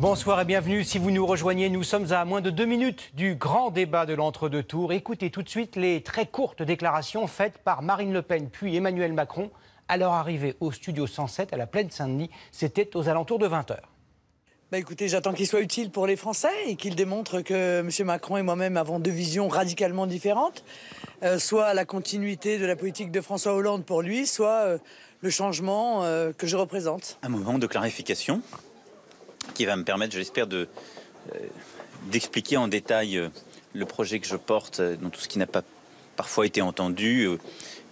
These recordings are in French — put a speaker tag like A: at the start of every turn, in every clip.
A: Bonsoir et bienvenue. Si vous nous rejoignez, nous sommes à moins de deux minutes du grand débat de l'entre-deux tours. Écoutez tout de suite les très courtes déclarations faites par Marine Le Pen puis Emmanuel Macron
B: à leur arrivée au studio 107 à la Plaine Saint-Denis. C'était aux alentours de 20h. Bah écoutez, j'attends qu'il soit utile pour les Français et qu'il démontre que M. Macron et moi-même avons deux visions radicalement différentes, euh, soit la continuité de la politique de François Hollande pour lui, soit euh, le changement euh, que je représente.
C: Un moment de clarification qui va me permettre, j'espère, de, euh, d'expliquer en détail euh, le projet que je porte, euh, dans tout ce qui n'a pas parfois été entendu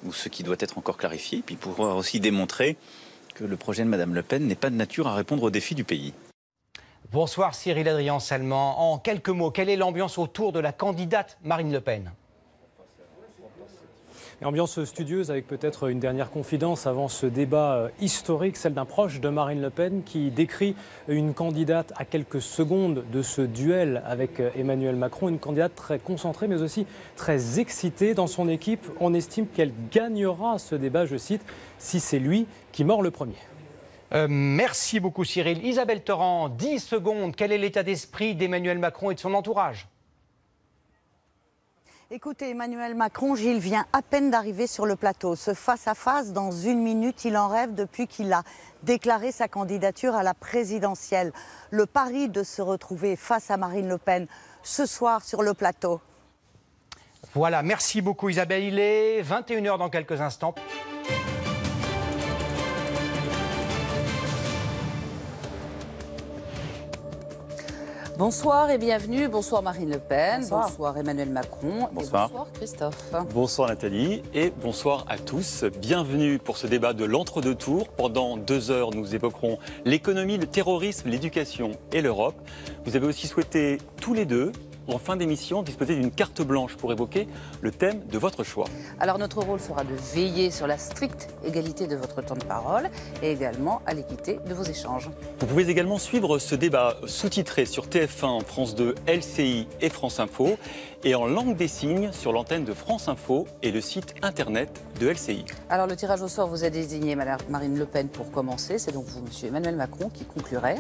C: ou ce qui doit être encore clarifié, et puis pouvoir aussi démontrer que le projet de Mme Le Pen n'est pas de nature à répondre aux défis du pays.
A: Bonsoir Cyril Adrien Salman. En quelques mots, quelle est l'ambiance autour de la candidate Marine Le Pen ambiance studieuse avec peut-être une dernière confidence avant ce débat euh, historique, celle d'un proche de Marine Le Pen qui décrit une candidate à quelques secondes de ce duel avec euh, Emmanuel Macron, une candidate très concentrée mais aussi très excitée dans son équipe. On estime qu'elle gagnera ce débat, je cite, si c'est lui qui mord le premier. Euh, merci beaucoup Cyril. Isabelle Torrent, 10 secondes, quel est l'état d'esprit d'Emmanuel Macron et de son entourage
B: Écoutez, Emmanuel Macron, Gilles vient à peine d'arriver sur le plateau. Ce face-à-face, dans une minute, il en rêve depuis qu'il a déclaré sa candidature à la présidentielle. Le pari de se retrouver face à Marine Le Pen ce soir sur le plateau.
A: Voilà, merci beaucoup Isabelle. Il est 21h dans quelques instants.
D: Bonsoir et bienvenue. Bonsoir Marine Le Pen, bonsoir, Emmanuel Macron, bonsoir Christophe.
A: Bonsoir Nathalie et bonsoir à tous. Bienvenue pour ce débat de l'entre-deux tours. Pendant deux heures, nous évoquerons l'économie, le terrorisme, l'éducation et l'Europe. Vous avez aussi souhaité tous les deux en fin d'émission, disposez d'une carte blanche pour évoquer le thème de votre choix.
D: Alors notre rôle sera de veiller sur la stricte égalité de votre temps de parole et également à l'équité de vos échanges.
A: Vous pouvez également suivre ce débat sous-titré sur TF1, France 2, LCI et France Info et en langue des signes sur l'antenne de France Info et le site internet de LCI.
D: Alors le tirage au sort vous a désigné Marine Le Pen pour commencer, c'est donc vous, Monsieur Emmanuel Macron, qui conclurait.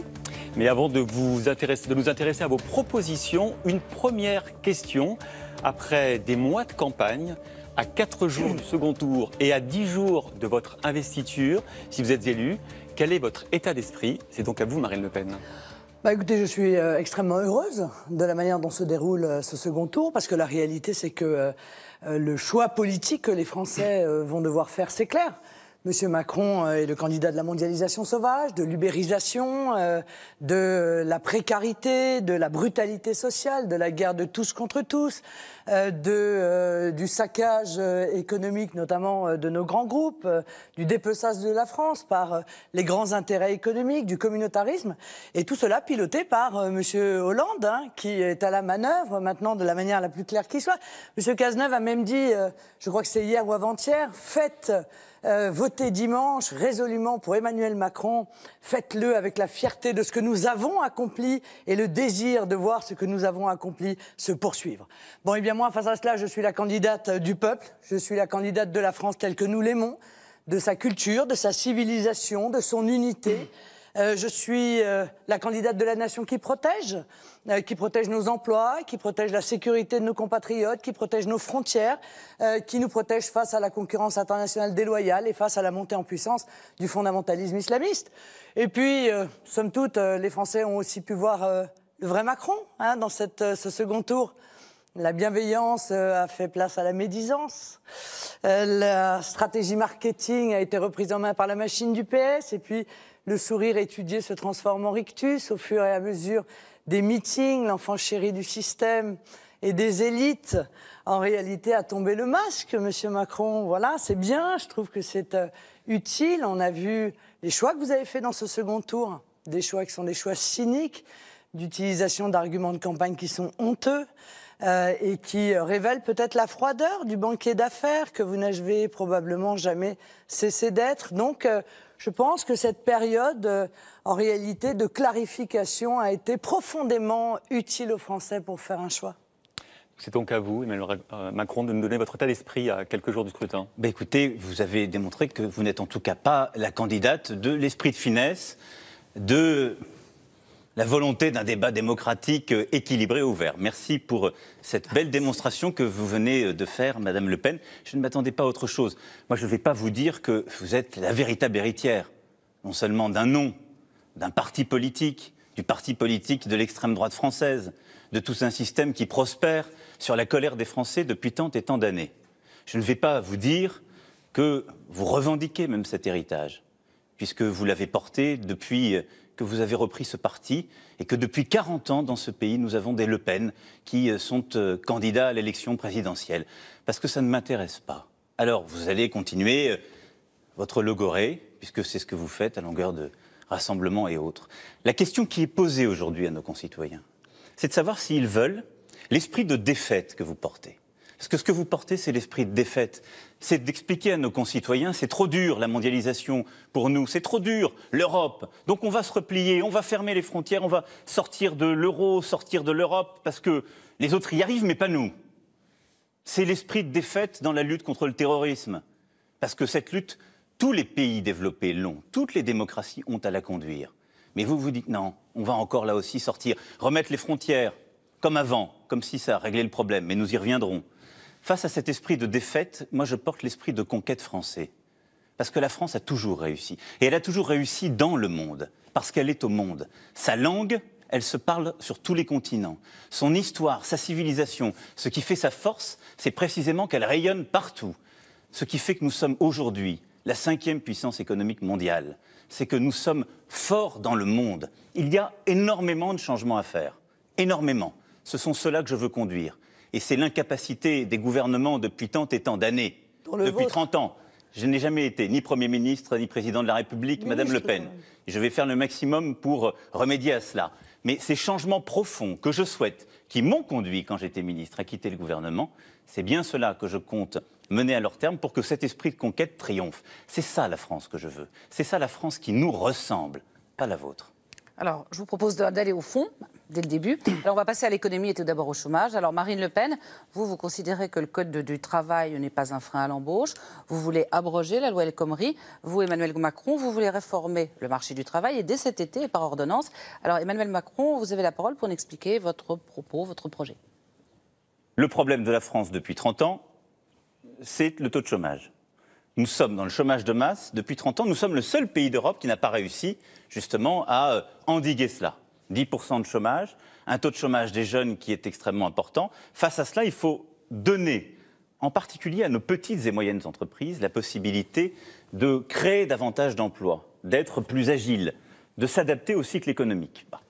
A: Mais avant de, vous intéresser, de nous intéresser à vos propositions, une première question. Après des mois de campagne, à 4 jours du second tour et à 10 jours de votre investiture, si vous êtes élu, quel est votre état d'esprit C'est donc à vous, Marine Le Pen
B: bah écoutez, je suis euh, extrêmement heureuse de la manière dont se déroule euh, ce second tour, parce que la réalité, c'est que euh, le choix politique que les Français vont devoir faire, c'est clair. Monsieur Macron euh, est le candidat de la mondialisation sauvage, de l'ubérisation, euh, de la précarité, de la brutalité sociale, de la guerre de tous contre tous, euh, du saccage économique notamment de nos grands groupes, du dépeçage de la France par les grands intérêts économiques, du communautarisme, et tout cela piloté par Monsieur Hollande, hein, qui est à la manœuvre maintenant de la manière la plus claire qui soit. Monsieur Cazeneuve a même dit, je crois que c'est hier ou avant-hier, faites euh, votez dimanche résolument pour Emmanuel Macron. Faites-le avec la fierté de ce que nous avons accompli et le désir de voir ce que nous avons accompli se poursuivre. Bon, et eh bien moi, face à cela, je suis la candidate euh, du peuple, je suis la candidate de la France telle que nous l'aimons, de sa culture, de sa civilisation, de son unité. Euh, je suis euh, la candidate de la nation qui protège, euh, qui protège nos emplois, qui protège la sécurité de nos compatriotes, qui protège nos frontières, qui nous protège face à la concurrence internationale déloyale et face à la montée en puissance du fondamentalisme islamiste. Et puis, somme toute, les Français ont aussi pu voir le vrai Macron hein, dans ce second tour. La bienveillance a fait place à la médisance. La stratégie marketing a été reprise en main par la machine du PS. Et puis, le sourire étudié se transforme en rictus au fur et à mesure des meetings, l'enfant chéri du système et des élites, en réalité, a tombé le masque, Monsieur Macron. Voilà, c'est bien, je trouve que c'est euh, utile. On a vu les choix que vous avez faits dans ce second tour, des choix qui sont des choix cyniques, d'utilisation d'arguments de campagne qui sont honteux. Euh, et qui euh, révèlent peut-être la froideur du banquier d'affaires que vous n'avez probablement jamais cessé d'être. Donc, je pense que cette période, euh, en réalité, de clarification a été profondément utile aux Français pour faire un choix.
A: C'est donc à vous, Emmanuel euh, Macron, de nous donner votre état d'esprit à quelques jours du scrutin. Ben écoutez, vous avez démontré que vous n'êtes en tout
C: cas pas la candidate de l'esprit de finesse, de la volonté d'un débat démocratique euh, équilibré et ouvert. Merci pour euh, cette belle démonstration que vous venez euh, de faire, Madame Le Pen. Je ne m'attendais pas à autre chose. Moi, je ne vais pas vous dire que vous êtes la véritable héritière, non seulement d'un nom, d'un parti politique, du parti politique de l'extrême droite française, de tout un système qui prospère sur la colère des Français depuis tant et tant d'années. Je ne vais pas vous dire que vous revendiquez même cet héritage, puisque vous l'avez porté depuis que vous avez repris ce parti et que depuis 40 ans, dans ce pays, nous avons des Le Pen qui euh, sont euh, candidats à l'élection présidentielle. Parce que ça ne m'intéresse pas. Alors, vous allez continuer euh, votre logorée, puisque c'est ce que vous faites à longueur de rassemblements et autres. La question qui est posée aujourd'hui à nos concitoyens, c'est de savoir s'ils veulent l'esprit de défaite que vous portez. Parce que ce que vous portez, c'est l'esprit de défaite c'est d'expliquer à nos concitoyens, c'est trop dur la mondialisation pour nous, c'est trop dur l'Europe. Donc on va se replier, on va fermer les frontières, on va sortir de l'euro, sortir de l'Europe, parce que les autres y arrivent, mais pas nous. C'est l'esprit de défaite dans la lutte contre le terrorisme. Parce que cette lutte, tous les pays développés l'ont, toutes les démocraties ont à la conduire. Mais vous vous dites non, on va encore là aussi sortir, remettre les frontières, comme avant, comme si ça réglait le problème, mais nous y reviendrons. Face à cet esprit de défaite, moi je porte l'esprit de conquête français. Parce que la France a toujours réussi. Et elle a toujours réussi dans le monde, parce qu'elle est au monde. Sa langue, elle se parle sur tous les continents. Son histoire, sa civilisation, ce qui fait sa force, c'est précisément qu'elle rayonne partout. Ce qui fait que nous sommes aujourd'hui la cinquième puissance économique mondiale, c'est que nous sommes forts dans le monde. Il y a énormément de changements à faire. Énormément. Ce sont ceux-là que je veux conduire. Et c'est l'incapacité des gouvernements depuis tant et tant d'années, depuis 30 ans. Je n'ai jamais été ni Premier ministre, ni Président de la République, Madame Le Pen. Je vais faire le maximum pour remédier à cela. Mais ces changements profonds que je souhaite, qui m'ont conduit, quand j'étais ministre, à quitter le gouvernement, c'est bien cela que je compte mener à leur terme pour que cet esprit de conquête triomphe. C'est ça la France que je veux. C'est ça la France qui nous ressemble, pas la vôtre.
D: Alors, je vous propose d'aller au fond dès le début. Alors, on va passer à l'économie et tout d'abord au chômage. Alors, Marine Le Pen, vous, vous considérez que le Code du travail n'est pas un frein à l'embauche. Vous voulez abroger la loi El Khomri. Vous, Emmanuel Macron, vous voulez réformer le marché du travail et dès cet été, par ordonnance. Alors, Emmanuel Macron, vous avez la parole pour nous expliquer votre propos, votre projet.
C: Le problème de la France depuis 30 ans, c'est le taux de chômage. Nous sommes dans le chômage de masse depuis 30 ans. Nous sommes le seul pays d'Europe qui n'a pas réussi justement à endiguer cela. 10% de chômage, un taux de chômage des jeunes qui est extrêmement important. Face à cela, il faut donner, en particulier à nos petites et moyennes entreprises, la possibilité de créer davantage d'emplois, d'être plus agiles, de s'adapter au cycle économique. Bah,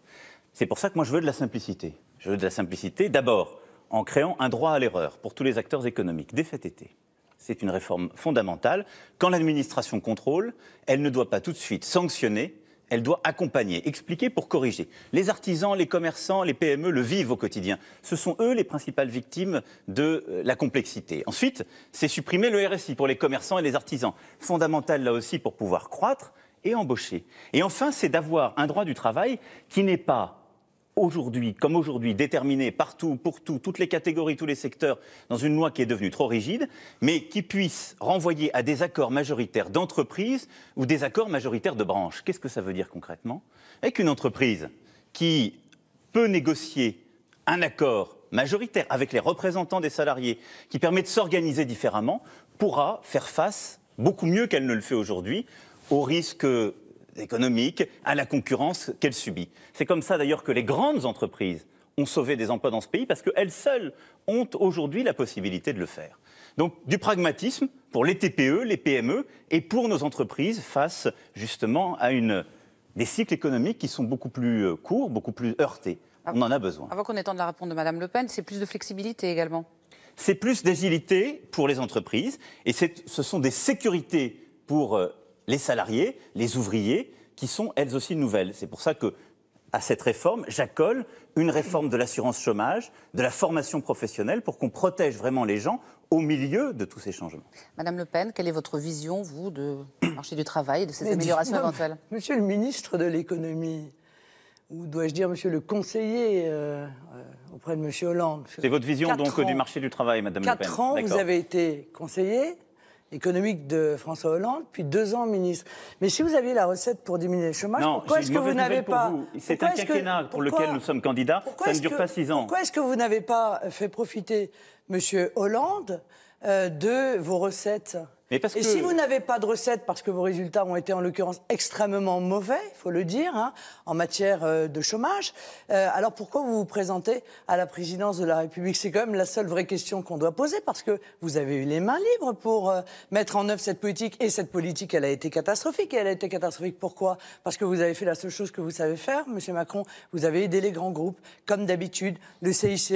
C: c'est pour ça que moi je veux de la simplicité. Je veux de la simplicité d'abord en créant un droit à l'erreur pour tous les acteurs économiques dès cet été. C'est une réforme fondamentale. Quand l'administration contrôle, elle ne doit pas tout de suite sanctionner elle doit accompagner, expliquer pour corriger. Les artisans, les commerçants, les PME le vivent au quotidien. Ce sont eux les principales victimes de euh, la complexité. Ensuite, c'est supprimer le RSI pour les commerçants et les artisans. Fondamental là aussi pour pouvoir croître et embaucher. Et enfin, c'est d'avoir un droit du travail qui n'est pas aujourd'hui, comme aujourd'hui, déterminée partout, pour tout, toutes les catégories, tous les secteurs, dans une loi qui est devenue trop rigide, mais qui puisse renvoyer à des accords majoritaires d'entreprise ou des accords majoritaires de branche. Qu'est-ce que ça veut dire concrètement Avec qu'une entreprise qui peut négocier un accord majoritaire avec les représentants des salariés, qui permet de s'organiser différemment, pourra faire face beaucoup mieux qu'elle ne le fait aujourd'hui au risque économique, à la concurrence qu'elle subit. C'est comme ça d'ailleurs que les grandes entreprises ont sauvé des emplois dans ce pays parce qu'elles seules ont aujourd'hui la possibilité de le faire. Donc du pragmatisme pour les TPE, les PME et pour nos entreprises face justement à une, des cycles économiques qui sont beaucoup plus euh, courts, beaucoup plus heurtés. Ah. On en a besoin.
D: Avant qu'on étende de la réponse de Madame Le Pen, c'est plus de flexibilité également.
C: C'est plus d'agilité pour les entreprises et ce sont des sécurités pour euh, les salariés, les ouvriers, qui sont elles aussi nouvelles. C'est pour ça que à cette réforme, j'accolle une réforme de l'assurance chômage, de la formation professionnelle, pour qu'on protège vraiment les gens au milieu de tous ces changements.
D: Madame Le Pen, quelle est votre vision, vous, du marché du
B: travail et de ces améliorations éventuelles Monsieur le ministre de l'économie, ou dois-je dire monsieur le conseiller euh, euh, auprès de monsieur Hollande C'est
C: votre vision donc du marché du travail, Madame Le Pen. Quatre ans, vous avez
B: été conseiller économique de François Hollande, puis deux ans ministre. Mais si vous aviez la recette pour diminuer le chômage, pourquoi est-ce que vous n'avez pas... C'est un quinquennat pour lequel nous sommes
C: candidats, ça ne dure pas six ans. Pourquoi
B: est-ce que vous n'avez pas fait profiter M. Hollande euh, de vos recettes et si vous n'avez pas de recette, parce que vos résultats ont été en l'occurrence extrêmement mauvais, il faut le dire, hein, en matière euh, de chômage, euh, alors pourquoi vous vous présentez à la présidence de la République C'est quand même la seule vraie question qu'on doit poser, parce que vous avez eu les mains libres pour euh, mettre en œuvre cette politique, et cette politique, elle a été catastrophique. Et elle a été catastrophique pourquoi Parce que vous avez fait la seule chose que vous savez faire, Monsieur Macron, vous avez aidé les grands groupes, comme d'habitude. Le CICE,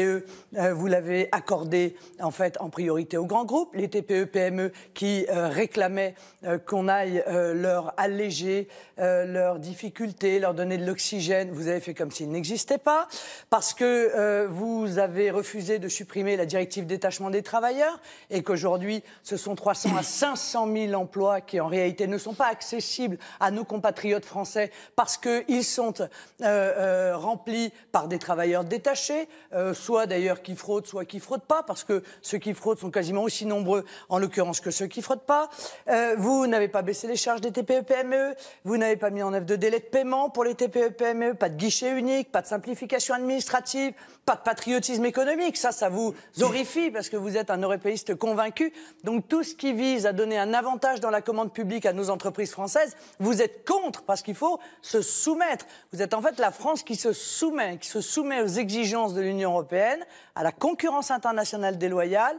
B: vous l'avez accordé en fait en priorité aux grands groupes, les TPE, PME, qui euh, réclamaient euh, qu'on aille euh, leur alléger leurs difficultés, leur donner de l'oxygène. Vous avez fait comme s'ils n'existaient pas, parce que vous avez refusé de supprimer la directive détachement des travailleurs, et qu'aujourd'hui, ce sont 300 à 500 000 emplois qui, en réalité, ne sont pas accessibles à nos compatriotes français parce qu'ils sont remplis par des travailleurs détachés, soit d'ailleurs qui fraudent, soit qui fraudent pas, parce que ceux qui fraudent sont quasiment aussi nombreux, en l'occurrence, que ceux qui fraudent pas. Euh, vous n'avez pas baissé les charges des TPE-PME. E, vous n'avez pas mis en œuvre de délai de paiement pour les TPE-PME. E, pas de guichet unique, pas de simplification administrative, pas de patriotisme économique. Ça, ça vous horrifie parce que vous êtes un européiste convaincu. Donc tout ce qui vise à donner un avantage dans la commande publique à nos entreprises françaises, vous êtes contre parce qu'il faut se soumettre. Vous êtes en fait la France qui se soumet, qui se soumet aux exigences de l'Union européenne, à la concurrence internationale déloyale.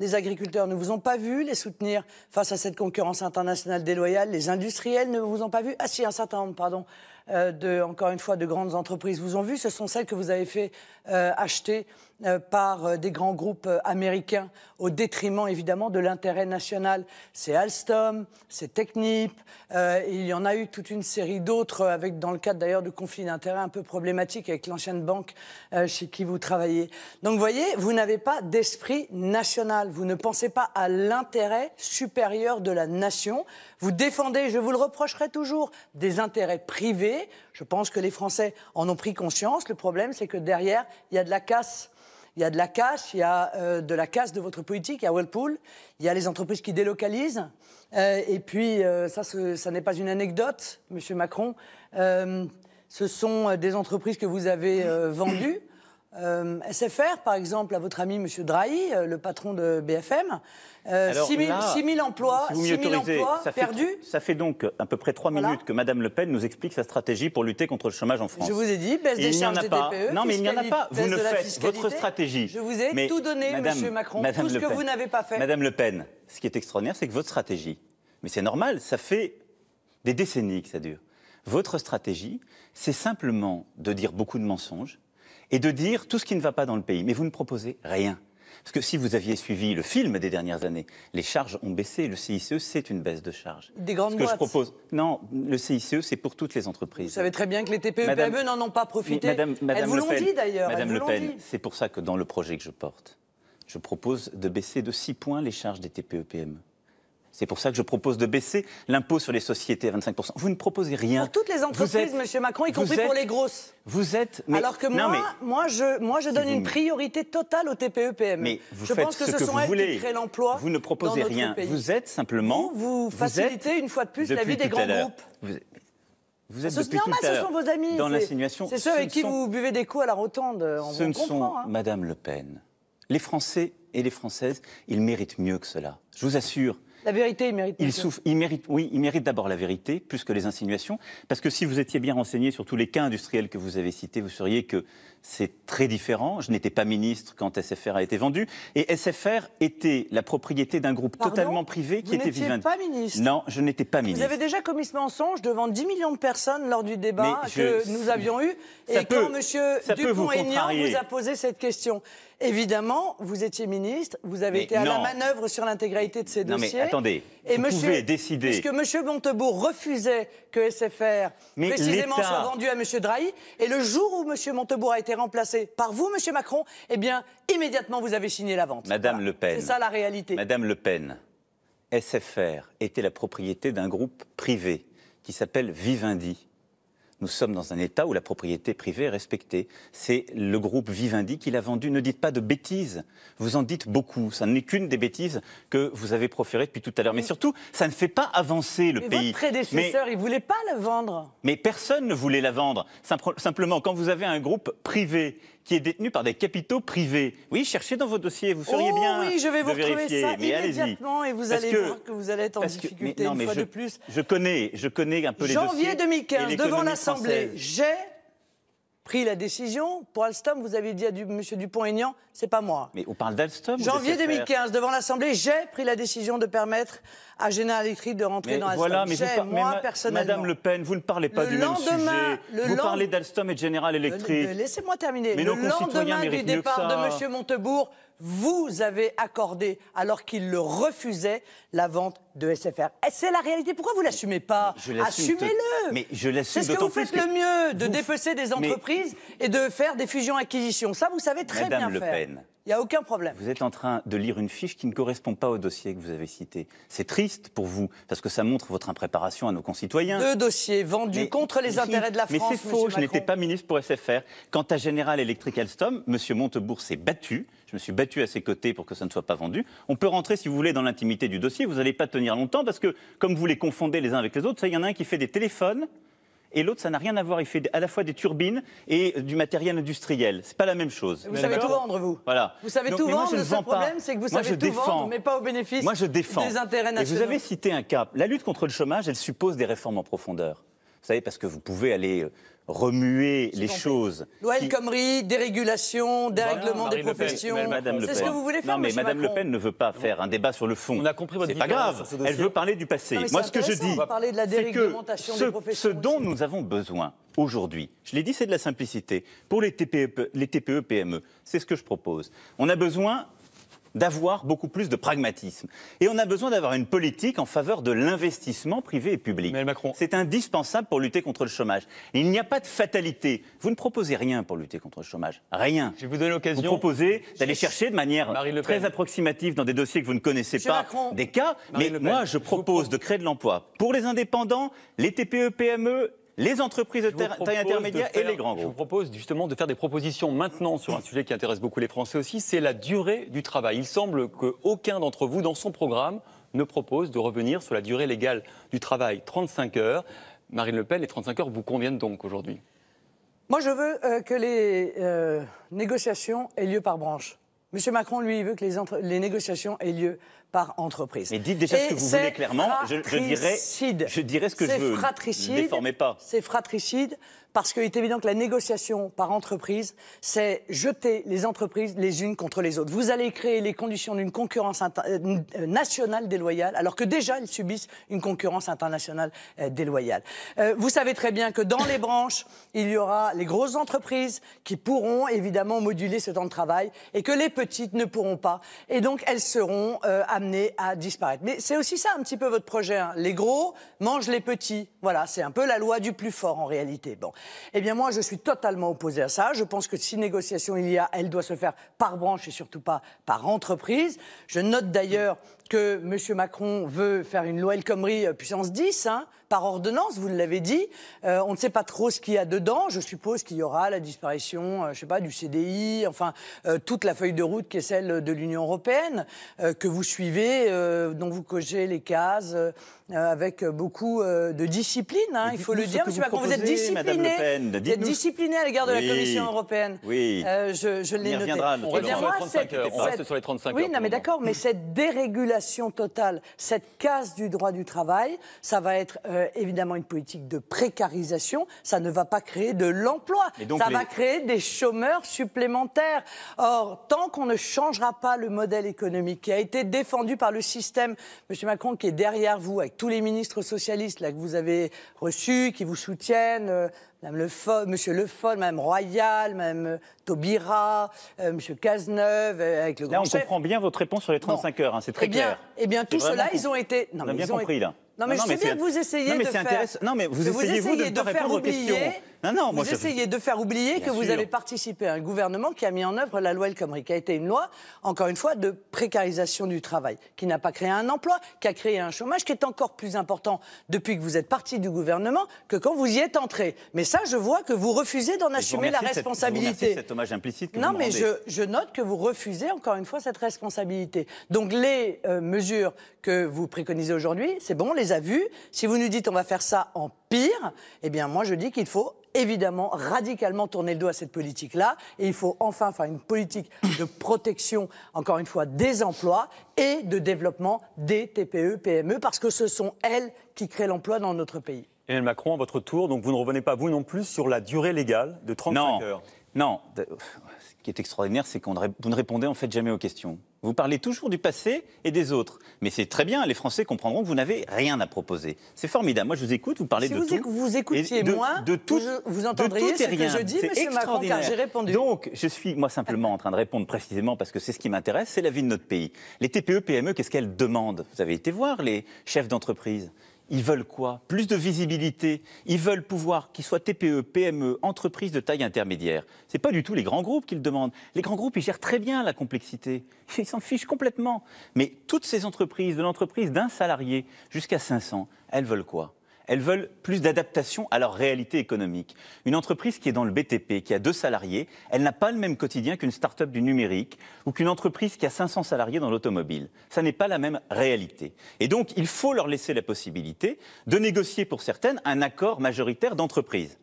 B: Les agriculteurs ne vous ont pas vu, les soutenir face à cette concurrence internationale déloyale. Les industriels ne vous ont pas vu. Ah si, un certain nombre, pardon. Euh, de, encore une fois, de grandes entreprises vous ont vu. Ce sont celles que vous avez fait euh, acheter euh, par euh, des grands groupes euh, américains au détriment évidemment de l'intérêt national. C'est Alstom, c'est Technip, il y en a eu toute une série d'autres, avec dans le cadre d'ailleurs de conflits d'intérêts un peu problématiques avec l'ancienne banque chez qui vous travaillez. Donc vous voyez, vous n'avez pas d'esprit national, vous ne pensez pas à l'intérêt supérieur de la nation, vous défendez, je vous le reprocherai toujours, des intérêts privés. Je pense que les Français en ont pris conscience. Le problème, c'est que derrière, il y a de la casse. Il y a de la casse, il y a euh, de la casse de votre politique, il y a Whirlpool, il y a les entreprises qui délocalisent. Euh, et puis, euh, ça, ça n'est pas une anecdote, Monsieur Macron. ce sont des entreprises que vous avez vendues euh, SFR, par exemple, à votre ami M. Drahi, euh, le patron de BFM, 6000 euh, emplois, si emplois perdus.
C: ça fait donc euh, à peu près 3 minutes que Mme Le Pen nous explique sa stratégie pour lutter contre le chômage en France. Je vous ai dit, baisse des charges des pas. E, non, mais il n'y en a pas. Vous ne faites votre stratégie. Je vous ai tout donné, M. Macron, tout ce que vous n'avez pas fait. Madame Le Pen, ce qui est extraordinaire, c'est que votre stratégie, mais c'est normal, ça fait des décennies que ça dure. Votre stratégie, c'est simplement de dire beaucoup de mensonges, et de dire tout ce qui ne va pas dans le pays. Mais vous ne proposez rien. Parce que si vous aviez suivi le film des dernières années, les charges ont baissé. Le CICE, c'est une baisse de charges.
B: Des grandes Ce je propose,
C: non, le CICE, c'est pour toutes les entreprises. Vous savez
B: très bien que les TPE, e, PME n'en ont pas profité. Madame, Elles vous l'ont dit d'ailleurs. Madame Le Pen,
C: c'est pour ça que dans le projet que je porte, je propose de baisser de 6 points les charges des TPE-PME. C'est pour ça que je propose de baisser l'impôt sur les sociétés à 25%. Vous ne proposez rien. Pour toutes les entreprises, M. Monsieur Macron, y compris pour les grosses. Vous êtes. Alors que moi,
B: moi, je, donne une priorité totale aux TPE-PME. E. Mais je pense que ce, sont vous elles qui créent l'emploi. Vous ne proposez rien. Vous
C: êtes simplement. Vous, facilitez
B: une fois de plus la vie des grands groupes.
C: Vous êtes, vous ce ce sont vos amis. Dans situation, C'est ceux avec qui vous
B: buvez des coups à la rotonde. ce ne sont, hein.
C: Madame Le Pen, les Français et les Françaises, ils méritent mieux que cela. Je vous assure.
B: La vérité, il mérite. Il souffre,
C: il mérite, oui, il mérite d'abord la vérité, plus que les insinuations, parce que si vous étiez bien renseigné sur tous les cas industriels que vous avez cités, vous sauriez que c'est très différent. Je n'étais pas ministre quand SFR a été vendu. Et SFR était la propriété d'un groupe totalement privé qui vous était pas ministre Non, je n'étais pas ministre. Vous avez déjà
B: commis ce mensonge devant 10 millions de personnes lors du débat que nous avions eu. et quand M. Dupont-Aignan vous, a posé cette question. Évidemment, vous étiez ministre, vous avez été à la manœuvre sur l'intégralité de ces non dossiers. Mais attendez, et vous pouvez décider. Puisque M. Montebourg refusait que SFR, précisément, soit vendu à M. Drahi, et le jour où M. Montebourg a été remplacé par vous, Monsieur Macron, eh bien, immédiatement, vous avez signé la vente.
C: Madame Le Pen. C'est ça la réalité. Madame Le Pen, SFR était la propriété d'un groupe privé qui s'appelle Vivendi. Nous sommes dans un État où la propriété privée est respectée. C'est le groupe Vivendi qui l'a vendu. Ne dites pas de bêtises. Vous en dites beaucoup. Ça n'est qu'une des bêtises que vous avez proférées depuis tout à l'heure. Mais surtout, ça ne fait pas avancer le pays. Votre prédécesseur,
B: il ne voulait pas la vendre.
C: Mais personne ne voulait la vendre. Simplement, quand vous avez un groupe privé qui est détenu par des capitaux privés. Oui, cherchez dans vos dossiers, vous seriez oh bien. Oui, je vais vous retrouver ça immédiatement
B: et vous allez voir que vous allez être en difficulté je, de plus.
C: Je connais, je connais un peu les Janvier 2015, devant l'Assemblée,
B: j'ai pris la décision. Pour Alstom, vous avez dit à du, M. Dupont-Aignan, c'est pas moi.
C: Mais on parle d'Alstom Janvier 2015,
B: devant l'Assemblée, j'ai pris la décision de permettre à General Electric de rentrer dans voilà, Alstom. Mais, Madame Le
C: Pen, vous ne parlez pas du même sujet. vous parlez d'Alstom et de General Electric.
B: Laissez-moi terminer. le lendemain du départ de M. Montebourg, vous avez accordé, alors qu'il le refusait, la vente de SFR. Eh, c'est la réalité. Pourquoi vous l'assumez pas Assumez-le. Mais je l'assume. C'est ce que vous faites le mieux, de vous... dépecer des entreprises et de faire des fusions-acquisitions. Ça, vous savez très Madame bien le Pen.
C: Il n'y a aucun problème. Vous êtes en train de lire une fiche qui ne correspond pas au dossier que vous avez cité. C'est triste pour vous, parce que ça montre votre impréparation à nos concitoyens. Deux dossiers vendus contre les intérêts de la France. Mais c'est faux, je n'étais pas ministre pour SFR. Quant à General Electric Alstom, M. Montebourg s'est battu. Je me suis battu à ses côtés pour que ça ne soit pas vendu. On peut rentrer, si vous voulez, dans l'intimité du dossier. Vous n'allez pas tenir longtemps parce que, comme vous les confondez les uns avec les autres, il y en a un qui fait des téléphones et l'autre, ça n'a rien à voir. Il fait à la fois des turbines et du matériel industriel. Ce n'est pas la même chose. Vous savez tout vendre,
A: vous. Voilà. Vous savez tout vendre. Moi, le problème,
B: c'est que vous savez tout défends. vendre, mais pas au bénéfice moi, je défends. des intérêts nationaux. Et vous avez
C: cité un cas. La lutte contre le chômage, elle suppose des réformes en profondeur. Vous savez, parce que vous pouvez aller euh, remuer les choses.
B: Loi El Khomri, dérégulation, dérèglement des professions. C'est ce que vous voulez faire, Non, mais Madame Le Pen ne
C: veut pas faire un débat sur le fond. On a compris votre C'est pas grave. Elle veut parler du passé. Moi, ce que je dis,
B: c'est que ce,
C: ce dont nous avons besoin aujourd'hui, je l'ai dit, c'est de la simplicité. Pour les TPE, les TPE PME, c'est ce que je propose. On a besoin d'avoir beaucoup plus de pragmatisme. Et on a besoin d'avoir une politique en faveur de l'investissement privé et public. C'est indispensable pour lutter contre le chômage. il n'y a pas de fatalité. Vous ne proposez rien pour lutter contre le chômage. Rien. Je vous donne l'occasion. Vous proposez d'aller chercher de manière très approximative dans des dossiers que vous ne connaissez pas des cas. mais moi, je propose de créer de l'emploi pour les indépendants, les TPE, PME les entreprises de
A: taille intermédiaire et les grands groupes. Je vous propose justement de faire des propositions maintenant sur un sujet qui intéresse beaucoup les Français aussi, c'est la durée du travail. Il semble qu'aucun d'entre vous, dans son programme, ne propose de revenir sur la durée légale du travail, 35 heures. Marine Le Pen, les 35 heures vous conviennent donc aujourd'hui
B: Moi, je veux euh, que les euh, négociations aient lieu par branche. Monsieur Macron, lui, veut que les, les négociations aient lieu par entreprise. Mais dites déjà ce que vous voulez clairement. Je, je, dirais,
C: je dirais ce que je veux. Fratricide, ne déformez pas.
B: C'est fratricide parce qu'il est évident que la négociation par entreprise, c'est jeter les entreprises les unes contre les autres. Vous allez créer les conditions d'une concurrence euh, nationale déloyale, alors que déjà, elles subissent une concurrence internationale euh, déloyale. Euh, vous savez très bien que dans les branches, il y aura les grosses entreprises qui pourront évidemment moduler ce temps de travail et que les petites ne pourront pas. Et donc, elles seront amenées à disparaître. Mais c'est aussi ça un petit peu votre projet. Hein. Les gros mangent les petits. Voilà, c'est un peu la loi du plus fort en réalité. Bon. Eh bien, moi, je suis totalement opposé à ça. Je pense que si négociation il y a, elle doit se faire par branche et surtout pas par entreprise. Je note d'ailleurs que M. Macron veut faire une loi El Khomri euh, puissance 10, par ordonnance, vous l'avez dit. Euh, on ne sait pas trop ce qu'il y a dedans. Je suppose qu'il y aura la disparition, euh, je sais pas, du CDI, enfin, euh, toute la feuille de route qui est celle de l'Union européenne, que vous suivez, dont vous cogez les cases, avec beaucoup de discipline, hein, il faut le dire. Vous, vous êtes discipliné, vous êtes discipliné à l'égard de la Commission européenne. Oui. je, je l'ai noté. On
A: reste sur les 35 heures. Oui, non, mais
B: d'accord, mais cette dérégulation totale, cette casse du droit du travail, ça va être euh, évidemment une politique de précarisation, ça ne va pas créer de l'emploi, ça va créer des chômeurs supplémentaires. Or, tant qu'on ne changera pas le modèle économique qui a été défendu par le système, M. Macron qui est derrière vous, avec tous les ministres socialistes là, que vous avez reçus, qui vous soutiennent, euh, M. Le Foll, Le Mme Royal, Mme euh, Taubira, M. Cazeneuve, avec le Là, on comprend
C: bien votre réponse sur les 35 heures, hein, c'est très eh clair. Eh bien, tout cela, ils ont été... on a bien compris, là. Non, mais non, je sais bien que vous essayez non, mais de faire... Non, mais vous essayez, vous, de ne répondre oublier... aux questions vous essayez de
B: faire oublier que vous avez participé à un gouvernement qui a mis en œuvre la loi El Khomri, qui a été une loi, encore une fois, de précarisation du travail, qui n'a pas créé un emploi, qui a créé un chômage qui est encore plus important depuis que vous êtes parti du gouvernement que quand vous y êtes entré. Mais ça, je vois que vous refusez d'en assumer la responsabilité. Cette,
C: hommage implicite. non, mais je,
B: note que vous refusez encore une fois cette responsabilité. Donc les euh, mesures que vous préconisez aujourd'hui, c'est bon, on les a vues. Si vous nous dites on va faire ça en pire, eh bien moi je dis qu'il faut évidemment radicalement tourner le dos à cette politique-là et il faut enfin faire une politique de protection, encore une fois, des emplois et de développement des TPE, PME, parce que ce sont elles qui créent l'emploi dans notre
A: pays. Emmanuel Macron, à votre tour, donc vous ne revenez pas, vous non plus, sur la durée légale de 35 non. heures.
C: Non, qui est extraordinaire, c'est que vous ne répondez en fait jamais aux questions. Vous parlez toujours du passé et des autres. Mais c'est très bien, les Français comprendront que vous n'avez rien à proposer. C'est formidable. Moi, je vous écoute, vous parlez de vous tout. Si vous écoutiez de, moins, de, tout, vous, vous entendriez ce que je dis, M. Macron, car j'ai répondu. Donc, je suis, moi, simplement en train de répondre précisément parce que c'est ce qui m'intéresse, c'est la vie de notre pays. Les TPE, PME, qu'est-ce qu'elles demandent Vous avez été voir les chefs d'entreprise ils veulent quoi Plus de visibilité. Ils veulent pouvoir, qu'ils soient TPE, PME, entreprises de taille intermédiaire. Ce n'est pas du tout les grands groupes qu'ils demandent. Les grands groupes, ils gèrent très bien la complexité. Ils s'en fichent complètement. Mais toutes ces entreprises, de l'entreprise d'un salarié jusqu'à 500, elles veulent quoi elles veulent plus d'adaptation à leur réalité économique. Une entreprise qui est dans le BTP, qui a deux salariés, elle n'a pas le même quotidien qu'une start-up du numérique ou qu'une entreprise qui a 500 salariés dans l'automobile. Ça n'est pas la même réalité. Et donc, il faut leur laisser la possibilité de négocier pour certaines un accord majoritaire d'entreprise.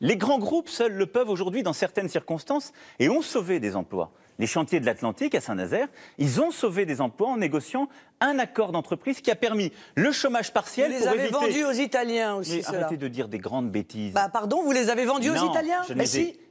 C: Les grands groupes seuls le peuvent aujourd'hui dans certaines circonstances et ont sauvé des emplois les chantiers de l'Atlantique à Saint-Nazaire, ils ont sauvé des emplois en négociant un accord d'entreprise qui a permis le chômage partiel. Vous les avez vendus aux Italiens aussi. Mais arrêtez de dire des grandes bêtises. Bah pardon, vous les avez vendus aux Italiens.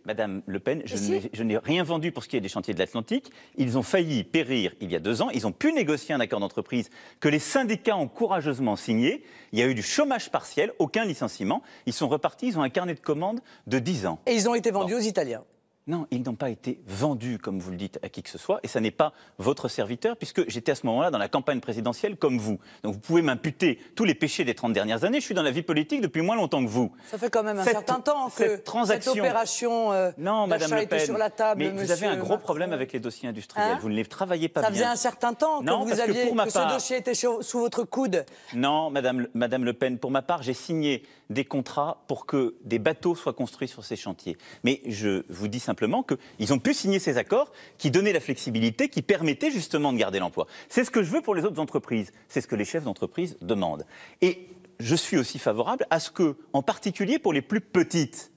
C: Madame Le Pen, je, n'ai rien vendu pour ce qui est des chantiers de l'Atlantique. Ils ont failli périr il y a deux ans. Ils ont pu négocier un accord d'entreprise que les syndicats ont courageusement signé. Il y a eu du chômage partiel, aucun licenciement. Ils sont repartis, ils ont un carnet de commandes de 10 ans. Et
B: ils ont été vendus aux Italiens.
C: Non, ils n'ont pas été vendus, comme vous le dites, à qui que ce soit, et ça n'est pas votre serviteur, puisque j'étais à ce moment-là dans la campagne présidentielle comme vous. Donc vous pouvez m'imputer tous les péchés des 30 dernières années, je suis dans la vie politique depuis moins longtemps que vous.
B: Ça fait quand même un certain temps que cette, transaction... cette opération
C: euh, non, Madame sur la table. Mais vous avez un gros problème avec les dossiers industriels, hein vous ne les travaillez pas bien. Ça faisait un certain
B: temps que, vous aviez, ce dossier
C: était sous, sous votre coude. Non, Madame, Madame Le Pen, pour ma part, j'ai signé des contrats pour que des bateaux soient construits sur ces chantiers. Mais je vous dis simplement simplement qu'ils ont pu signer ces accords qui donnaient la flexibilité, qui permettaient justement de garder l'emploi. C'est ce que je veux pour les autres entreprises. C'est ce que les chefs d'entreprise demandent. Et je suis aussi favorable à ce que, en particulier pour les plus petites,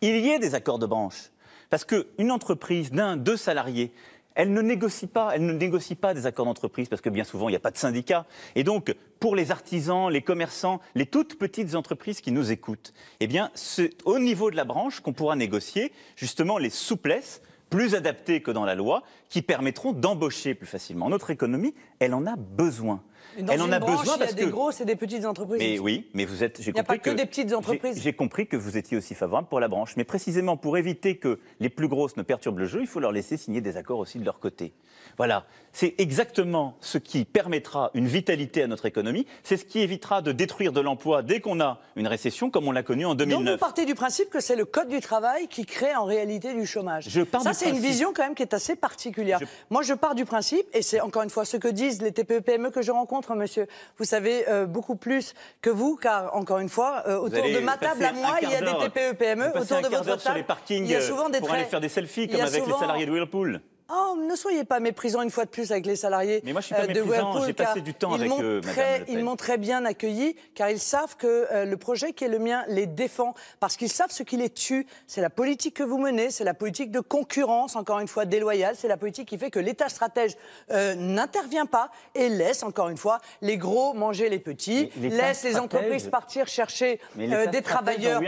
C: il y ait des accords de branche. Parce qu'une entreprise d'un, deux salariés, elle ne négocie pas, elle ne négocie pas des accords d'entreprise parce que bien souvent il n'y a pas de syndicat. Et donc pour les artisans, les commerçants, les toutes petites entreprises qui nous écoutent, eh bien c'est au niveau de la branche qu'on pourra négocier justement les souplesses plus adaptées que dans la loi qui permettront d'embaucher plus facilement. Notre économie, elle en a besoin. Dans elle en a besoin il y a des
B: grosses et des petites entreprises. Mais oui,
C: mais vous êtes. Il n'y a pas que, des petites entreprises. J'ai compris que vous étiez aussi favorable pour la branche, mais précisément pour éviter que les plus grosses ne perturbent le jeu, il faut leur laisser signer des accords aussi de leur côté. Voilà, c'est exactement ce qui permettra une vitalité à notre économie. C'est ce qui évitera de détruire de l'emploi dès qu'on a une récession, comme on l'a connue en 2009. Donc vous
B: partez du principe que c'est le code du travail qui crée en réalité du chômage. Ça, c'est une vision quand même qui est assez particulière. Moi, je pars du principe, et c'est encore une fois ce que disent les TPE-PME e que je rencontre monsieur, vous savez euh, beaucoup plus que vous, car encore une fois, euh, autour de ma table à moi, il y a des TPE, PME, autour de votre table, sur les il y a euh, souvent des pour aller faire des selfies comme avec les salariés de Whirlpool. Oh, ne soyez pas méprisants une fois de plus avec les salariés Mais moi, je suis pas euh, de méprisant, j'ai passé du temps avec eux, Ils m'ont très bien accueilli, car ils savent que euh, le projet qui est le mien les défend, parce qu'ils savent ce qui les tue. C'est la politique que vous menez, c'est la politique de concurrence, encore une fois déloyale, c'est la politique qui fait que l'État stratège euh, n'intervient pas et laisse, encore une fois, les gros manger les petits, laisse les entreprises partir chercher des, travailleurs,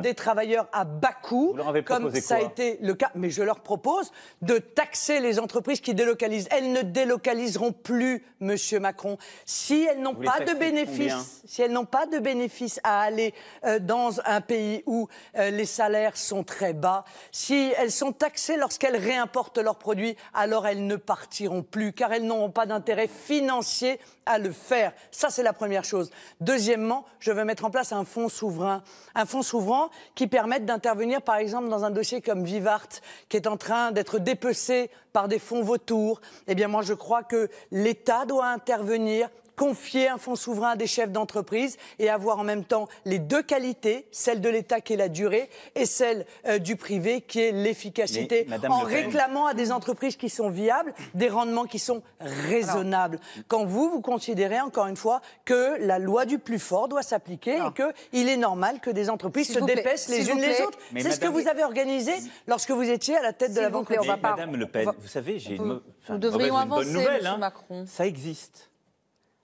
B: des travailleurs à bas coût, comme ça a été le cas. Mais je leur propose de taxer les entreprises qui délocalisent. Elles ne délocaliseront plus, Monsieur Macron, si elles n'ont pas de bénéfices. Si elles n'ont pas de bénéfices à aller euh, dans un pays où euh, les salaires sont très bas, si elles sont taxées lorsqu'elles réimportent leurs produits, alors elles ne partiront plus, car elles n'auront pas d'intérêt financier à le faire. Ça, c'est la première chose. Deuxièmement, je veux mettre en place un fonds souverain. Un fonds souverain qui permette d'intervenir, par exemple, dans un dossier comme Vivart, qui est en train d'être dépecé par des fonds vautours. Eh bien, moi, je crois que l'État doit intervenir confier un fonds souverain à des chefs d'entreprise et avoir en même temps les deux qualités, celle de l'État qui est la durée et celle euh, du privé qui est l'efficacité, en réclamant à des entreprises qui sont viables des rendements qui sont raisonnables. Quand vous, vous considérez encore une fois que la loi du plus fort doit s'appliquer et qu'il est normal que des entreprises se dépaissent les unes les autres. C'est ce que vous avez organisé lorsque vous étiez à
C: la tête de la Banque. Européenne. Madame Le Pen, vous savez, j'ai une, enfin, bonne nouvelle. Hein. Macron. Ça existe.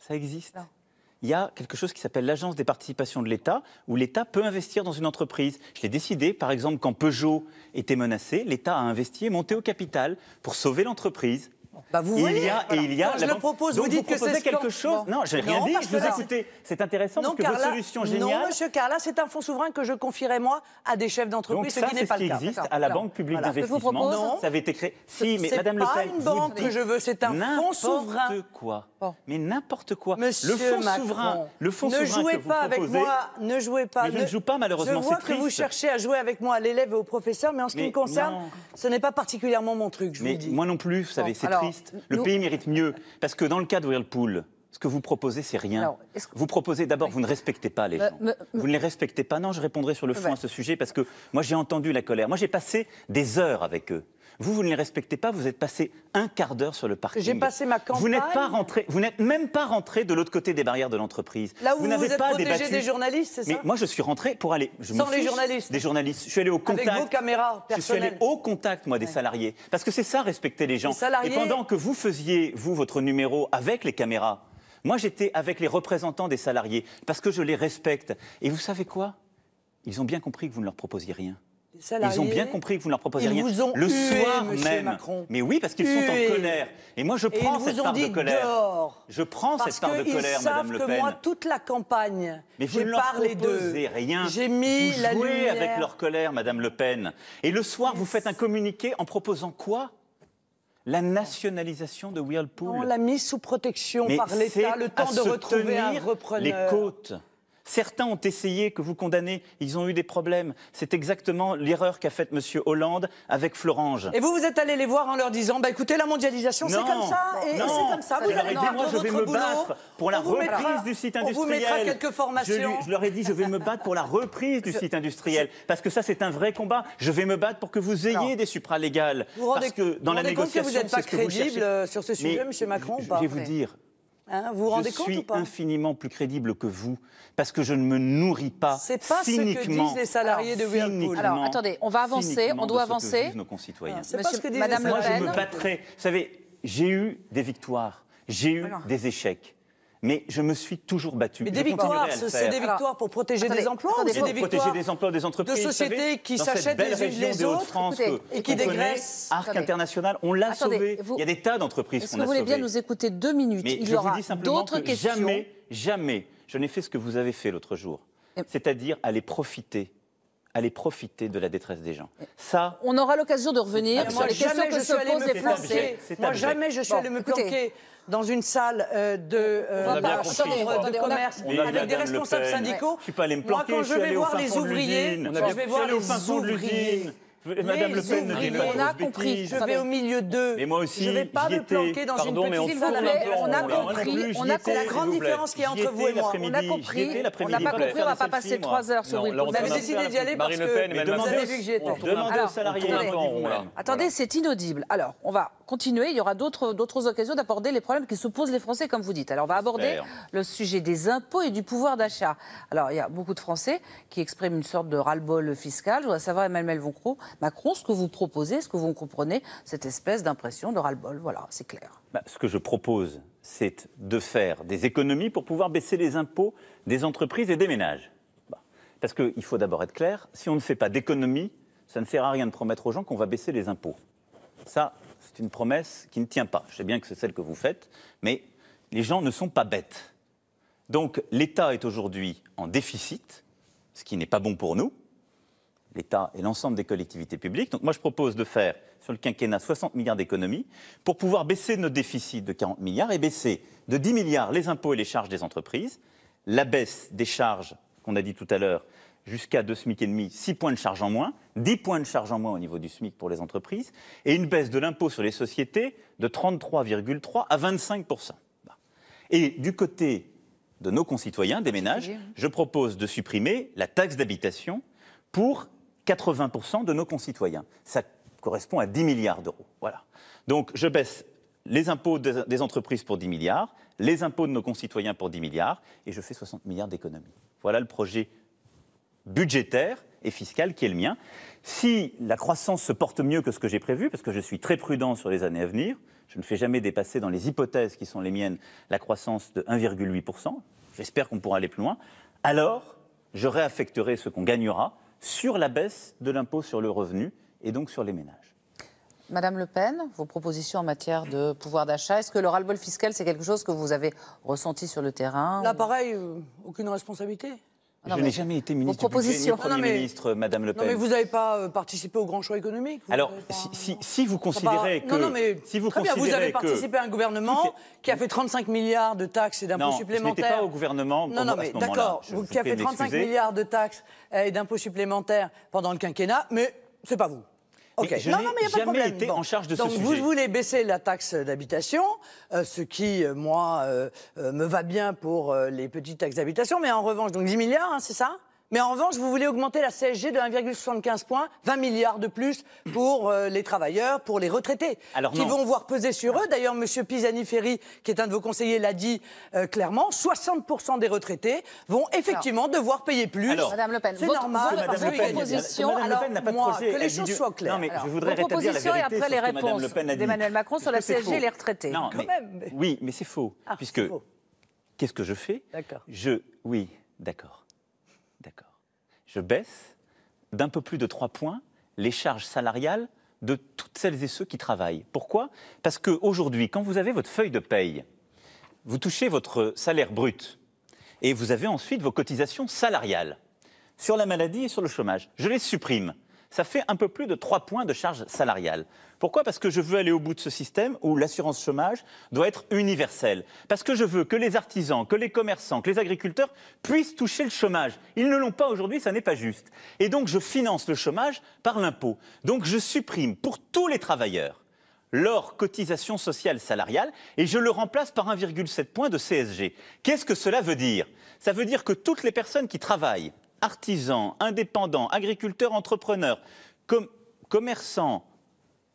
C: Ça existe. il y a quelque chose qui s'appelle l'agence des participations de l'État, où l'État peut investir dans une entreprise. Je l'ai décidé, par exemple, quand Peugeot était menacé, l'État a investi et monté au capital pour sauver l'entreprise. Bah, vous il y a, il a je vous propose, vous dites que c'est quelque chose. Non, je n'ai rien dit, je vous écoutez. C'est intéressant parce que votre solution géniale. Non, monsieur
B: Carla, c'est un fonds souverain que je confierais moi à des chefs d'entreprise, ce qui n'est pas le cas. existe à la Banque publique d'investissement. Non, ça avait été créé. Si, mais Madame Le Pen, une banque que je veux, c'est un fonds souverain.
C: quoi. Mais n'importe quoi. Monsieur le fonds souverain, le fonds ne jouez pas avec moi,
B: ne jouez pas. je ne joue pas malheureusement. Je vois que vous cherchez à jouer avec moi, à l'élève et au professeur, mais en ce qui me concerne,
C: ce n'est pas particulièrement mon truc. Je vous dis. Moi non plus, vous savez, c'est le pays mérite mieux. Parce que dans le cas de Whirlpool, ce que vous proposez, c'est rien. Vous proposez d'abord, vous ne respectez pas les gens. vous ne les respectez pas. Non, je répondrai sur le fond à ce sujet parce que moi, j'ai entendu la colère. Moi, j'ai passé des heures avec eux. Vous, vous ne les respectez pas, vous êtes passé un quart d'heure sur le parking. J'ai passé ma campagne. Vous n'êtes pas rentré, vous n'êtes même pas rentré de l'autre côté des barrières de l'entreprise. Là où vous, n'avez pas des journalistes, c'est ça Mais moi, je suis rentré pour aller. Je Sans les journalistes. Des journalistes. Je suis allé au contact. Avec vos
B: caméras personnelles. Je suis allé
C: au contact, moi, des salariés. Parce que c'est ça, respecter les gens. salariés... Et pendant que vous faisiez, vous, votre numéro avec les caméras, moi, j'étais avec les représentants des salariés parce que je les respecte. Et vous savez quoi Ils ont bien compris que vous ne leur proposiez rien ils ont bien compris que vous ne leur proposez rien. le soir même. Mais oui, parce qu'ils sont en colère. Et moi, je prends cette part de colère. Je prends de colère, Le Pen. que moi,
B: toute la campagne, mais j'ai parlé deux rien. J'ai mis la jouez avec leur
C: colère, Madame Le Pen. Et le soir, vous faites un communiqué en proposant quoi la nationalisation de Whirlpool. On l'a mise sous protection par l'État, le temps de retrouver un Les côtes. Certains ont essayé que vous condamnez, ils ont eu des problèmes. C'est exactement l'erreur qu'a faite M. Hollande avec Florange. Et vous, vous
B: êtes allé les voir en leur disant bah, écoutez, la mondialisation, c'est comme ça. Et, c'est comme ça. Vous allez moi, je vais me battre pour la reprise du site industriel. vous mettra quelques formations. Je,
C: leur ai dit je vais me battre pour la reprise du site industriel. Parce que ça, c'est un vrai combat. Je vais me battre pour que vous ayez des supralégales. Vous parce que dans la négociation. Que vous n'êtes pas crédible sur ce sujet, M.
B: Macron Je vais vous dire, Hein, vous
D: vous rendez je compte suis ou pas
C: infiniment plus crédible que vous parce que je ne me nourris pas. C'est pas ce que disent les salariés de ah, Whirlpool. Alors attendez,
D: on va avancer, on doit avancer.
C: nos concitoyens. Ah, Monsieur, pas Madame Moi, je me battrai. Vous savez, j'ai eu des victoires, j'ai eu des échecs mais je me suis toujours battu. Mais des victoires, c'est des victoires
B: pour protéger des
D: emplois des victoires protéger des
C: des entreprises de sociétés qui s'achètent les unes les autres et qui dégraissent. Arc International, on l'a sauvé. Il y a des tas d'entreprises qu'on a sauvées. Est-ce que vous voulez bien nous
D: écouter deux minutes Il y aura d'autres questions. Jamais,
C: jamais, je n'ai fait ce que vous avez fait l'autre jour, c'est-à-dire aller profiter aller profiter de la détresse des gens. Ça.
D: On aura l'occasion de revenir ah, Moi les questions que se me les Français. Moi, jamais je suis allée me planquer
C: dans une salle
B: euh, de, euh, commerce avec des responsables syndicaux.
C: pas Moi, quand je, vais voir les ouvriers, je vais voir les ouvriers Madame Le Pen On a compris. Je vais au milieu d'eux. Je ne vais pas me planquer dans une petite ville. On a compris. On a la grande différence qu'il y a entre vous et moi. On a compris. On n'a pas compris. On va pas passer
D: trois heures sur Will. Vous avez décidé d'y aller parce que vous avez vu que j'y étais. Demandez aux salariés. Attendez, c'est inaudible. Alors, on va continuer. Il y aura d'autres occasions d'aborder les problèmes qui se posent les Français, comme vous dites. Alors, on va aborder le sujet des impôts et du pouvoir d'achat. Alors, il y a beaucoup de Français qui expriment une sorte de ras-le-bol fiscal. Je voudrais savoir, Emmanuel Voncro, Macron. Ce que vous proposez, ce que vous comprenez, cette espèce d'impression de ras-le-bol. Voilà, c'est clair.
C: Bah, ce que je propose, c'est de faire des économies pour pouvoir baisser les impôts des entreprises et des ménages. Bah, parce qu'il faut d'abord être clair, si on ne fait pas d'économies, ça ne sert à rien de promettre aux gens qu'on va baisser les impôts. Ça, c'est une promesse qui ne tient pas. Je sais bien que c'est celle que vous faites, mais les gens ne sont pas bêtes. Donc l'État est aujourd'hui en déficit, ce qui n'est pas bon pour nous, l'État et l'ensemble des collectivités publiques. Donc moi, je propose de faire sur le quinquennat 60 milliards d'économies pour pouvoir baisser notre déficit de 40 milliards et baisser de 10 milliards les impôts et les charges des entreprises, la baisse des charges qu'on a dit tout à l'heure jusqu'à 2 SMIC et demi, 6 points de charge en moins, 10 points de charge en moins au niveau du SMIC pour les entreprises et une baisse de l'impôt sur les sociétés de 33,3 à 25 Et du côté de nos concitoyens, des ménages, je propose de supprimer la taxe d'habitation pour 80% de nos concitoyens. Ça correspond à 10 milliards d'euros. Voilà. Donc je baisse les impôts des entreprises pour 10 milliards, les impôts de nos concitoyens pour 10 milliards, et je fais 60 milliards d'économies. Voilà le projet budgétaire et fiscal qui est le mien. Si la croissance se porte mieux que ce que j'ai prévu, parce que je suis très prudent sur les années à venir, je ne fais jamais dépasser dans les hypothèses qui sont les miennes la croissance de 1,8%, j'espère qu'on pourra aller plus loin, alors je réaffecterai ce qu'on gagnera sur la baisse de l'impôt sur le revenu et donc sur les ménages.
D: Madame Le Pen, vos propositions en matière de pouvoir d'achat, est-ce que le ras-le-bol fiscal, c'est quelque chose que vous avez ressenti sur le terrain Là,
B: pareil, euh, aucune responsabilité je n'ai jamais été ministre Du Premier non, mais,
C: ministre, Madame Le Pen. Non, mais vous
B: n'avez pas euh, participé au grand choix économique.
C: Alors, si, si, vous bah, considérez que... Non, mais si vous, très bien, vous avez participé
B: à un gouvernement qui a fait 35 milliards de taxes et d'impôts supplémentaires. Non, je pas au gouvernement Non, non, mais d'accord, qui a fait 35 milliards de taxes et d'impôts supplémentaires pendant le quinquennat, mais c'est pas vous. Je non, non, mais il n'y a pas problème. été en charge de Donc ce sujet. vous voulez baisser la taxe d'habitation, euh, ce qui, euh, moi, euh, me va bien pour les petites taxes d'habitation, mais en revanche, donc 10 milliards, hein, c'est ça mais en revanche, vous voulez augmenter la CSG de 1,75 point, 20 milliards de plus pour euh, les travailleurs, pour les retraités, qui vont voir peser sur eux. D'ailleurs, M. Pisani-Ferry, qui est un de vos conseillers, l'a dit euh, clairement, 60% des retraités vont effectivement devoir payer plus. c'est normal.
D: Madame Le Pen, moi, Que les choses soient claires. Non, mais je voudrais la et après les réponses d'Emmanuel Macron sur la CSG et les retraités.
C: Oui, mais c'est faux. Ah. puisque, qu'est-ce que je fais Je, oui, d'accord je baisse d'un peu plus de 3 points les charges salariales de toutes celles et ceux qui travaillent. Pourquoi Parce qu'aujourd'hui, quand vous avez votre feuille de paye, vous touchez votre salaire brut et vous avez ensuite vos cotisations salariales sur la maladie et sur le chômage. Je les supprime ça fait un peu plus de 3 points de charge salariale. Pourquoi Parce que je veux aller au bout de ce système où l'assurance chômage doit être universelle. Parce que je veux que les artisans, que les commerçants, que les agriculteurs puissent toucher le chômage. Ils ne l'ont pas aujourd'hui, ça n'est pas juste. Et donc je finance le chômage par l'impôt. Donc je supprime pour tous les travailleurs leur cotisation sociale salariale et je le remplace par 1,7 point de CSG. Qu'est-ce que cela veut dire Ça veut dire que toutes les personnes qui travaillent artisans, indépendants, agriculteurs, entrepreneurs, commerçants,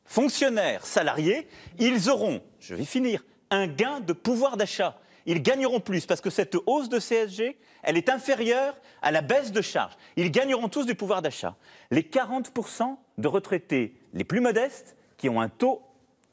C: fonctionnaires, salariés, ils auront, je vais finir, un gain de pouvoir d'achat. Ils gagneront plus parce que cette hausse de CSG, elle est inférieure à la baisse de charges. Ils gagneront tous du pouvoir d'achat. Les 40% de retraités les plus modestes, qui ont un taux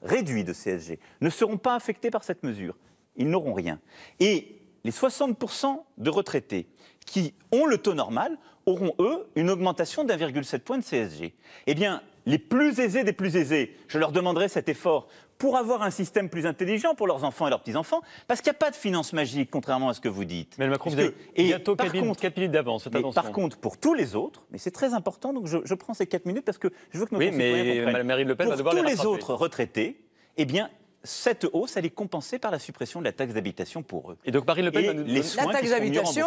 C: réduit de CSG, ne seront pas affectés par cette mesure. Ils n'auront rien. Et les 60% de retraités qui ont le taux normal auront, eux, une augmentation d'1,7 point de CSG. Eh bien, les plus aisés des plus aisés, je leur demanderai cet effort pour avoir un système plus intelligent pour leurs enfants et leurs petits-enfants, parce qu'il n'y a pas de finance magique, contrairement à ce que vous dites. Mais Macron, vous avez bientôt 4 minutes, d'avance, Par contre, pour tous les autres, mais c'est très important, donc je, prends ces 4 minutes parce que je veux que nos oui, mais Le Pen pour va devoir tous les, autres retraités, eh bien, cette hausse, elle est compensée par la suppression de la taxe d'habitation pour eux. Et donc Marine Le Pen va nous... les La taxe d'habitation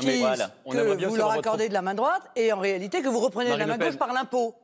C: que vous leur accordez
B: de la main droite et en réalité que vous reprenez de la main gauche par l'impôt.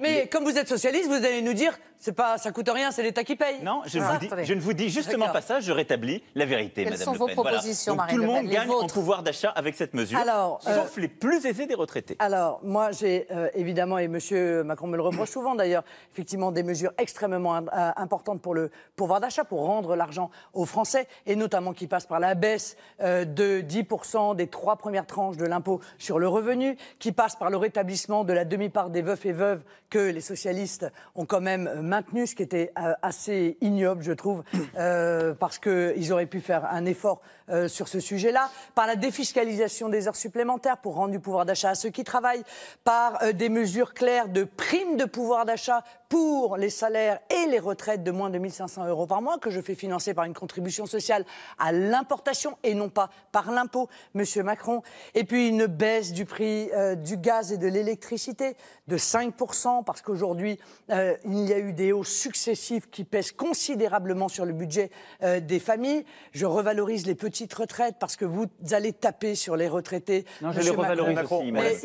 B: Mais comme vous êtes socialiste, vous allez nous dire c'est pas, ça coûte rien, c'est l'État qui paye. Non, je, ne vous, dis, je ne vous dis justement pas
C: ça, je rétablis la vérité, Madame Le Pen. vos voilà. Tout le monde gagne en pouvoir d'achat avec cette mesure, alors, euh, sauf les plus aisés des retraités.
B: Alors, moi, j'ai euh, évidemment, et Monsieur Macron me le reproche souvent d'ailleurs, effectivement, des mesures extrêmement euh, importantes pour le pouvoir d'achat, pour rendre l'argent aux Français, et notamment qui passe par la baisse de 10% des trois premières tranches de l'impôt sur le revenu, qui passe par le rétablissement de la demi-part des veufs et veuves que les socialistes ont quand même maintenu, ce qui était euh, assez ignoble, je trouve, euh, parce qu'ils auraient pu faire un effort euh, sur ce sujet-là, par la défiscalisation des heures supplémentaires pour rendre du pouvoir d'achat à ceux qui travaillent, par des mesures claires de primes de pouvoir d'achat pour les salaires et les retraites de moins de 1500 euros par mois, que je fais financer par une contribution sociale à l'importation et non pas par l'impôt, Monsieur Macron. Et puis une baisse du prix du gaz et de l'électricité de 5%, parce qu'aujourd'hui, il y a eu des des hausses successives qui pèsent considérablement sur le budget euh, des familles. Je revalorise les petites retraites parce que vous allez taper sur les retraités. Non, je les revalorise Mais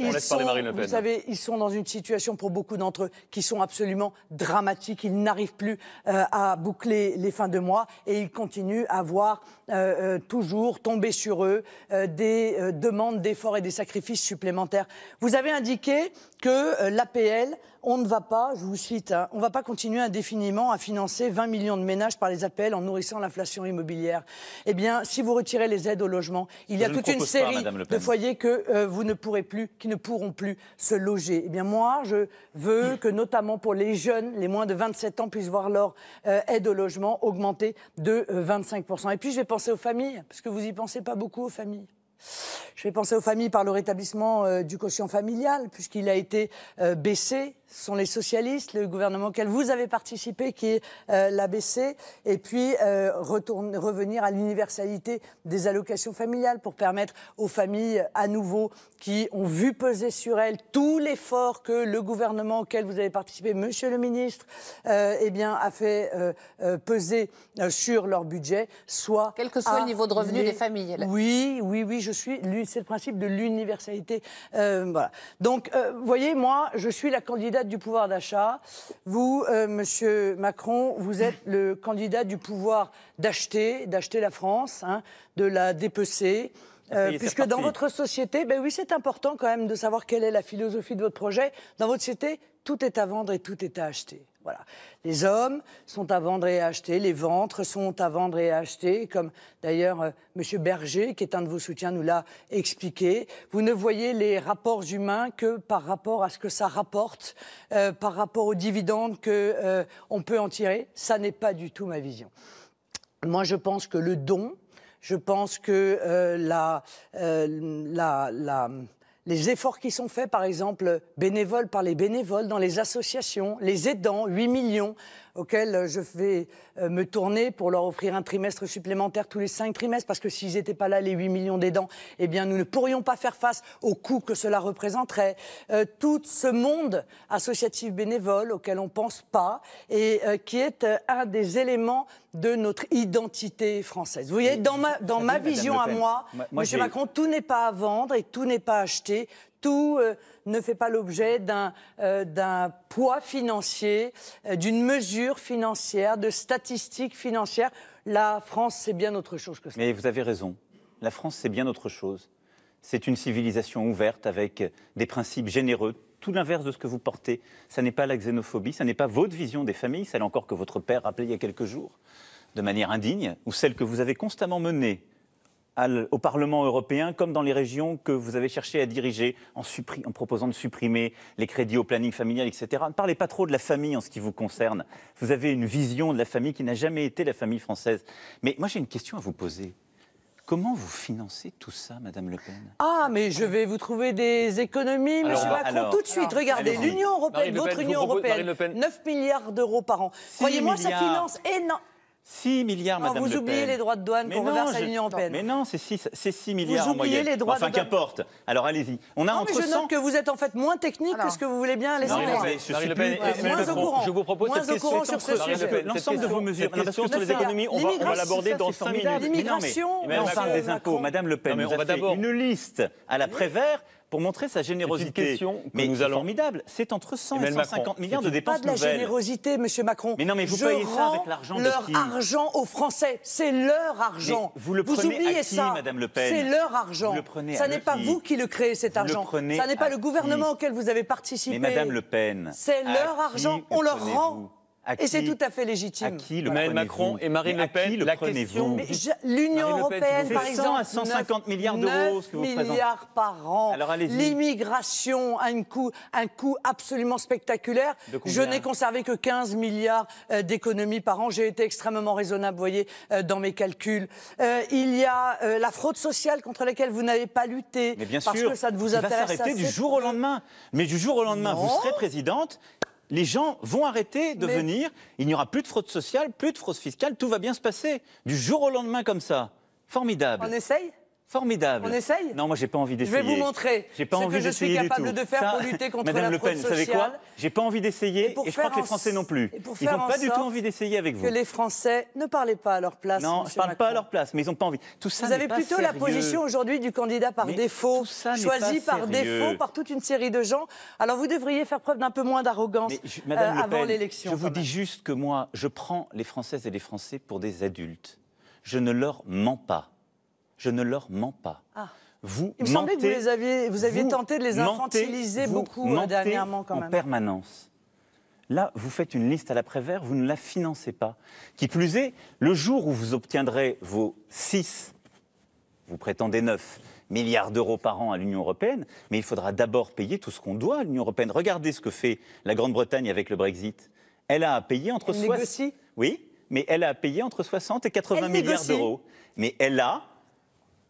B: Vous savez, ils sont dans une situation pour beaucoup d'entre eux qui sont absolument dramatiques. Ils n'arrivent plus euh, à boucler les fins de mois et ils continuent à voir euh, toujours tomber sur eux des demandes d'efforts et des sacrifices supplémentaires. Vous avez indiqué que l'APL on ne va pas, je vous cite, hein, on ne va pas continuer indéfiniment à financer 20 millions de ménages par les appels en nourrissant l'inflation immobilière. Eh bien, si vous retirez les aides au logement, il y a toute une série de foyers que euh, vous ne pourrez plus, qui ne pourront plus se loger. Eh bien, moi, je veux que notamment pour les jeunes, les moins de 27 ans, puissent voir leur euh, aide au logement augmenter de 25%. Euh, Et puis, je vais penser aux familles, parce que vous n'y pensez pas beaucoup aux familles. Je vais penser aux familles par le rétablissement du quotient familial, puisqu'il a été baissé ce sont les socialistes, le gouvernement auquel vous avez participé, qui est euh, l'ABC, et puis euh, revenir à l'universalité des allocations familiales pour permettre aux familles à nouveau qui ont vu peser sur elles tout l'effort que le gouvernement auquel vous avez participé, Monsieur le Ministre, euh, eh bien, a fait peser sur leur budget, soit quel que soit le niveau de revenu des familles. Oui, oui, oui, je suis. C'est le principe de l'universalité. voilà. Donc, voyez, moi, je suis la candidate du pouvoir d'achat. Vous, euh, Monsieur Macron, vous êtes le candidat du pouvoir d'acheter, d'acheter la France, hein, de la dépecer. Euh, puisque dans votre société, ben oui, c'est important quand même de savoir quelle est la philosophie de votre projet. Dans votre société, tout est à vendre et tout est à acheter. Les hommes sont à vendre et à acheter, les ventres sont à vendre et à acheter, comme d'ailleurs euh, M. Berger, qui est un de vos soutiens, nous l'a expliqué. Vous ne voyez les rapports humains que par rapport à ce que ça rapporte, euh, par rapport aux dividendes qu'on euh, peut en tirer. Ça n'est pas du tout ma vision. Moi, je pense que le don, je pense que la les efforts qui sont faits, par exemple, bénévoles par les bénévoles dans les associations, les aidants, 8 millions, auxquels euh, je vais euh, me tourner pour leur offrir un trimestre supplémentaire tous les cinq trimestres, parce que s'ils n'étaient pas là, les 8 millions d'aidants, eh bien, nous ne pourrions pas faire face aux coûts que cela représenterait. Euh, tout ce monde associatif bénévole auquel on ne pense pas et qui est un des éléments de notre identité française. Vous voyez, dans ma, vision à moi, moi, M. Macron, tout n'est pas à vendre et tout n'est pas à acheter. Tout euh, ne fait pas l'objet d'un euh, poids financier, euh, d'une mesure financière, de statistiques financières. La France, c'est bien autre
C: chose que ça. Mais vous avez raison. La France, c'est bien autre chose. C'est une civilisation ouverte avec des principes généreux, tout l'inverse de ce que vous portez. Ça n'est pas la xénophobie, ça n'est pas votre vision des familles, celle encore que votre père rappelait il y a quelques jours, de manière indigne, ou celle que vous avez constamment menée au Parlement européen, comme dans les régions que vous avez cherché à diriger, en, proposant de supprimer les crédits au planning familial, etc. Ne parlez pas trop de la famille en ce qui vous concerne. Vous avez une vision de la famille qui n'a jamais été la famille française. Mais moi, j'ai une question à vous poser. Comment vous financez tout ça, Madame Le Pen
B: Ah, mais je vais vous trouver des économies, Monsieur bah, Macron, tout de suite. regardez, l'Union européenne, votre Union européenne, 9 milliards d'euros par an. Croyez-moi, ça finance énormément. 6 milliards, Madame Le Pen. Vous oubliez les droits de douane qu'on reverse à l'Union européenne. Mais
C: non, c'est 6, milliards en moyenne. Les droits enfin, qu'importe. Alors allez-y. On a non,
B: mais je note que vous êtes en fait moins technique que ce que vous voulez bien laisser non, Je suis Le Pen, moins au courant. Je
A: vous propose moins cette question. Moins au courant sur ce sujet. L'ensemble de vos mesures, question sur les économies, on va l'aborder dans 5 minutes. L'immigration, on parle des
C: impôts. Madame Le Pen, va d'abord une liste à la Prévert pour montrer sa générosité. formidable. C'est entre 100 et 150 milliards de dépenses nouvelles. Pas de la générosité, Monsieur Macron. Mais non, mais vous Je payez ça avec l'argent leur de
B: argent aux Français. C'est leur argent. vous le prenez oubliez ça. Le C'est leur argent. Ce ça n'est pas vous qui le créez cet argent. ça n'est pas le gouvernement auquel vous avez participé. Madame Le Pen.
C: C'est leur argent. On leur rend et c'est tout à fait légitime. À qui le prenez Macron et Marine la L'Union européenne, par exemple. à 150 milliards d'euros,
B: par an. L'immigration a un coût absolument spectaculaire. Je n'ai conservé que 15 milliards euh, d'économies par an. J'ai été extrêmement raisonnable, vous voyez, euh, dans mes calculs. Euh, il y a la fraude sociale contre laquelle vous n'avez pas lutté. bien parce que ça ne vous intéresse va s'arrêter du jour au
C: lendemain. Mais du jour au lendemain, vous serez présidente les gens vont arrêter de venir, il n'y aura plus de fraude sociale, plus de fraude fiscale, tout va bien se passer. Du jour au lendemain comme ça. Formidable. On essaye Formidable. On essaye Non, moi, j'ai pas envie d'essayer. Je vais vous montrer j'ai pas ce envie que je suis capable de faire pour lutter contre Madame Le Pen, vous savez quoi J'ai pas envie d'essayer et, je crois que les Français non plus. Ils n'ont pas du tout envie d'essayer avec vous. Que les
B: Français ne parlent pas à leur place. Non, ils ne parle pas à leur
C: place, mais ils n'ont pas envie. Tout ça Vous avez plutôt la position
B: aujourd'hui du candidat par défaut, choisi par défaut par toute une série de gens. Alors vous devriez faire preuve d'un peu moins d'arrogance euh, avant l'élection.
C: Je vous dis juste que moi, je prends les Françaises et les Français pour des adultes. Je ne leur mens pas. Je ne leur mens pas. Ah. Vous Il me semblait que vous, les aviez, vous aviez tenté de les infantiliser beaucoup euh, dernièrement quand même. En permanence. Là, vous faites une liste à l'après-vert, vous ne la financez pas. Qui plus est, le jour où vous obtiendrez vos 6, vous prétendez 9 milliards d'euros par an à l'Union européenne, mais il faudra d'abord payer tout ce qu'on doit à l'Union européenne. Regardez ce que fait la Grande-Bretagne avec le Brexit. Elle a à payer entre... Elle Oui, mais elle a payé entre 60 et 80 milliards d'euros. Mais elle a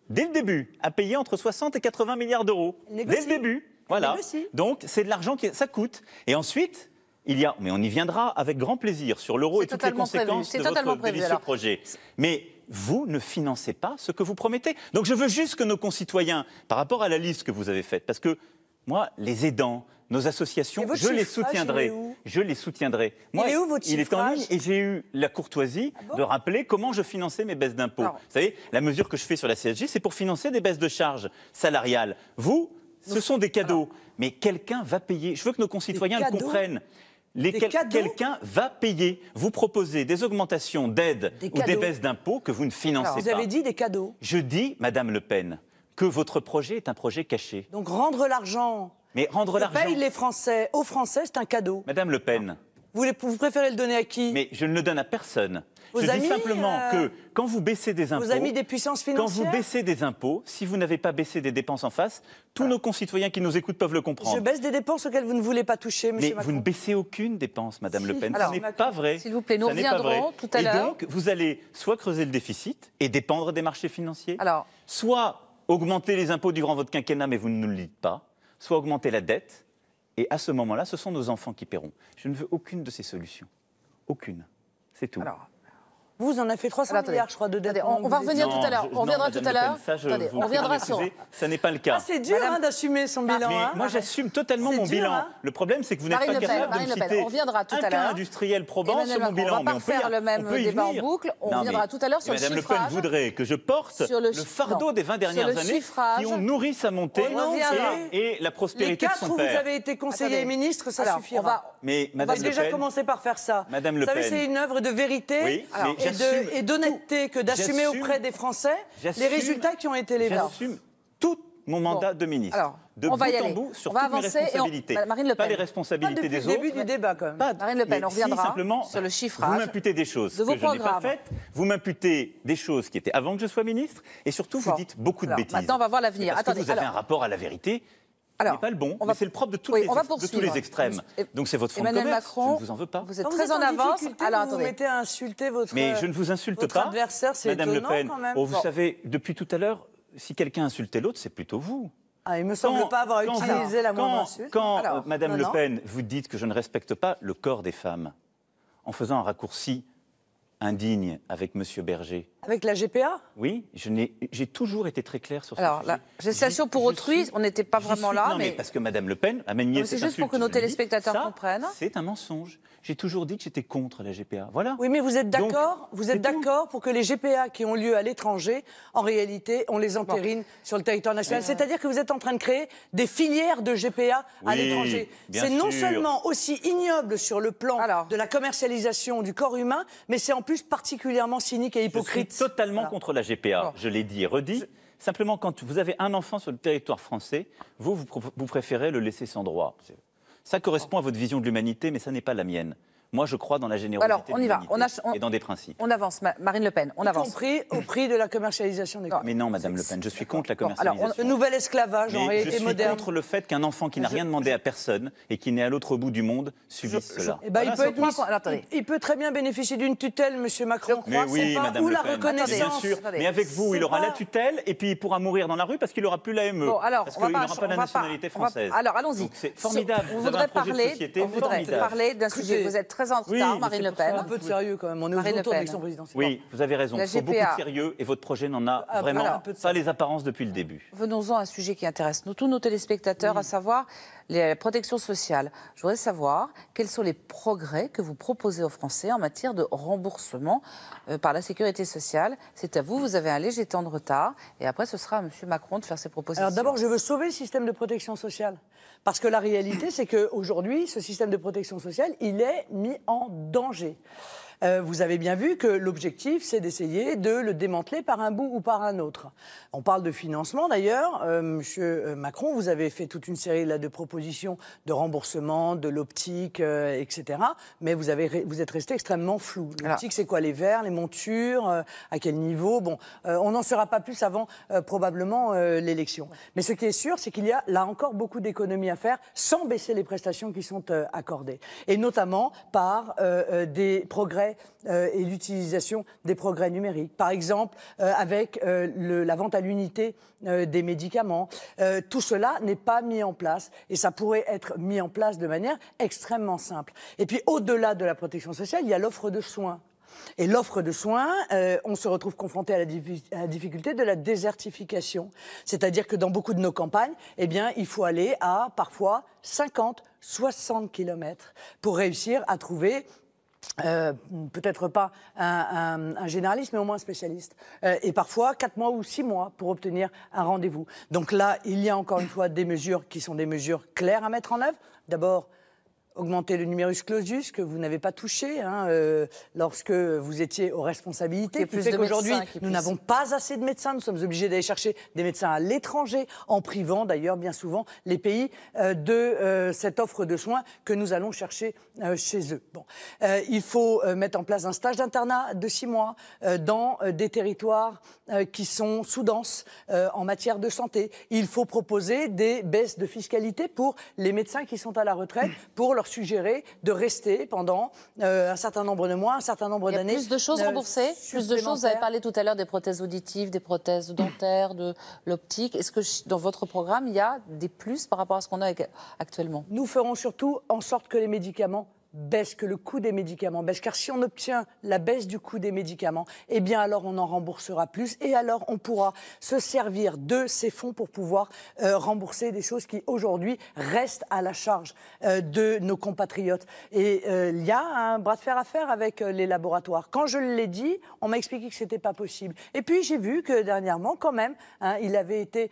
C: dès le début, à payer entre 60 et 80 milliards d'euros. Dès le début. Voilà. Donc, c'est de l'argent qui ça coûte. Et ensuite, il y a, mais on y viendra avec grand plaisir sur l'euro et toutes les conséquences de votre délicieux projet. Mais vous ne financez pas ce que vous promettez. Donc je veux juste que nos concitoyens, par rapport à la liste que vous avez faite, parce que moi, les aidants, nos associations, je les soutiendrai. Je les soutiendrai. il est où votre Il est en et j'ai eu la courtoisie ah de rappeler comment je finançais mes baisses d'impôts. Vous savez, la mesure que je fais sur la CSG, c'est pour financer des baisses de charges salariales. Vous, ce sont des cadeaux. Mais quelqu'un va payer. Je veux que nos concitoyens le comprennent. Quelqu'un va payer. Vous proposez des augmentations d'aides ou des baisses d'impôts que vous ne financez pas. Vous avez dit des cadeaux. Je dis, Madame Le Pen, que votre projet est un projet caché.
B: Donc rendre l'argent.
C: Mais rendre l'argent. paye les Français aux Français, c'est un cadeau. Madame Le Pen. Vous, préférez le donner à qui Mais je ne le donne à personne. je dis simplement euh, que quand vous baissez des impôts, vous amis
B: des puissances financières, quand vous baissez
C: des impôts, si vous n'avez pas baissé des dépenses en face, tous ah. nos concitoyens qui nous écoutent peuvent le comprendre. Je
B: baisse des dépenses auxquelles vous ne voulez pas toucher, Monsieur Mais vous
C: ne baissez aucune dépense, Madame Le Pen. Ce n'est pas vrai. S'il vous plaît, nous reviendrons tout à l'heure. Et donc, vous allez soit creuser le déficit et dépendre des marchés financiers, Alors, soit augmenter les impôts durant votre quinquennat, mais vous ne nous le dites pas, soit augmenter la dette, et à ce moment-là, ce sont nos enfants qui paieront. Je ne veux aucune de ces solutions. Aucune. C'est tout.
B: Vous en avez fait 300 milliards, je crois, de On, on, va revenir tout à l'heure. On reviendra tout à l'heure. On reviendra sur.
C: Ça n'est pas le cas. Ah, c'est dur hein,
B: d'assumer son
C: bilan. Hein. Moi, j'assume totalement mon bilan. Hein. Le problème, c'est que vous n'êtes pas capable de me citer on reviendra tout à l'heure. industriel probant sur mon bilan. On va pas faire le même débat en boucle. On reviendra tout à l'heure sur le chiffrage. Madame Le Pen voudrait que je porte le fardeau des 20 dernières années qui ont nourri sa montée et la prospérité de Les quatre où vous avez
B: été conseiller et ministre, ça suffira.
C: Mais va déjà commencé
B: par faire ça. Madame Le Pen... Vous savez, c'est une œuvre de vérité et d'honnêteté que d'assumer auprès des Français les résultats
C: qui ont été les leurs. J'assume tout mon mandat de ministre. de on va y en bout sur on toutes mes responsabilités. On... Bah, pas les responsabilités des le autres. début du débat, quand même. Marine Le Pen, on reviendra simplement, sur le chiffrage. Vous m'imputez des choses de vos que je n'ai pas faites. Vous m'imputez des choses qui étaient avant que je sois ministre. Et surtout, vous dites beaucoup de bêtises. Maintenant, on va voir l'avenir. Attendez. vous avez un rapport à la vérité alors, n'est pas le bon, on va, mais c'est le propre de, les, de tous les extrêmes. Donc c'est votre fond de commerce. Macron, je ne vous en veux pas. Vous êtes très
D: en, avance. Alors
B: attendez. Vous, vous mettez à insulter votre Mais je ne vous insulte pas. adversaire, c'est Madame étonnant, Le Pen. Quand même. Oh, vous savez,
C: depuis tout à l'heure, si quelqu'un insultait l'autre, c'est plutôt vous. Ah, il me semble pas avoir utilisé la moindre insulte. Quand euh, Madame Le Pen, vous dites que je ne respecte pas le corps des femmes en faisant un raccourci indigne avec Monsieur Berger, avec la GPA Oui, j'ai toujours été très clair sur ça. Alors, la gestation pour autrui, on n'était pas vraiment là. Non, mais... parce que Mme Le Pen a manié C'est juste pour que nos téléspectateurs comprennent. C'est un mensonge. J'ai toujours dit que j'étais contre la GPA. Voilà. Oui, mais vous êtes d'accord Vous êtes d'accord pour que les GPA qui ont lieu à l'étranger,
B: en réalité, on les entérine sur le territoire national C'est-à-dire que vous êtes en train de créer des filières de GPA à l'étranger. C'est non seulement aussi ignoble sur le plan de la commercialisation du corps humain, mais c'est en plus particulièrement cynique et hypocrite
C: totalement contre la GPA, je l'ai dit et redit. Simplement, quand vous avez un enfant sur le territoire français, vous, vous préférez le laisser sans droit. Ça correspond à votre vision de l'humanité, mais ça n'est pas la mienne. Moi, je crois dans la générosité Alors, on y va. et dans des principes.
D: On avance, Marine Le Pen, on avance. Compris au prix de la
B: commercialisation des
D: Mais
C: non, Madame Le Pen, je suis contre la commercialisation. Alors, on,
B: nouvel esclavage
D: en réalité moderne. Je suis contre
C: le fait qu'un enfant qui n'a rien demandé à personne et qui n'est à l'autre bout du monde subisse cela.
B: il, peut très bien bénéficier d'une tutelle, Monsieur Macron. Mais oui, Madame la reconnaissez. Mais avec vous, il aura la
C: tutelle et puis il pourra mourir dans la rue parce qu'il n'aura plus l'AME. me parce qu'il n'aura pas la nationalité française. Alors, allons-y. C'est formidable. On voudrait parler. d'un sujet. Vous
D: êtes Marine Le Pen. Un peu de sérieux
B: quand même. On est Marine autour de l'élection
D: présidentielle.
C: Oui, vous avez raison. Il faut beaucoup de sérieux et votre projet n'en a ah, vraiment pas les apparences depuis le début.
D: Venons-en à un sujet qui intéresse nous, tous nos téléspectateurs, à savoir la protection sociale. Je voudrais savoir quels sont les progrès que vous proposez aux Français en matière de remboursement euh, par la sécurité sociale. C'est à vous, vous avez un léger
B: temps de retard. Et après, ce sera à M. Macron de faire ses propositions. Alors d'abord, je veux sauver le système de protection sociale. Parce que la réalité, c'est qu'aujourd'hui, ce système de protection sociale, il est mis en danger. Euh, vous avez bien vu que l'objectif, c'est d'essayer de le démanteler par un bout ou par un autre. On parle de financement d'ailleurs. Euh, monsieur euh, Macron, vous avez fait toute une série là, de propositions de remboursement, de l'optique, etc. Mais vous, avez, vous êtes resté extrêmement flou. L'optique, c'est quoi les verres, les montures, à quel niveau Bon, on n'en sera pas plus avant probablement l'élection. Mais ce qui est sûr, c'est qu'il y a là encore beaucoup d'économies à faire sans baisser les prestations qui sont accordées. Et notamment par des progrès euh, et l'utilisation des progrès numériques. Par exemple, euh, avec euh, la vente à l'unité des médicaments. tout cela n'est pas mis en place et ça pourrait être mis en place de manière extrêmement simple. Et puis, au-delà de la protection sociale, il y a l'offre de soins. Et l'offre de soins, on se retrouve confronté à, la difficulté de la désertification. C'est-à-dire que dans beaucoup de nos campagnes, eh bien, il faut aller à parfois 50, 60 kilomètres pour réussir à trouver euh, peut-être pas un, généraliste, mais au moins un spécialiste. Euh, et parfois, 4 mois ou 6 mois pour obtenir un rendez-vous. Donc là, il y a encore une fois des mesures qui sont des mesures claires à mettre en œuvre. D'abord, augmenter le numerus clausus que vous n'avez pas touché hein, euh, lorsque vous étiez aux responsabilités. Plus plus qu'aujourd'hui, nous n'avons pas assez de médecins. Nous sommes obligés d'aller chercher des médecins à l'étranger, en privant d'ailleurs bien souvent les pays euh, de euh, cette offre de soins que nous allons chercher chez eux. Bon. il faut mettre en place un stage d'internat de six mois dans des territoires qui sont sous-denses en matière de santé. Il faut proposer des baisses de fiscalité pour les médecins qui sont à la retraite, pour leur suggéré suggérer de rester pendant euh, un certain nombre de mois, un certain nombre d'années. Plus de choses euh, remboursées Plus de choses Vous avez
D: parlé tout à l'heure des prothèses auditives, des prothèses dentaires, de l'optique. Est-ce que dans votre programme, il y a des plus par rapport à ce qu'on
B: a actuellement Nous ferons surtout en sorte que les médicaments baisse, que le coût des médicaments baisse. Car si on obtient la baisse du coût des médicaments, eh bien alors on en remboursera plus et alors on pourra se servir de ces fonds pour pouvoir euh, rembourser des choses qui aujourd'hui restent à la charge euh, de nos compatriotes. Et euh, il y a un bras de fer à faire avec les laboratoires. Quand je l'ai dit, on m'a expliqué que ce n'était pas possible. Et puis j'ai vu que dernièrement, quand même, hein, il avait été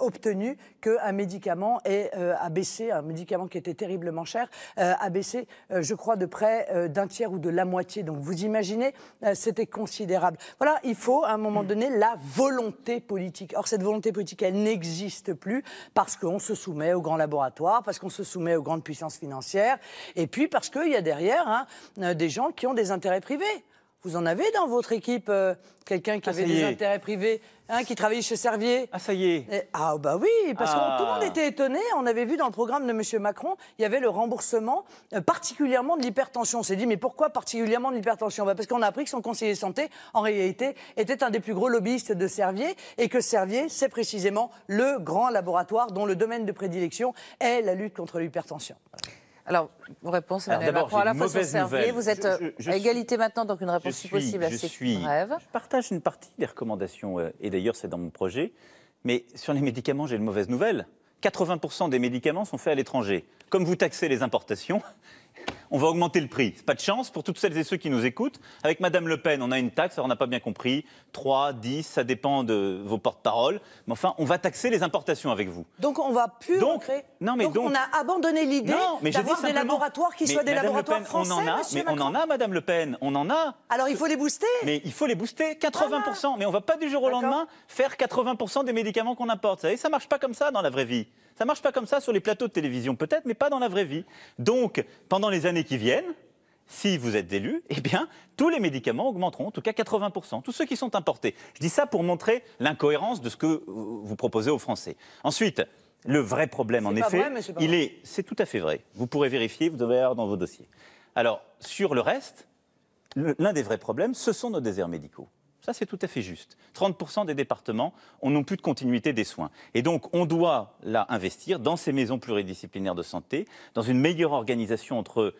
B: obtenu qu'un médicament est abaissé, un médicament qui était terriblement cher, abaissé euh, je crois, de près euh, d'un tiers ou de la moitié. Donc vous imaginez, euh, c'était considérable. Voilà, il faut à un moment donné la volonté politique. Or, cette volonté politique, elle n'existe plus parce qu'on se soumet aux grands laboratoires, parce qu'on se soumet aux grandes puissances financières, et puis parce qu'il y a derrière hein, des gens qui ont des intérêts privés. Vous en avez dans votre équipe euh, quelqu'un qui ah, avait des intérêts privés, hein, qui travaillait chez Servier Ah, ça y est eh, Ah, oh, bah oui, parce que tout le monde ah. était étonné. On avait vu dans le programme de M. Macron, il y avait le remboursement euh, particulièrement de l'hypertension. On s'est dit, mais pourquoi particulièrement de l'hypertension bah, Parce qu'on a appris que son conseiller de santé, en réalité, était un des plus gros lobbyistes de Servier et que Servier, c'est précisément le grand laboratoire dont le domaine de prédilection est la lutte contre l'hypertension.
C: Alors, vos réponses, Emmanuel Macron, à la fois sont Vous êtes à euh, égalité
B: maintenant, donc une
D: réponse si possible assez
C: brève. Je partage une partie des recommandations, euh, et d'ailleurs, c'est dans mon projet. Mais sur les médicaments, j'ai une mauvaise nouvelle. 80% des médicaments sont faits à l'étranger. Comme vous taxez les importations, on va augmenter le prix. Pas de chance pour toutes celles et ceux qui nous écoutent. Avec Madame Le Pen, on a une taxe, alors on n'a pas bien compris. 3, 10, ça dépend de vos porte parole Mais enfin, on va taxer les importations avec vous.
B: Donc on va plus donc, mais on a abandonné l'idée d'avoir des laboratoires qui soient des laboratoires français, on en a, Mais on
C: en a, Madame Le Pen, on en a. Alors il faut les booster Mais il faut les booster, 80%. Mais on va pas du jour au lendemain faire 80% des médicaments qu'on importe. Vous savez, ça marche pas comme ça dans la vraie vie. Ça marche pas comme ça sur les plateaux de télévision peut-être, mais pas dans la vraie vie. Donc, pendant les années qui viennent, si vous êtes élu, eh bien, tous les médicaments augmenteront, en tout cas 80%, tous ceux qui sont importés. Je dis ça pour montrer l'incohérence de ce que vous proposez aux Français. Ensuite, le vrai problème, en effet, il est, c'est tout à fait vrai. Vous pourrez vérifier, vous devez avoir dans vos dossiers. Alors, sur le reste, l'un des vrais problèmes, ce sont nos déserts médicaux. Ça, c'est tout à fait juste. 30% des départements n'ont plus de continuité des soins. Et donc, on doit là investir dans ces maisons pluridisciplinaires de santé, dans une meilleure organisation entre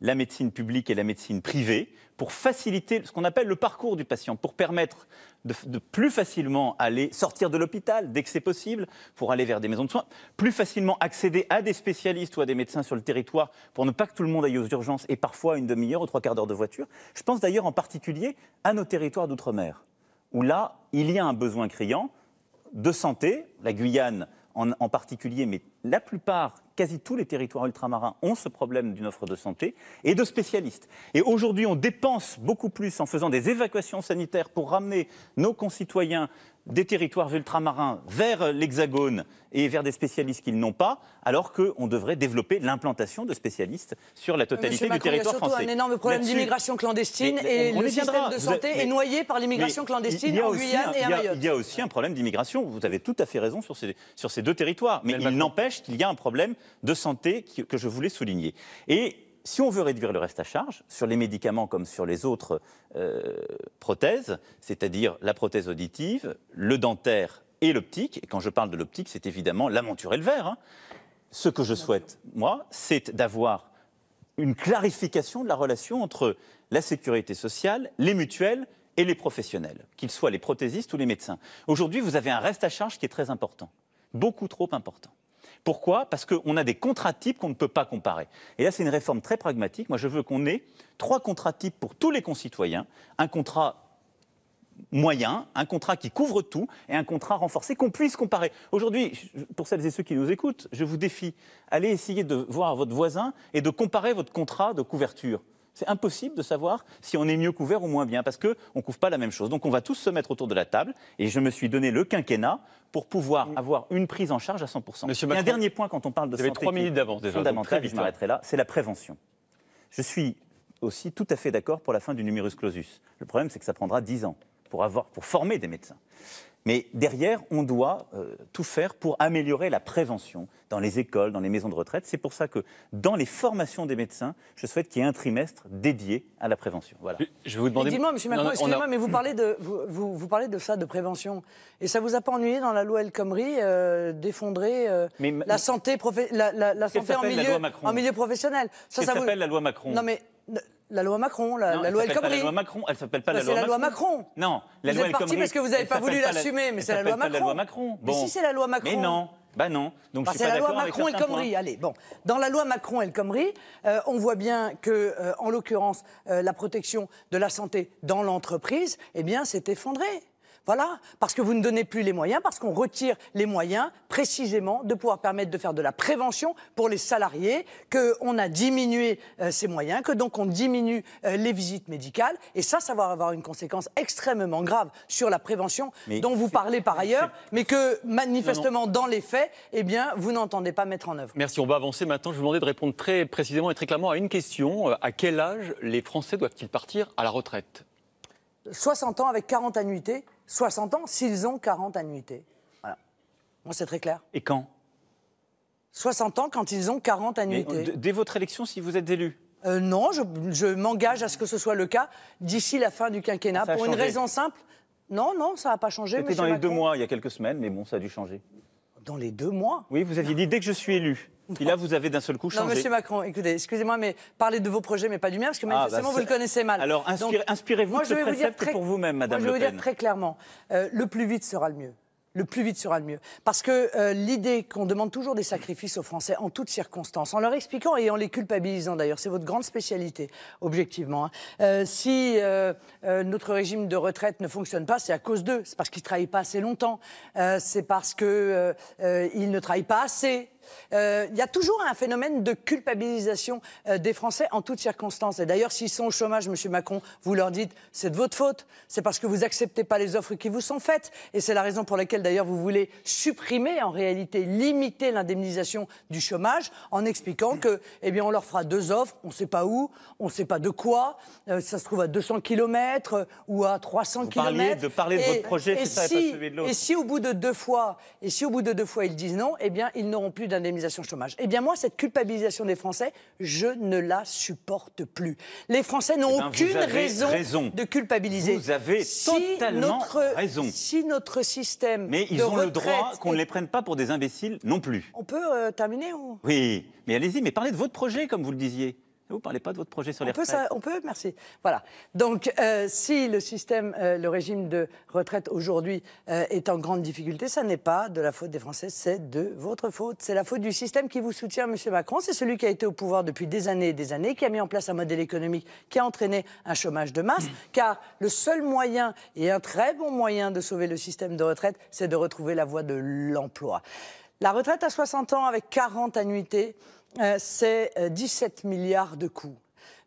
C: la médecine publique et la médecine privée pour faciliter ce qu'on appelle le parcours du patient, pour permettre de, plus facilement aller sortir de l'hôpital dès que c'est possible, pour aller vers des maisons de soins, plus facilement accéder à des spécialistes ou à des médecins sur le territoire pour ne pas que tout le monde aille aux urgences et parfois une demi-heure ou trois quarts d'heure de voiture. Je pense d'ailleurs en particulier à nos territoires d'outre-mer, où là, il y a un besoin criant de santé. La Guyane en, particulier, mais la plupart, quasi tous les territoires ultramarins ont ce problème d'une offre de santé et de spécialistes. Et aujourd'hui, on dépense beaucoup plus en faisant des évacuations sanitaires pour ramener nos concitoyens des territoires ultramarins vers l'Hexagone et vers des spécialistes qu'ils n'ont pas, alors qu'on devrait développer l'implantation de spécialistes sur la totalité du territoire français. Il y a surtout un énorme problème d'immigration clandestine et, le système de santé est noyé par l'immigration clandestine en Guyane et à Mayotte. Il y a aussi un problème d'immigration, vous avez tout à fait raison sur ces, sur ces deux territoires, mais, mais il n'empêche qu'il y a un problème de santé que, je voulais souligner. Et si on veut réduire le reste à charge, sur les médicaments comme sur les autres euh, prothèses, c'est-à-dire la prothèse auditive, le dentaire et l'optique, et quand je parle de l'optique, c'est évidemment la monture et le verre, hein. ce que je souhaite, moi, c'est d'avoir une clarification de la relation entre la sécurité sociale, les mutuelles et les professionnels, qu'ils soient les prothésistes ou les médecins. Aujourd'hui, vous avez un reste à charge qui est très important, beaucoup trop important. Pourquoi Parce qu'on a des contrats types qu'on ne peut pas comparer. Et là, c'est une réforme très pragmatique. Moi, je veux qu'on ait trois contrats types pour tous les concitoyens. Un contrat moyen, un contrat qui couvre tout et un contrat renforcé qu'on puisse comparer. Aujourd'hui, pour celles et ceux qui nous écoutent, je vous défie, allez essayer de voir votre voisin et de comparer votre contrat de couverture. C'est impossible de savoir si on est mieux couvert ou moins bien parce qu'on ne couvre pas la même chose. Donc on va tous se mettre autour de la table et je me suis donné le quinquennat pour pouvoir mm. avoir une prise en charge à 100%. Monsieur et un dernier point quand on parle de vous santé. Vous avez trois minutes d'avance déjà. je m'arrêterai là, c'est la prévention. Je suis aussi tout à fait d'accord pour la fin du numerus clausus. Le problème, c'est que ça prendra 10 ans pour, avoir, pour former des médecins. Mais derrière, on doit euh, tout faire pour améliorer la prévention dans les écoles, dans les maisons de retraite. C'est pour ça que dans les formations des médecins, je souhaite qu'il y ait un trimestre dédié à la prévention. Voilà. Je vais vous demander. Dites-moi, monsieur Macron, excusez-moi, mais vous
B: parlez, de, vous, vous, parlez de ça, de prévention. Et ça vous a pas ennuyé dans la loi El Khomri euh, d'effondrer euh, la santé, la, la, la santé en, milieu, professionnel Ça, s'appelle la loi Macron. Non, mais la loi Macron, la, loi El Khomri. La loi
C: Macron, elle s'appelle pas la, loi la loi Macron. Non, la vous loi êtes El parce que vous n'avez pas voulu l'assumer, mais c'est la loi Macron. Mais si c'est la loi Macron. Mais non. Bah non. Donc c'est la loi Macron et Khomri.
B: Allez, bon, dans la loi Macron et Khomri, euh, on voit bien que, euh, en l'occurrence, euh, la protection de la santé dans l'entreprise, eh bien, s'est effondrée. Voilà, parce que vous ne donnez plus les moyens, parce qu'on retire les moyens précisément de pouvoir permettre de faire de la prévention pour les salariés, qu'on a diminué euh, ces moyens, que donc on diminue euh, les visites médicales. Et ça, ça va avoir une conséquence extrêmement grave sur la prévention dont vous parlez par ailleurs, mais que manifestement dans les faits, eh bien, vous n'entendez pas mettre en œuvre.
A: Merci, on va avancer maintenant. Je vous demandais de répondre très précisément et très clairement à une question. Euh, à quel âge les Français doivent-ils partir à la retraite
B: 60 ans avec 40 annuités 60 ans s'ils ont 40 annuités. Voilà. Moi, c'est très clair. Et quand 60 ans quand ils ont 40 annuités. Euh,
C: dès votre élection, si vous êtes élu euh, Non, je, m'engage
B: à ce que ce soit le cas d'ici la fin du quinquennat, pour une raison simple. Non, non, ça n'a pas changé. C'était dans les deux mois,
C: il y a quelques semaines, mais bon, ça a dû changer. Dans les deux mois Oui, vous aviez dit dès que je suis élu. Et là, vous avez d'un seul coup changé. Non, monsieur
B: Macron, écoutez, excusez-moi, mais parlez de vos projets, mais pas du mien, parce que manifestement, ah, bah, vous le connaissez mal. Alors, inspirez-vous de pour vous-même, madame moi, Je vais vous dire très clairement euh, le plus vite sera le mieux le plus vite sera le mieux. Parce que euh, l'idée qu'on demande toujours des sacrifices aux Français en toutes circonstances, en leur expliquant et en les culpabilisant d'ailleurs, c'est votre grande spécialité, objectivement. Hein. Euh, si notre régime de retraite ne fonctionne pas, c'est à cause d'eux. C'est parce qu'ils ne travaillent pas assez longtemps. c'est parce qu'ils ne travaillent pas assez euh, il y a toujours un phénomène de culpabilisation euh, des Français en toutes circonstances. Et d'ailleurs, s'ils sont au chômage, Monsieur Macron, vous leur dites c'est de votre faute, c'est parce que vous acceptez pas les offres qui vous sont faites, et c'est la raison pour laquelle d'ailleurs vous voulez supprimer, en réalité, limiter l'indemnisation du chômage en expliquant que, eh bien, on leur fera deux offres, on ne sait pas où, on ne sait pas de quoi, euh, ça se trouve à 200 km ou à 300 km. de parler de votre projet, Et si, ça, et pas de Et si au bout de deux fois, et si au bout de deux fois ils disent non, eh bien, ils n'auront plus d'indemnisation chômage. Eh bien, moi, cette culpabilisation des Français, je ne la supporte plus. Les Français n'ont eh ben, aucune raison,
C: de culpabiliser. Vous avez totalement raison. Si
B: notre système. Mais ils ont le droit qu'on ne les
C: prenne pas pour des imbéciles non plus.
B: On peut euh, terminer
C: Oui, mais allez-y, mais parlez de votre projet, comme vous le disiez. Vous ne parlez pas de votre projet sur les retraites.
B: on peut, merci. Voilà. Donc, euh, si le système, euh, le régime de retraite aujourd'hui euh, est en grande difficulté, ça n'est pas de la faute des Français, c'est de votre faute. C'est la faute du système qui vous soutient, M. Macron. C'est celui qui a été au pouvoir depuis des années et des années, qui a mis en place un modèle économique qui a entraîné un chômage de masse. Mmh. Car le seul moyen, et un très bon moyen de sauver le système de retraite, c'est de retrouver la voie de l'emploi. La retraite à 60 ans avec 40 annuités, euh, c'est 17 euh, milliards de coûts.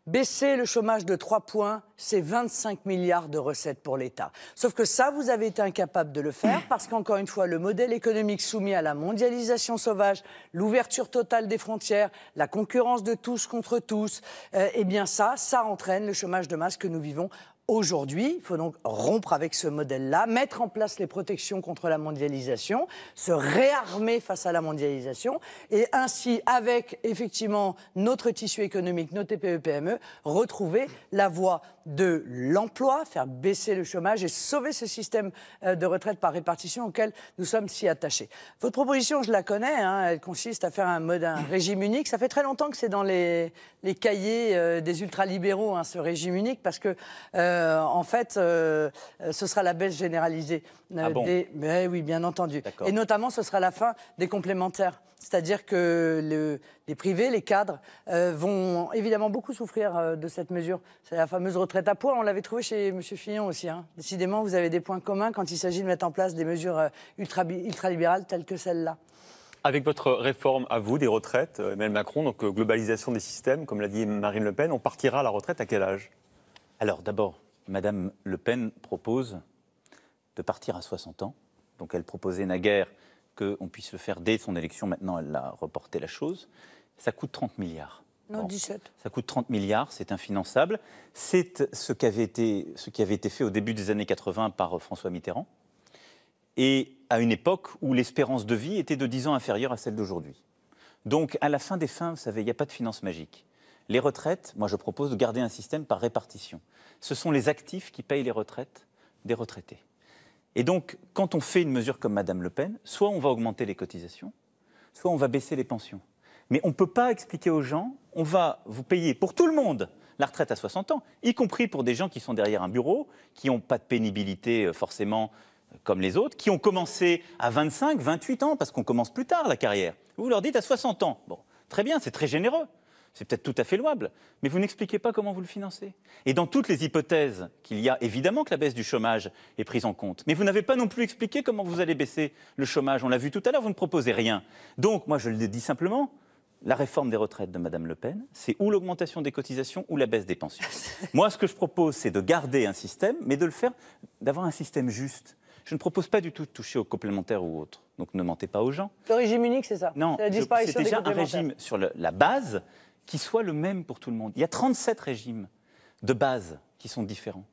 B: Baisser le chômage de 3 points, c'est 25 milliards de recettes pour l'État. Sauf que ça, vous avez été incapable de le faire parce qu'encore une fois, le modèle économique soumis à la mondialisation sauvage, l'ouverture totale des frontières, la concurrence de tous contre tous, euh, eh bien ça, ça entraîne le chômage de masse que nous vivons Aujourd'hui, il faut donc rompre avec ce modèle-là, mettre en place les protections contre la mondialisation, se réarmer face à la mondialisation, et ainsi, avec effectivement notre tissu économique, nos TPE-PME, e, retrouver la voie de l'emploi, faire baisser le chômage et sauver ce système euh, de retraite par répartition auquel nous sommes si attachés. Votre proposition, je la connais, hein, elle consiste à faire un, mode, un régime unique. Ça fait très longtemps que c'est dans les, les cahiers euh, des ultralibéraux, hein, ce régime unique, parce que... Euh, euh, en fait, euh, ce sera la baisse généralisée. Euh, ah mais oui, bien entendu. Et notamment, ce sera la fin des complémentaires. C'est-à-dire que les privés, les cadres, vont évidemment beaucoup souffrir de cette mesure. C'est la fameuse retraite à poids. On l'avait trouvé chez M. Fillon aussi. Hein. Décidément, vous avez des points communs quand il s'agit de mettre en place des mesures ultralibérales ultra telles que celle-là.
A: Avec votre réforme à vous des retraites, Emmanuel Macron, donc globalisation des systèmes, comme l'a dit Marine Le Pen, on partira à la retraite à quel âge Alors d'abord, Madame Le Pen propose de partir à 60
C: ans. Donc elle proposait naguère qu'on puisse le faire dès son élection. Maintenant, elle a reporté la chose. Ça coûte 30 milliards. Non, Ça coûte 30 milliards, c'est infinançable. C'est ce, qui été, ce qui avait été fait au début des années 80 par François Mitterrand. Et à une époque où l'espérance de vie était de 10 ans inférieure à celle d'aujourd'hui. Donc, à la fin des fins, vous savez, il n'y a pas de finance magique. Les retraites, moi je propose de garder un système par répartition. Ce sont les actifs qui payent les retraites des retraités. Et donc, quand on fait une mesure comme Mme Le Pen, soit on va augmenter les cotisations, soit on va baisser les pensions. Mais on ne peut pas expliquer aux gens, on va vous payer pour tout le monde la retraite à 60 ans, y compris pour des gens qui sont derrière un bureau, qui n'ont pas de pénibilité euh, forcément euh, comme les autres, qui ont commencé à 25, 28 ans, parce qu'on commence plus tard la carrière. Vous leur dites à 60 ans. Bon, très bien, c'est très généreux. C'est peut-être tout à fait louable, mais vous n'expliquez pas comment vous le financez. Et dans toutes les hypothèses qu'il y a, évidemment que la baisse du chômage est prise en compte, mais vous n'avez pas non plus expliqué comment vous allez baisser le chômage. On l'a vu tout à l'heure, vous ne proposez rien. Donc, moi, je le dis simplement, la réforme des retraites de Mme Le Pen, c'est ou l'augmentation des cotisations ou la baisse des pensions. Moi, ce que je propose, c'est de garder un système, mais de le faire, d'avoir un système juste. Je ne propose pas du tout de toucher aux complémentaires ou autres. Donc ne mentez pas aux gens.
B: Le régime unique, c'est ça Non, c'est déjà un régime
C: sur la base qui soit le même pour tout le monde. Il y a 37 régimes de base qui sont différents.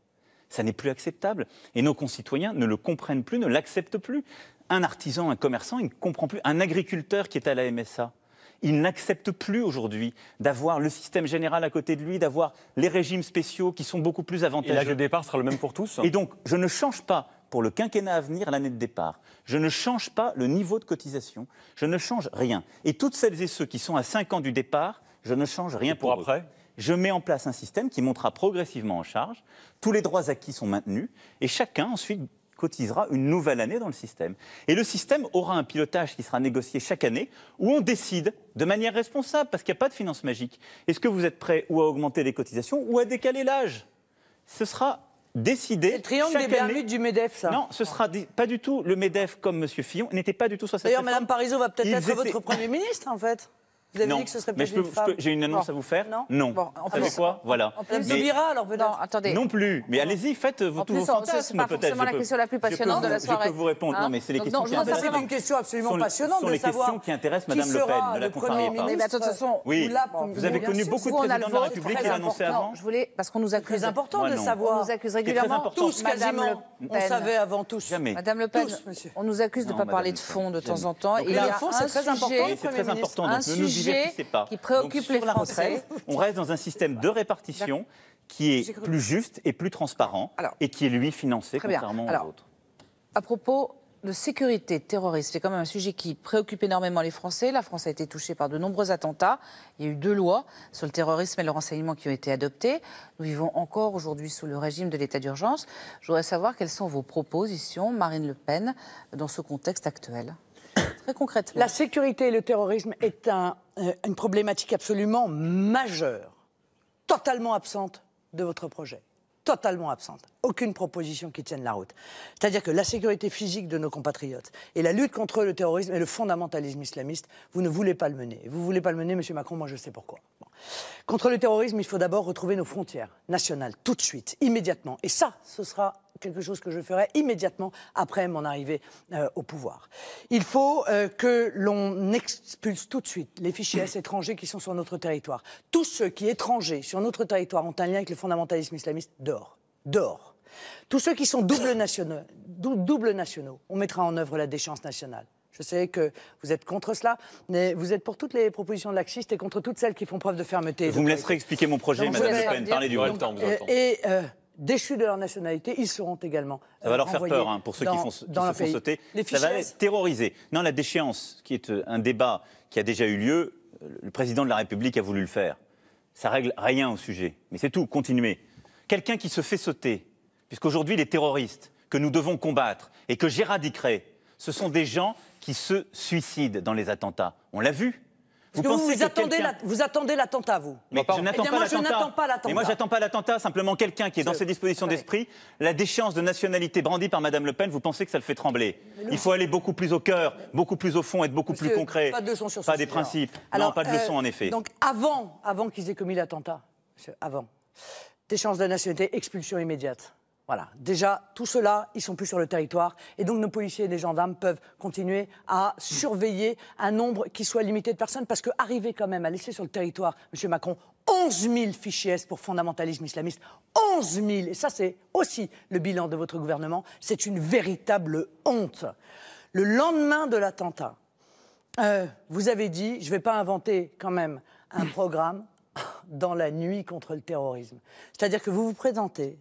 C: Ça n'est plus acceptable. Et nos concitoyens ne le comprennent plus, ne l'acceptent plus. Un artisan, un commerçant, il ne comprend plus. Un agriculteur qui est à la MSA, il n'accepte plus aujourd'hui d'avoir le système général à côté de lui, d'avoir les régimes spéciaux qui sont beaucoup plus avantageux. l'âge de
A: départ sera le même pour tous Et donc,
C: je ne change pas pour le quinquennat à venir l'année de départ. Je ne change pas le niveau de cotisation. Je ne change rien. Et toutes celles et ceux qui sont à 5 ans du départ je ne change rien pour, après Je mets en place un système qui montera progressivement en charge. Tous les droits acquis sont maintenus et chacun ensuite cotisera une nouvelle année dans le système. Et le système aura un pilotage qui sera négocié chaque année, où on décide de manière responsable, parce qu'il n'y a pas de finance magique. Est-ce que vous êtes prêt ou à augmenter les cotisations ou à décaler l'âge Ce sera décidé. Le triangle des du MEDEF, ça Non, ce sera pas du tout. Le MEDEF, comme M. Fillon, n'était pas du tout 60 D'ailleurs, Mme Parizeau va peut-être être, votre Premier
B: ministre, en fait.
C: Vous avez non. dit que ce serait plus J'ai une annonce à vous faire Non. non. Bon, en plus, quoi Voilà. En plus, mais... alors
D: Non, attendez. Non
C: plus. Mais allez-y, faites euh, vos, tous vos fantasmes, peut-être. C'est pas forcément la question la plus passionnante de la soirée. Je peux vous répondre. Hein non, mais c'est les questions qui intéressent. C'est une question absolument passionnante de savoir qui intéressent Madame Le Pen. Ne la comparez pas. Mais bah, de toute façon, oui. vous avez connu beaucoup de présidents de la République qui l'annonçaient avant.
D: Je voulais parce qu'on nous accuse. C'est important de savoir. On nous accuse régulièrement. Tous quasiment. On savait
B: avant tous. Jamais. Madame
D: Le Pen, on nous accuse de ne pas parler de fond de temps en temps. Et le fond, c'est très important. C'est très important
C: qui préoccupe les Français. on reste dans un système de répartition qui est plus juste et plus transparent et qui est, lui, financé contrairement Alors, aux autres. À propos
D: de sécurité terroriste, c'est quand même un sujet qui préoccupe énormément les Français. La France a été touchée par de nombreux attentats. Il y a eu deux lois sur le terrorisme et le renseignement qui ont été adoptées. Nous vivons encore aujourd'hui sous le régime de l'état d'urgence. Je voudrais savoir quelles sont vos propositions, Marine Le Pen,
B: dans ce contexte actuel très La sécurité et le terrorisme est euh, une problématique absolument majeure, totalement absente de votre projet. Totalement absente. Aucune proposition qui tienne la route. C'est-à-dire que la sécurité physique de nos compatriotes et la lutte contre le terrorisme et le fondamentalisme islamiste, vous ne voulez pas le mener. Vous ne voulez pas le mener, Monsieur Macron, moi je sais pourquoi. Contre le terrorisme, il faut d'abord retrouver nos frontières nationales, tout de suite, immédiatement. Et ça, ce sera quelque chose que je ferai immédiatement après mon arrivée euh, au pouvoir. Il faut euh, que l'on expulse tout de suite les fichiers étrangers qui sont sur notre territoire. Tous ceux qui, étrangers, sur notre territoire, ont un lien avec le fondamentalisme islamiste, dehors. Dehors. Tous ceux qui sont double nationaux, double nationaux on mettra en œuvre la déchéance nationale. Je sais que vous êtes contre cela, mais vous êtes pour toutes les propositions laxistes et contre toutes celles qui font preuve de fermeté. Vous me laisserez expliquer
C: mon projet, Madame Le Pen, parler du temps. Euh,
B: et, euh, déchus de leur nationalité, ils seront également. ça va leur euh, faire peur, hein, pour ceux qui, font, se font sauter. ça va les
C: terroriser. Non, la déchéance, qui est euh, un débat qui a déjà eu lieu, euh, le président de la République a voulu le faire. Ça règle rien au sujet. Mais c'est tout, continuez. Quelqu'un qui se fait sauter, puisqu'aujourd'hui les terroristes que nous devons combattre et que j'éradiquerai, ce sont des gens qui se suicident dans les attentats. On l'a vu. Vous, vous, attendez la,
B: vous, l'attentat, vous. Mais je n'attends eh pas l'attentat. Mais moi, je n'attends
C: pas l'attentat. Simplement, quelqu'un qui est dans ses dispositions d'esprit, la déchéance de nationalité brandie par Mme Le Pen, vous pensez que ça le fait trembler Il faut aller beaucoup plus au cœur, beaucoup plus au fond, être beaucoup plus concret. Pas de sur ce Pas des principes. pas de leçons, euh, en effet. Donc
B: avant, avant qu'ils aient commis l'attentat, avant, déchéance de nationalité, expulsion immédiate. Voilà. Déjà, tout cela, ils sont plus sur le territoire. Et donc, nos policiers et les gendarmes peuvent continuer à surveiller un nombre qui soit limité de personnes. Parce que quand même à laisser sur le territoire, M. Macron, 11 000 fichiers pour fondamentalisme islamiste. 11 000 Et ça, c'est aussi le bilan de votre gouvernement. C'est une véritable honte. Le lendemain de l'attentat, euh, vous avez dit, je ne vais pas inventer quand même un programme dans la nuit contre le terrorisme. C'est-à-dire que vous vous présentez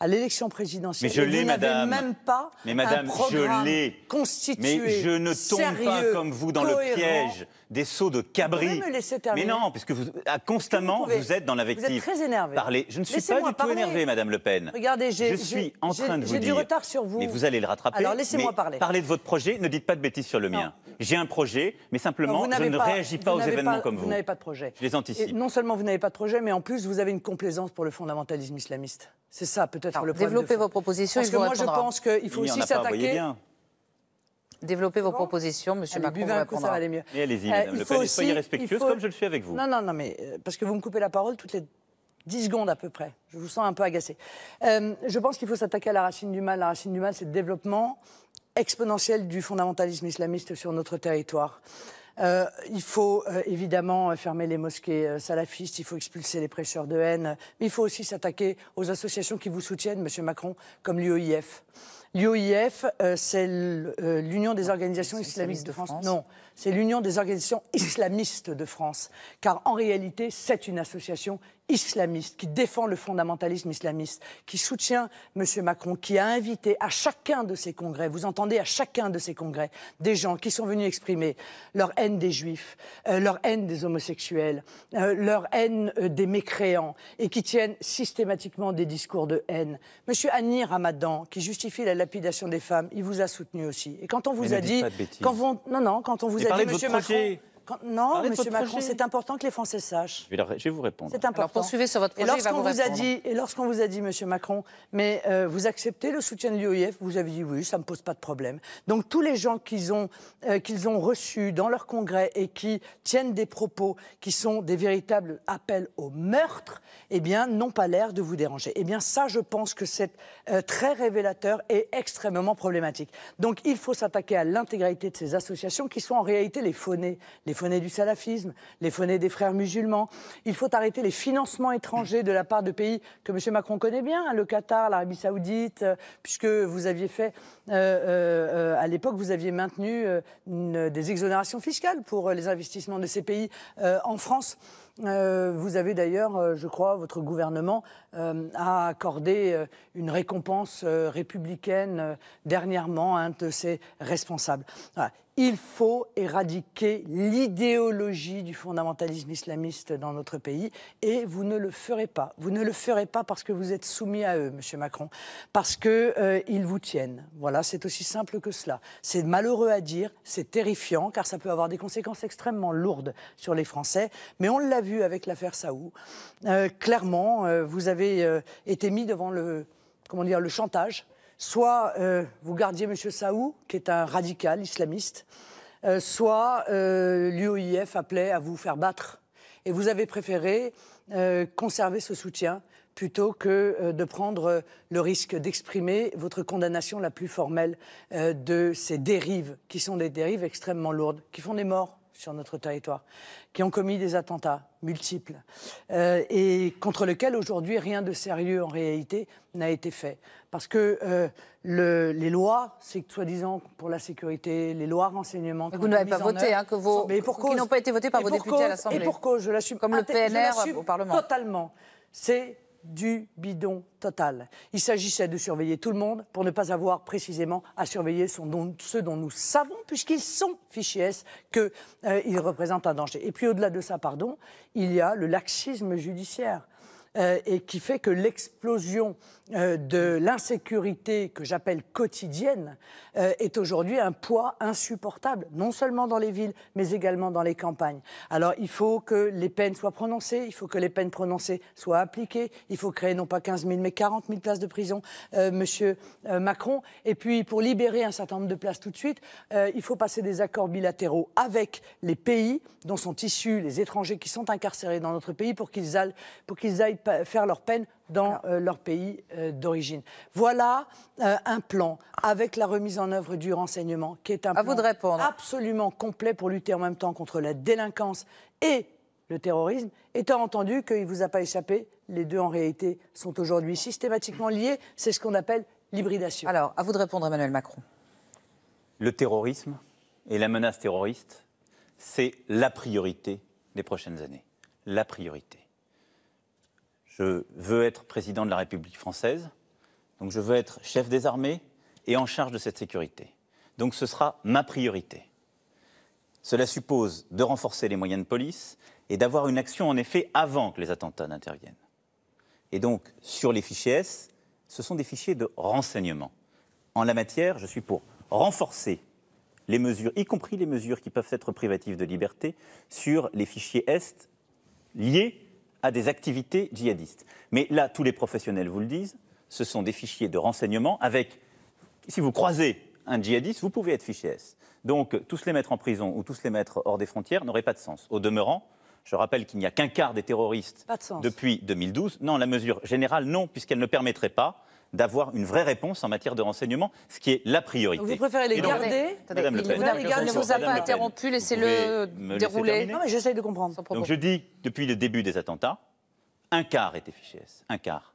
B: à l'élection présidentielle. Mais je l'ai, madame. même pas Mais madame, un je l'ai. Constitué, mais je ne tombe pas comme vous dans le piège
C: des sauts de cabri. Vous me laisser terminer. Mais non, parce que ah, constamment, vous, êtes dans l'invective. Vous êtes très énervé. Parlez. Je ne suis pas du tout énervé, madame Le Pen. Regardez,
B: Je suis en train de vous dire. J'ai du retard sur vous. Mais vous allez le rattraper. Alors laissez-moi parler. Parlez
C: de votre projet, ne dites pas de bêtises sur le mien. J'ai un projet, mais simplement, je ne réagis pas aux événements comme vous. Vous n'avez pas de
B: projet. Je les anticipe. non seulement vous n'avez pas de projet, mais en plus, vous avez une complaisance pour le fondamentalisme islamiste. C'est ça, peut-être Développer
D: Développez vos propositions. Parce que moi, je pense qu'il faut aussi s'attaquer.
B: Développez vos propositions, Monsieur Macron.
D: Vous coup, ça va mieux.
C: allez-y, euh, Madame Le Pen, soyez respectueuse comme je le suis avec vous. Non,
B: non, non, mais euh, parce que vous me coupez la parole toutes les 10 secondes à peu près. Je vous sens un peu agacé. Euh, je pense qu'il faut s'attaquer à la racine du mal. La racine du mal, c'est le développement exponentiel du fondamentalisme islamiste sur notre territoire. Euh, il faut euh, évidemment euh, fermer les mosquées salafistes, il faut expulser les prêcheurs de haine, mais il faut aussi s'attaquer aux associations qui vous soutiennent, M. Macron, comme l'UOIF. L'UOIF, c'est l'Union des organisations islamistes de Non, c'est l'Union des organisations islamistes de France, car en réalité, c'est une association islamiste, qui défend le fondamentalisme islamiste, qui soutient M. Macron, qui a invité à chacun de ces congrès, vous entendez à chacun de ces congrès, des gens qui sont venus exprimer leur haine des juifs, euh, leur haine des homosexuels, euh, leur haine euh, des mécréants, et qui tiennent systématiquement des discours de haine. M. Anir Ramadan, qui justifie la lapidation des femmes, il vous a soutenu aussi. Et quand on vous a dit... Quand vous, non, non, quand on vous a dit, M. Macron non, M. Macron, c'est important que les Français sachent.
C: Je vais, vous répondre. C'est important. Alors, poursuivez sur votre projet, et lorsqu'on vous, a dit,
B: Et lorsqu'on vous a dit, M. Macron, mais euh, vous acceptez le soutien de l'UIF, vous avez dit oui, ça ne me pose pas de problème. Donc tous les gens qu'ils ont, euh, qu'ils ont reçus dans leur congrès et qui tiennent des propos qui sont des véritables appels au meurtre, eh bien, n'ont pas l'air de vous déranger. Eh bien, ça, je pense que c'est euh, très révélateur et extrêmement problématique. Donc il faut s'attaquer à l'intégralité de ces associations qui sont en réalité les faunées, les les du salafisme, les faux des frères musulmans. Il faut arrêter les financements étrangers de la part de pays que M. Macron connaît bien, hein, le Qatar, l'Arabie saoudite, euh, puisque vous aviez fait, euh, euh, à l'époque, vous aviez maintenu des exonérations fiscales pour les investissements de ces pays en France. vous avez d'ailleurs, je crois, votre gouvernement euh, a accordé euh, une récompense euh, républicaine dernièrement à un de ses responsables. Il faut éradiquer l'idéologie du fondamentalisme islamiste dans notre pays et vous ne le ferez pas. Vous ne le ferez pas parce que vous êtes soumis à eux, Monsieur Macron, parce que ils vous tiennent. Voilà, c'est aussi simple que cela. C'est malheureux à dire, c'est terrifiant car ça peut avoir des conséquences extrêmement lourdes sur les Français. Mais on l'a vu avec l'affaire Saou. clairement, vous avez euh, été mis devant le, comment dire, le chantage. Soit euh, vous gardiez M. Saou, qui est un radical islamiste, euh, soit l'UOIF appelait à vous faire battre. Et vous avez préféré conserver ce soutien plutôt que de prendre le risque d'exprimer votre condamnation la plus formelle de ces dérives, qui sont des dérives extrêmement lourdes, qui font des morts sur notre territoire, qui ont commis des attentats multiples euh, et contre lesquels aujourd'hui rien de sérieux en réalité n'a été fait. Parce que euh, les lois, c'est soi-disant pour la sécurité, les lois renseignement. Vous n'avez pas voté, hein, que vos, mais qui n'ont pas été votées par vos députés à l'Assemblée. Et pour je l'assume, Comme le PNR Parlement. Totalement. C'est du bidon total. Il s'agissait de surveiller tout le monde pour ne pas avoir précisément à surveiller ceux dont nous savons, puisqu'ils sont fichés S, qu'ils euh, représentent un danger. Et puis au-delà de ça, pardon, il y a le laxisme judiciaire. Euh, et qui fait que l'explosion euh, de l'insécurité que j'appelle quotidienne euh, est aujourd'hui un poids insupportable, non seulement dans les villes, mais également dans les campagnes. Alors il faut que les peines soient prononcées, il faut que les peines prononcées soient appliquées, il faut créer non pas 15 000 mais 40 000 places de prison, euh, Monsieur Macron. Et puis pour libérer un certain nombre de places tout de suite, il faut passer des accords bilatéraux avec les pays dont sont issus les étrangers qui sont incarcérés dans notre pays pour qu'ils aillent, pour qu'ils aillent faire leur peine dans euh, leur pays euh, d'origine. Voilà euh, un plan avec la remise en œuvre du renseignement qui est un plan absolument complet pour lutter en même temps contre la délinquance et le terrorisme, étant entendu qu'il ne vous a pas échappé, les deux en réalité sont aujourd'hui systématiquement liés, c'est ce qu'on appelle l'hybridation. Alors, à vous de répondre Emmanuel Macron.
C: Le terrorisme et la menace terroriste, c'est la priorité des prochaines années. La priorité je veux être président de la République française, donc je veux être chef des armées et en charge de cette sécurité. Donc ce sera ma priorité. Cela suppose de renforcer les moyens de police et d'avoir une action en effet avant que les attentats n'interviennent. Et donc sur les fichiers S, ce sont des fichiers de renseignement. En la matière, je suis pour renforcer les mesures, y compris les mesures qui peuvent être privatives de liberté, sur les fichiers S liés à des activités djihadistes. Mais là, tous les professionnels vous le disent, ce sont des fichiers de renseignement avec, si vous croisez un djihadiste, vous pouvez être fiché S. Donc, euh, tous les mettre en prison ou tous les mettre hors des frontières n'aurait pas de sens. Au demeurant, je rappelle qu'il n'y a qu'un quart des terroristes depuis 2012. Non, la mesure générale, non, puisqu'elle ne permettrait pas d'avoir une vraie réponse en matière de renseignement, ce qui est la priorité. Vous préférez les garder Madame Le Pen. Vous ne vous pas interrompu, laissez-le dérouler. Non, mais j'essaie
B: de comprendre.
D: Donc je dis,
C: depuis le début des attentats, un quart était fiché S, un quart.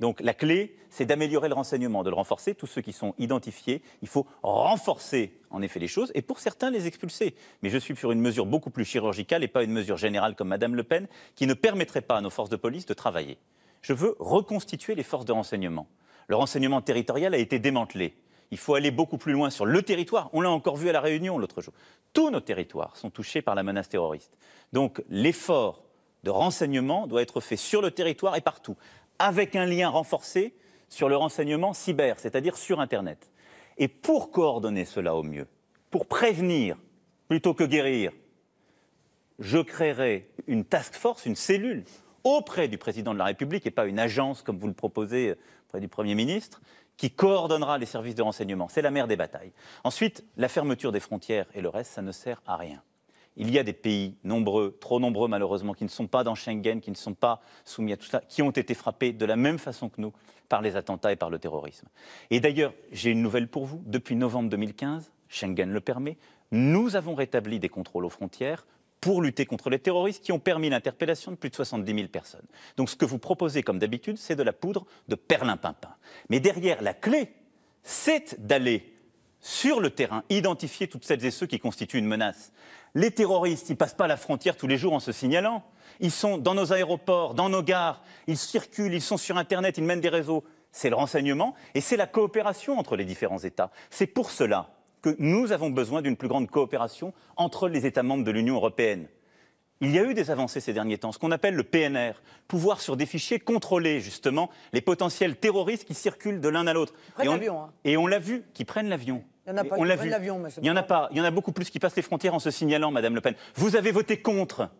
C: Donc la clé, c'est d'améliorer le renseignement, de le renforcer. Tous ceux qui sont identifiés, il faut renforcer en effet les choses et pour certains les expulser. Mais je suis sur une mesure beaucoup plus chirurgicale et pas une mesure générale comme Madame Le Pen qui ne permettrait pas à nos forces de police de travailler je veux reconstituer les forces de renseignement. Le renseignement territorial a été démantelé. Il faut aller beaucoup plus loin sur le territoire. On l'a encore vu à la Réunion l'autre jour. Tous nos territoires sont touchés par la menace terroriste. Donc l'effort de renseignement doit être fait sur le territoire et partout, avec un lien renforcé sur le renseignement cyber, c'est-à-dire sur Internet. Et pour coordonner cela au mieux, pour prévenir plutôt que guérir, je créerai une task force, une cellule auprès du président de la République et pas une agence comme vous le proposez euh, auprès du Premier ministre qui coordonnera les services de renseignement. C'est la mère des batailles. Ensuite, la fermeture des frontières et le reste, ça ne sert à rien. Il y a des pays nombreux, trop nombreux malheureusement, qui ne sont pas dans Schengen, qui ne sont pas soumis à tout ça, qui ont été frappés de la même façon que nous par les attentats et par le terrorisme. Et d'ailleurs, j'ai une nouvelle pour vous. Depuis novembre 2015, Schengen le permet, nous avons rétabli des contrôles aux frontières pour lutter contre les terroristes qui ont permis l'interpellation de plus de 70 000 personnes. Donc ce que vous proposez, comme d'habitude, c'est de la poudre de perlimpinpin. Mais derrière, la clé, c'est d'aller sur le terrain, identifier toutes celles et ceux qui constituent une menace. Les terroristes, ils ne passent pas la frontière tous les jours en se signalant. Ils sont dans nos aéroports, dans nos gares, ils circulent, ils sont sur Internet, ils mènent des réseaux. C'est le renseignement et c'est la coopération entre les différents États. C'est pour cela que nous avons besoin d'une plus grande coopération entre les États membres de l'Union européenne. Il y a eu des avancées ces derniers temps, ce qu'on appelle le PNR, pouvoir sur des fichiers contrôler justement les potentiels terroristes qui circulent de l'un à l'autre. Hein. Et on l'a vu, qui prennent l'avion.
B: Il Il y en
C: a pas. Il y en a beaucoup plus qui passent les frontières en se signalant, Madame Le Pen. Vous avez voté contre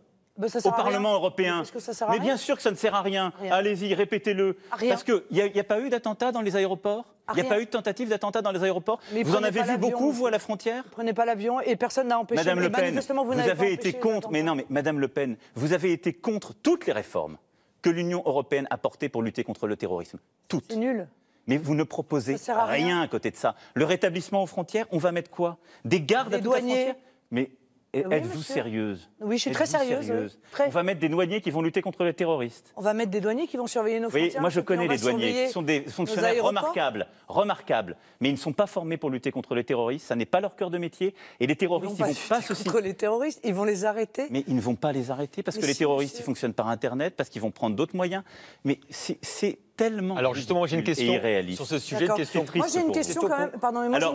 C: au Parlement européen. Mais, bien sûr que ça ne sert à rien. Allez-y, répétez-le. Parce qu'il n'y a, pas eu d'attentat dans les aéroports il n'y a pas eu de tentative d'attentat dans les aéroports. vous en avez vu beaucoup, vous,
B: à la frontière Prenez pas l'avion et personne n'a empêché. Madame Le Pen, vous, vous avez été contre. Mais
C: non, mais Madame Le Pen, vous avez été contre toutes les réformes que l'Union européenne a portées pour lutter contre le terrorisme. Toutes. nul. Mais vous ne proposez rien. à côté de ça. Le rétablissement aux frontières, on va mettre quoi Des gardes à douaniers la frontière Êtes-vous sérieuse Oui, je suis très sérieuse. Euh, On va mettre des douaniers qui vont lutter contre les terroristes.
B: On va mettre des douaniers qui vont surveiller nos frontières. Oui, moi je connais les douaniers. Ils sont des fonctionnaires remarquables,
C: remarquables. Mais ils ne sont pas formés pour lutter contre les terroristes. Ça n'est pas leur cœur de métier. Et les terroristes, ils vont pas, se contre les terroristes. Ils vont les arrêter. Mais ils ne vont pas les arrêter parce que les terroristes, ils fonctionnent par Internet, parce qu'ils vont prendre d'autres moyens. Mais c'est
A: alors justement, j'ai une question sur ce sujet, de question triste. Moi,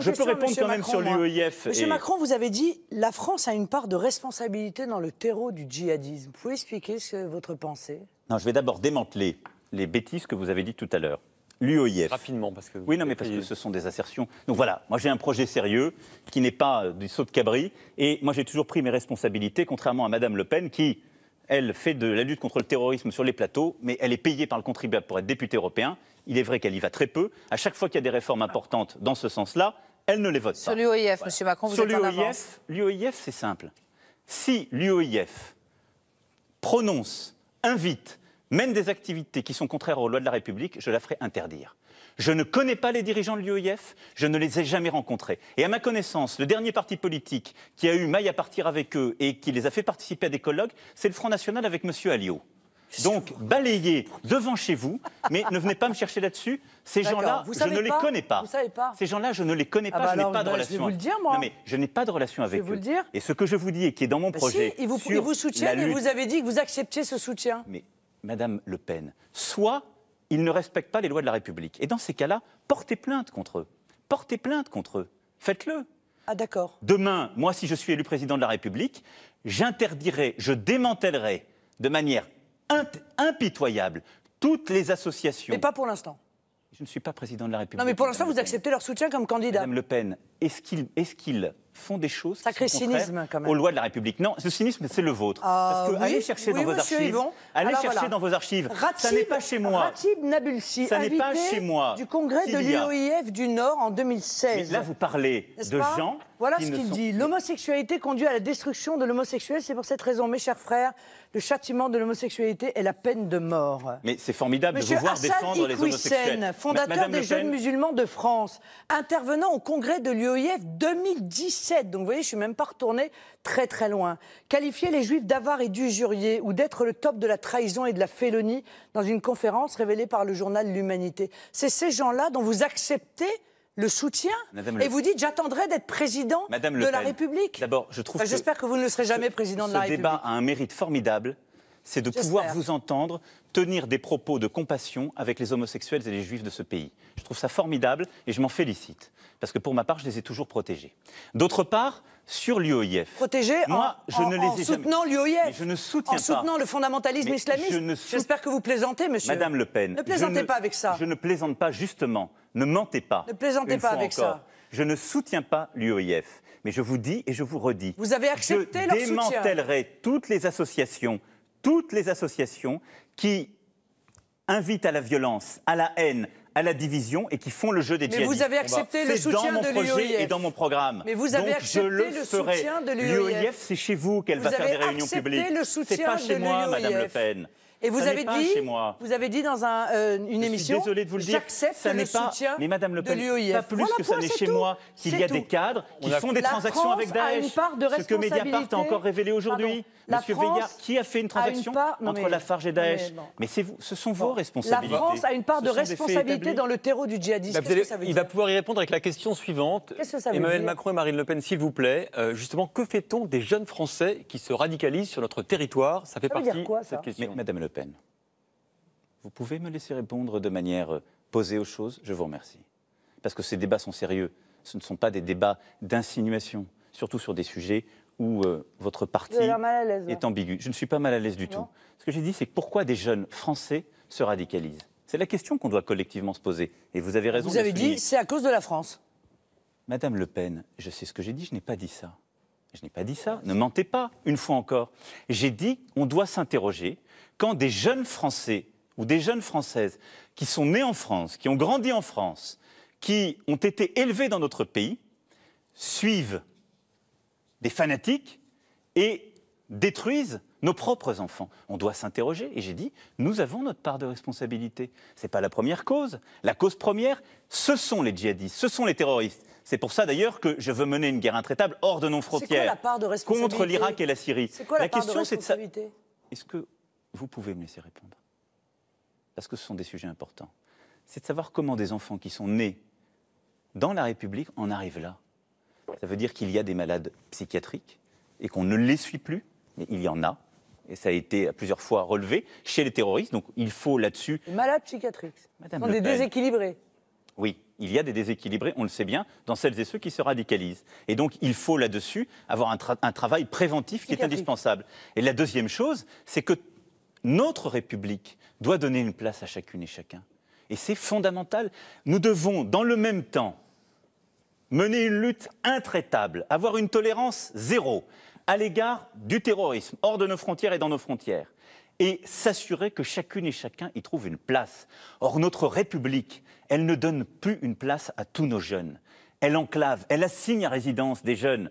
A: je peux répondre sur hein. l'UEIF. Monsieur Macron,
B: vous avez dit la France a une part de responsabilité dans le terreau du djihadisme. Vous pouvez expliquer votre pensée
C: Non, je vais d'abord démanteler les bêtises que vous avez dites tout à l'heure. L'UEIF. Rapidement, parce que. Oui, non, mais parce que ce sont des assertions. Donc voilà, moi j'ai un projet sérieux qui n'est pas du saut de cabri. Et moi j'ai toujours pris mes responsabilités, contrairement à Madame Le Pen qui elle fait de la lutte contre le terrorisme sur les plateaux, mais elle est payée par le contribuable pour être députée européen. Il est vrai qu'elle y va très peu. À chaque fois qu'il y a des réformes importantes dans ce sens-là, elle ne les vote pas. Sur l'UOIF, M. Macron, vous sur L'UOIF, c'est simple. Si l'UOIF prononce, invite, mène des activités qui sont contraires aux lois de la République, je la ferai interdire. Je ne connais pas les dirigeants de l'UEF. je ne les ai jamais rencontrés. Et à ma connaissance, le dernier parti politique qui a eu maille à partir avec eux et qui les a fait participer à des colloques, c'est le Front National avec M. Alliot. Donc, balayez devant chez vous, mais ne venez pas me chercher là-dessus. Ces gens-là, je ne les connais pas. pas. Ces gens-là, je ne les connais ah pas. Bah je n'ai pas de relation. Je vais dire, moi. mais je n'ai pas de relation avec vous eux. dire. Et ce que je vous dis et qui est dans mon bah projet. ils vous, vous soutiennent et vous avez
B: dit que vous acceptiez ce soutien.
C: Mais, Madame Le Pen, soit ils ne respectent pas les lois de la République. Et dans ces cas-là, portez plainte contre eux. Portez plainte contre eux. Faites-le. Ah d'accord. Demain, moi, si je suis élu président de la République, j'interdirai, je démantèlerai de manière impitoyable toutes les associations. Mais pas pour l'instant. Je ne suis pas président de la République. Non, mais pour l'instant, vous acceptez leur soutien comme candidat. Madame Le Pen, est-ce qu'il... est font des choses Sacré qui aux lois de la République. Non, ce cynisme, c'est le vôtre. Ah allez chercher dans vos archives. chercher dans vos archives. ça n'est pas chez moi. Ratib
B: Nabulsi, ça n'est pas chez moi. Du congrès de l'UOIF du Nord en 2016. là, vous parlez de gens. Voilà ce qu'il dit. L'homosexualité conduit à la destruction de l'homosexuel. C'est pour cette raison, mes chers frères, le châtiment de l'homosexualité est la peine de mort.
C: Mais c'est formidable de vous voir Hassan défendre les homosexuels. fondateur des Jeunes
B: Musulmans de France, intervenant au congrès de l'UOIF 2017. Donc vous voyez, je suis même pas retourné très très loin. Qualifier les Juifs d'avares et d'usuriers ou d'être le top de la trahison et de la félonie dans une conférence révélée par le journal L'Humanité. C'est ces gens-là dont vous acceptez le soutien et vous dites j'attendrai d'être président de la République.
C: D'abord, je trouve. J'espère
B: que, vous ne serez jamais président de la République. Ce
C: débat a un mérite formidable, c'est de pouvoir vous entendre tenir des propos de compassion avec les homosexuels et les juifs de ce pays. Je trouve ça formidable et je m'en félicite parce que pour ma part, je les ai toujours protégés. D'autre part, sur l'UOIF. Protégés Moi, en, je ne les en soutenant l'UOIF. Je ne soutiens en soutenant le fondamentalisme islamiste. J'espère que vous plaisantez, monsieur. Madame Le Pen. Ne plaisantez pas avec ça. Je ne plaisante pas, justement. Ne mentez pas. Ne plaisantez pas avec ça. Je ne soutiens pas l'UOIF. Mais je vous dis et je vous redis. Vous avez accepté je leur soutien. Je démantèlerai toutes les associations, toutes les associations qui invitent à la violence, à la haine, à la division et qui font le jeu des djihadistes. Mais vous avez accepté le soutien de l'UOIF. dans mon projet et dans mon programme. Mais vous avez accepté le, soutien de l'UOIF. c'est chez vous qu'elle va faire des réunions publiques. C'est pas chez moi, Madame Le Pen. Et vous avez dit,
B: vous avez dit dans un, euh, une émission, désolé de vous le dire, ça pas, mais Madame Le Pen, Pas plus que ça n'est chez moi qu'il y a des
C: cadres qui font des transactions avec Daesh. ce que Mediapart a encore révélé aujourd'hui, Monsieur Veillard, qui a fait une transaction entre la farge entre Lafarge et Daesh
A: Mais, vous, ce sont vos responsabilités. La France a une part de responsabilité dans
B: le terreau du djihadisme. Bah, il va
A: pouvoir y répondre avec la question suivante. Emmanuel Macron et Marine Le Pen, s'il vous plaît, euh, justement, que fait-on des jeunes Français qui se radicalisent sur notre territoire Ça fait partie de cette question, Madame le Pen
C: Vous pouvez me laisser répondre de manière euh, posée aux choses Je vous remercie. Parce que ces débats sont sérieux. Ce ne sont pas des débats d'insinuation, surtout sur des sujets où euh, votre parti est ambigu. Je ne suis pas mal à l'aise du tout. Ce que j'ai dit, c'est pourquoi des jeunes Français se radicalisent. C'est la question qu'on doit collectivement se poser. Et vous avez raison. Vous avez dit, c'est
B: à cause de la France.
C: Madame Le Pen, je sais ce que j'ai dit, je n'ai pas dit ça. Je n'ai pas dit ça. Ne mentez pas, une fois encore. J'ai dit, on doit s'interroger quand des jeunes Français ou des jeunes Françaises qui sont nés en France, qui ont grandi en France, qui ont été élevés dans notre pays, suivent des fanatiques et détruisent nos propres enfants. On doit s'interroger, et j'ai dit, nous avons notre part de responsabilité. Ce n'est pas la première cause. La cause première, ce sont les djihadistes, ce sont les terroristes. C'est pour ça d'ailleurs que je veux mener une guerre intraitable hors de nos frontières quoi, la part de contre l'Irak et la Syrie. Quoi, la, question, c'est de Est-ce que vous pouvez me laisser répondre. Parce que ce sont des sujets importants. C'est de savoir comment des enfants qui sont nés dans la République en arrivent là. Ça veut dire qu'il y a des malades psychiatriques et qu'on ne les suit plus, mais il y en a. Et ça a été à plusieurs fois relevé chez les terroristes, donc il faut là-dessus.
B: Les malades psychiatriques. Madame sont des déséquilibrés.
C: Oui, il y a des déséquilibrés, on le sait bien, dans celles et ceux qui se radicalisent. Et donc, il faut là-dessus avoir un travail préventif qui est indispensable. Et la deuxième chose, c'est que notre République doit donner une place à chacune et chacun. Et c'est fondamental. Nous devons, dans le même temps, mener une lutte intraitable, avoir une tolérance zéro à l'égard du terrorisme, hors de nos frontières et dans nos frontières, et s'assurer que chacune et chacun y trouve une place. Or, notre République, elle ne donne plus une place à tous nos jeunes. Elle enclave, elle assigne à résidence des jeunes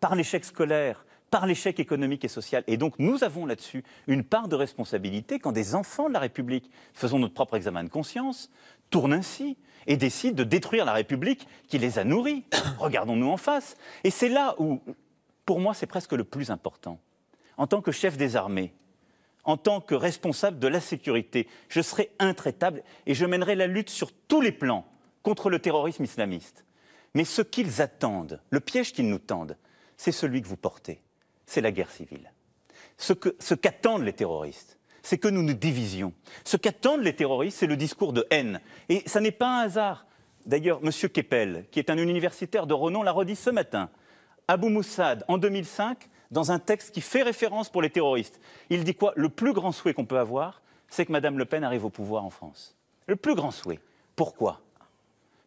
C: par l'échec scolaire, par l'échec économique et social. Et donc nous avons là-dessus une part de responsabilité quand des enfants de la République, faisons notre propre examen de conscience, tournent ainsi et décident de détruire la République qui les a nourris. Regardons-nous en face. Et c'est là où, pour moi, c'est presque le plus important. En tant que chef des armées, en tant que responsable de la sécurité, je serai intraitable et je mènerai la lutte sur tous les plans contre le terrorisme islamiste. Mais ce qu'ils attendent, le piège qu'ils nous tendent, c'est celui que vous portez c'est la guerre civile. Ce qu'attendent les terroristes, c'est que nous nous divisions. Ce qu'attendent les terroristes, c'est le discours de haine. Et ça n'est pas un hasard. D'ailleurs, M. Keppel, qui est un universitaire de renom, l'a redit ce matin. Abou Moussad, en 2005, dans un texte qui fait référence pour les terroristes, il dit quoi Le plus grand souhait qu'on peut avoir, c'est que Mme Le Pen arrive au pouvoir en France. Le plus grand souhait. Pourquoi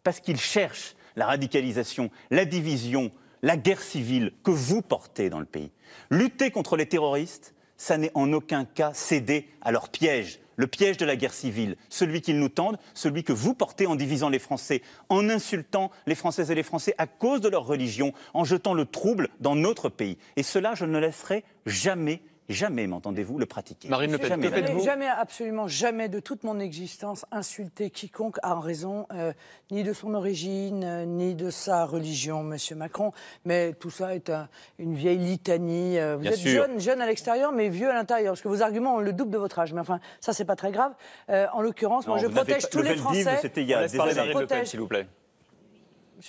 C: Parce qu'il cherche la radicalisation, la division, la guerre civile que vous portez dans le pays. Lutter contre les terroristes, ça n'est en aucun cas céder à leur piège, le piège de la guerre civile, celui qu'ils nous tendent, celui que vous portez en divisant les Français, en insultant les Françaises et les Français à cause de leur religion, en jetant le trouble dans notre pays. Et cela, je ne laisserai jamais jamais, m'entendez-vous, le pratiquer. Marine Le Pen, jamais,
B: absolument jamais de toute mon existence insulté quiconque en raison euh, ni de son origine, euh, ni de sa religion, Monsieur Macron. Mais tout ça est une vieille litanie. Euh, vous êtes jeune, jeune à l'extérieur, mais vieux à l'intérieur. Parce que vos arguments ont le double de votre âge. Mais enfin, ça, c'est pas très grave. en l'occurrence, moi, je protège tous le les Français. C'était il y a des années. S'il vous plaît.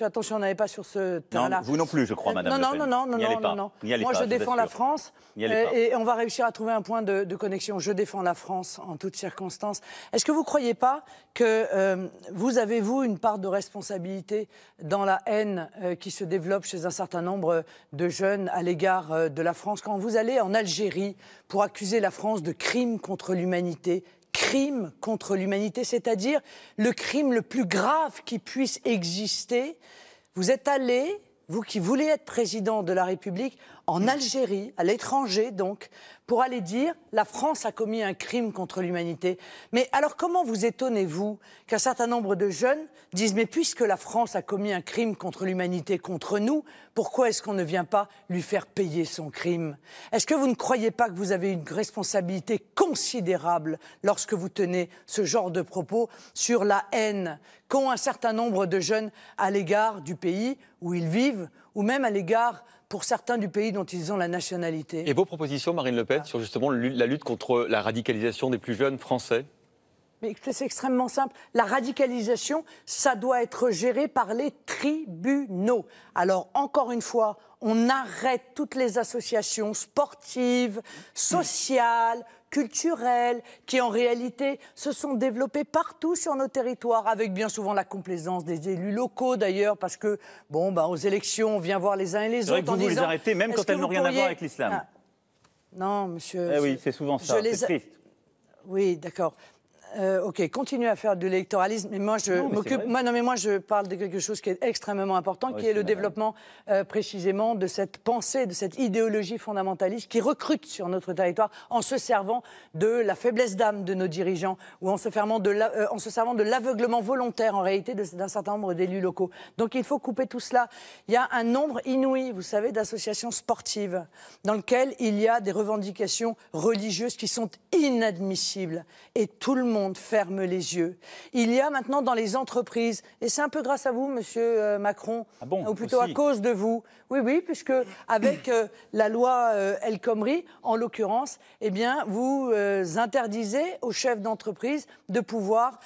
B: Attention, on n'avait pas sur ce terrain-là. Vous non plus, je crois, euh, madame. Non, non, non, non, non, non, non. Moi, je défends la France. Euh, et on va réussir à trouver un point de, connexion. Je défends la France en toutes circonstances. Est-ce que vous ne croyez pas que euh, vous avez, vous, une part de responsabilité dans la haine qui se développe chez un certain nombre de jeunes à l'égard de la France Quand vous allez en Algérie pour accuser la France de crimes contre l'humanité, crime contre l'humanité, c'est-à-dire le crime le plus grave qui puisse exister. Vous êtes allé, vous qui voulez être président de la République, en mm. Algérie, à l'étranger donc, pour aller dire la France a commis un crime contre l'humanité. Mais alors comment vous étonnez-vous qu'un certain nombre de jeunes disent mais puisque la France a commis un crime contre l'humanité contre nous, pourquoi est-ce qu'on ne vient pas lui faire payer son crime Est-ce que vous ne croyez pas que vous avez une responsabilité considérable lorsque vous tenez ce genre de propos sur la haine qu'ont un certain nombre de jeunes à l'égard du pays où ils vivent ou même à l'égard pour certains du pays dont ils ont la nationalité. Et
A: vos propositions, Marine Le Pen, sur justement la lutte contre la radicalisation des plus jeunes Français
B: c'est extrêmement simple. La radicalisation, ça doit être géré par les tribunaux. Alors, encore une fois, on arrête toutes les associations sportives, sociales, culturelles qui, en réalité, se sont développées partout sur nos territoires, avec bien souvent la complaisance des élus locaux, d'ailleurs, parce que, bon, bah, aux élections, on vient voir les uns et les autres. Vrai que vous, les arrêtez, même quand elles n'ont rien à voir avec l'islam. Ah. Non, monsieur. Eh oui, c'est souvent ça. les... Oui, d'accord. Euh, ok, continuez à faire de l'électoralisme, mais moi je m'occupe. Moi, non, mais moi je parle de quelque chose qui est extrêmement important, qui est, le développement euh, précisément de cette pensée, de cette idéologie fondamentaliste qui recrute sur notre territoire en se servant de la faiblesse d'âme de nos dirigeants ou en se, fermant de euh, en se servant de l'aveuglement volontaire en réalité d'un certain nombre d'élus locaux. Donc il faut couper tout cela. Il y a un nombre inouï, vous savez, d'associations sportives dans lesquelles il y a des revendications religieuses qui sont inadmissibles et tout le monde ferme les yeux. Il y a maintenant dans les entreprises, et c'est un peu grâce à vous, Monsieur euh, Macron, ah ou plutôt à cause de vous. Oui, oui, puisque avec euh, la loi euh, El Khomri, en l'occurrence, eh bien, vous interdisez aux chefs d'entreprise de pouvoir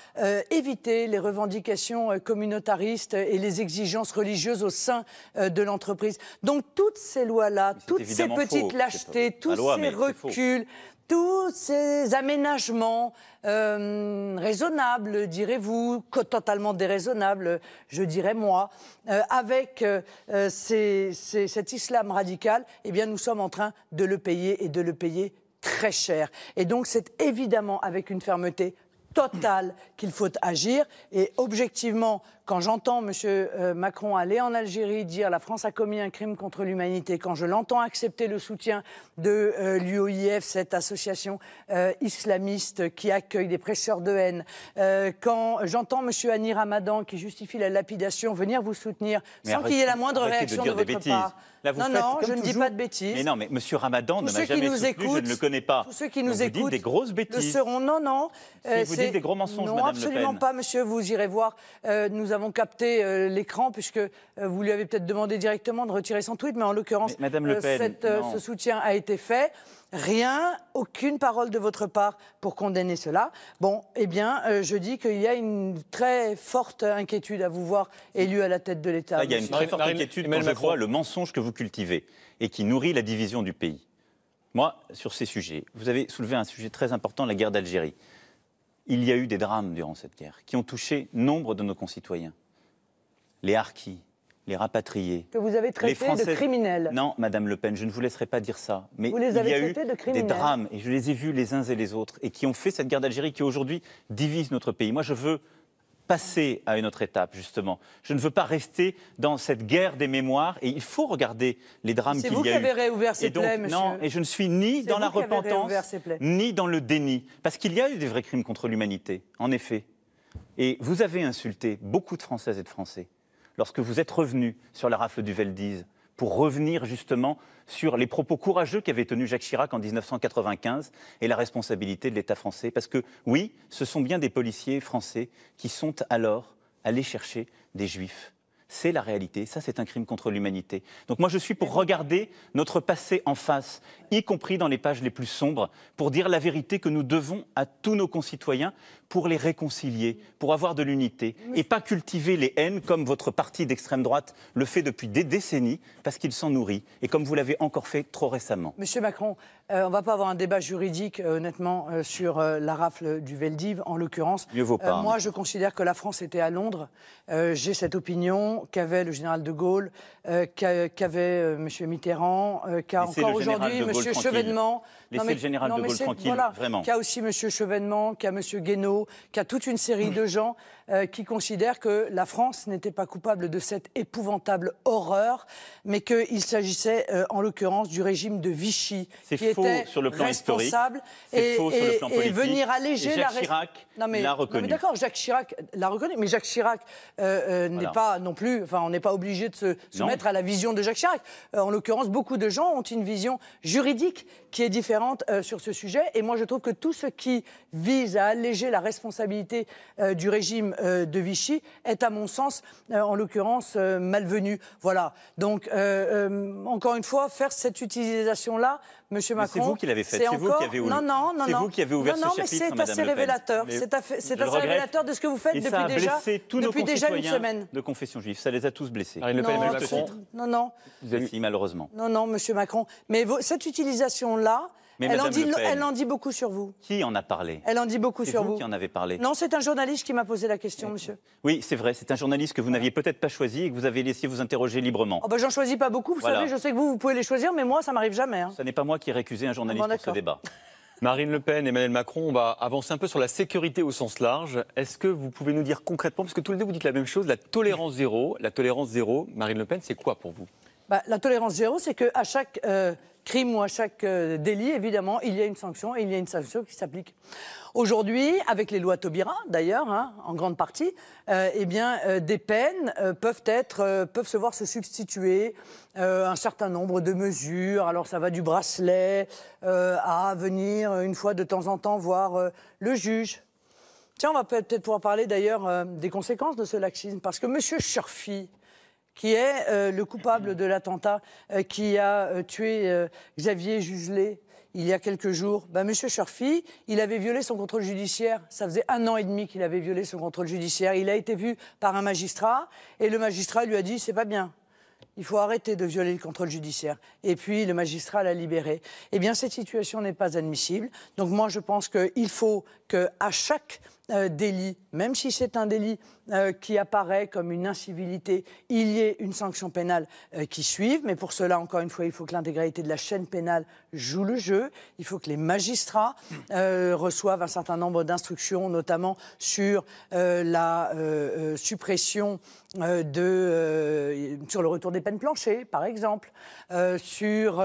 B: éviter les revendications communautaristes et les exigences religieuses au sein de l'entreprise. Donc toutes ces lois-là, toutes ces petites lâchetés, tous ces reculs, tous ces aménagements euh, raisonnables, direz-vous, totalement déraisonnables, je dirais moi, euh, avec euh, cet islam radical, eh bien nous sommes en train de le payer et de le payer très cher. Et donc c'est évidemment avec une fermeté Total qu'il faut agir. Et objectivement, quand j'entends M. Macron aller en Algérie dire la France a commis un crime contre l'humanité, quand je l'entends accepter le soutien de euh, l'UOIF, cette association euh, islamiste qui accueille des prêcheurs de haine, euh, quand j'entends M. Annie Ramadan qui justifie la lapidation venir vous soutenir sans qu'il y ait la moindre réaction de, votre part non, non, je ne dis pas de bêtises. Mais
C: non, mais Monsieur Ramadan ne m'a jamais dit écoutent, je ne le connais pas. Tous ceux qui nous vous écoutent, des grosses bêtises. Le
B: seront, non, non. Si vous euh, dites des gros mensonges, non, Madame absolument Le Pen. pas, Monsieur. Vous irez voir. Euh, nous avons capté euh, l'écran puisque vous lui avez peut-être demandé directement de retirer son tweet, mais en l'occurrence, Madame Le ce soutien a été fait. Rien, aucune parole de votre part pour condamner cela. Bon, eh bien, euh, je dis qu'il y a une très forte inquiétude à vous voir élu à la tête de l'État. Il y a une très forte inquiétude
C: mais je crois le mensonge que vous cultivez et qui nourrit la division du pays. Moi, sur ces sujets, vous avez soulevé un sujet très important, la guerre d'Algérie. Il y a eu des drames durant cette guerre qui ont touché nombre de nos concitoyens. Les harkis, les rapatriés. Que
B: vous avez traités Français... de criminels.
C: Non, Madame Le Pen, je ne vous laisserai pas dire ça. Mais vous les avez il y a eu des drames, et je les ai vus les uns et les autres, et qui ont fait cette guerre d'Algérie qui aujourd'hui divise notre pays. Moi, je veux passer à une autre étape, justement. Je ne veux pas rester dans cette guerre des mémoires, et il faut regarder les drames qu'il y a eu. C'est vous qui avez réouvert ces plaies, monsieur. Non, et je ne suis ni dans la repentance, ni dans le déni, parce qu'il y a eu des vrais crimes contre l'humanité, en effet. Et vous avez insulté beaucoup de Françaises et de Français lorsque vous êtes revenu sur la rafle du Veldiz pour revenir justement sur les propos courageux qu'avait tenu Jacques Chirac en 1995 et la responsabilité de l'État français. Parce que oui, ce sont bien des policiers français qui sont alors allés chercher des juifs c'est la réalité. Ça, c'est un crime contre l'humanité. Donc moi, je suis pour regarder notre passé en face, y compris dans les pages les plus sombres, pour dire la vérité que nous devons à tous nos concitoyens pour les réconcilier, pour avoir de l'unité, et pas cultiver les haines comme votre parti d'extrême droite le fait depuis des décennies, parce qu'il s'en nourrit, et comme vous l'avez encore fait trop récemment.
B: Monsieur Macron, euh, on ne va pas avoir un débat juridique, euh, honnêtement, euh, sur la rafle du Veldiv, en l'occurrence. Mieux vaut pas. Hein. moi, je considère que la France était à Londres. J'ai cette opinion qu'avait le général de Gaulle, qu'avait M. Mitterrand, qu'a encore aujourd'hui M. Chevènement. Laissez le général de Gaulle tranquille, vraiment. Qu'a aussi M. Chevènement, qu'a M. Guénaud, qu'a toute une série de gens qui considèrent que la France n'était pas coupable de cette épouvantable horreur, mais qu'il s'agissait, en l'occurrence, du régime de Vichy, qui faux sur le plan historique. C'est faux sur le plan politique. Et venir alléger Jacques la Chirac mais, l'a reconnu. D'accord, Jacques Chirac l'a reconnu, mais Jacques Chirac euh, euh, n'est pas non plus. Enfin, on n'est pas obligé de se mettre à la vision de Jacques Chirac. Euh, en l'occurrence, beaucoup de gens ont une vision juridique qui est différente sur ce sujet. Et moi, je trouve que tout ce qui vise à alléger la responsabilité du régime de Vichy est, à mon sens, en l'occurrence, malvenu. Voilà. Donc, encore une fois, faire cette utilisation-là Monsieur Macron. C'est vous qui l'avez fait, c'est vous qui avez ouvert. Non, non, non, c'est vous qui avez ouvert non, non, mais C'est assez révélateur. C'est assez révélateur de ce que vous faites depuis, déjà, déjà une semaine.
C: De confession juive, ça les a tous blessés. Marine Le Pen, non, non. Vous avez malheureusement.
B: Non, non, Monsieur Macron. Mais cette utilisation là elle, en dit, beaucoup sur vous.
C: Qui en a parlé
B: Elle en dit beaucoup sur vous. vous. Qui en avez parlé Non, c'est un journaliste qui m'a posé la question, euh, monsieur.
C: Oui, c'est vrai. C'est un journaliste que vous n'aviez peut-être pas choisi et que vous avez laissé vous interroger librement. Oh, bah, j'en choisis pas beaucoup.
B: Vous savez, je sais que vous, vous pouvez les choisir, mais moi, ça m'arrive jamais. Hein.
A: Ce n'est pas moi qui ai récusé un journaliste ah pour ce débat. Marine Le Pen, Emmanuel Macron, on va avancer un peu sur la sécurité au sens large. Est-ce que vous pouvez nous dire concrètement, parce que tous les deux vous dites la même chose, la tolérance zéro, la tolérance zéro, Marine Le Pen, c'est quoi pour vous
B: bah, La tolérance zéro, c'est à chaque euh, crime ou à chaque euh, délit, évidemment, il y a une sanction et il y a une sanction qui s'applique. Aujourd'hui, avec les lois Taubira, d'ailleurs, hein, en grande partie, euh, eh bien, euh, des peines peuvent, être, peuvent se voir se substituer un certain nombre de mesures. Alors, ça va du bracelet à venir une fois de temps en temps voir le juge. Tiens, on va peut-être pouvoir parler d'ailleurs des conséquences de ce laxisme, parce que M. Scherfi, qui est euh, le coupable de l'attentat euh, qui a euh, tué Xavier Jugelet il y a quelques jours. Ben, Monsieur Cherfi, il avait violé son contrôle judiciaire. Ça faisait un an et demi qu'il avait violé son contrôle judiciaire. Il a été vu par un magistrat et le magistrat lui a dit c'est pas bien. Il faut arrêter de violer le contrôle judiciaire. Et puis le magistrat l'a libéré. Eh bien, cette situation n'est pas admissible. Donc moi, je pense qu'il faut qu'à chaque euh, délit, même si c'est un délit euh, qui apparaît comme une incivilité, il y ait une sanction pénale euh, qui suive. Mais pour cela, encore une fois, il faut que l'intégralité de la chaîne pénale joue le jeu. Il faut que les magistrats reçoivent un certain nombre d'instructions, notamment sur la suppression de, sur le retour des peines planchées, par exemple, sur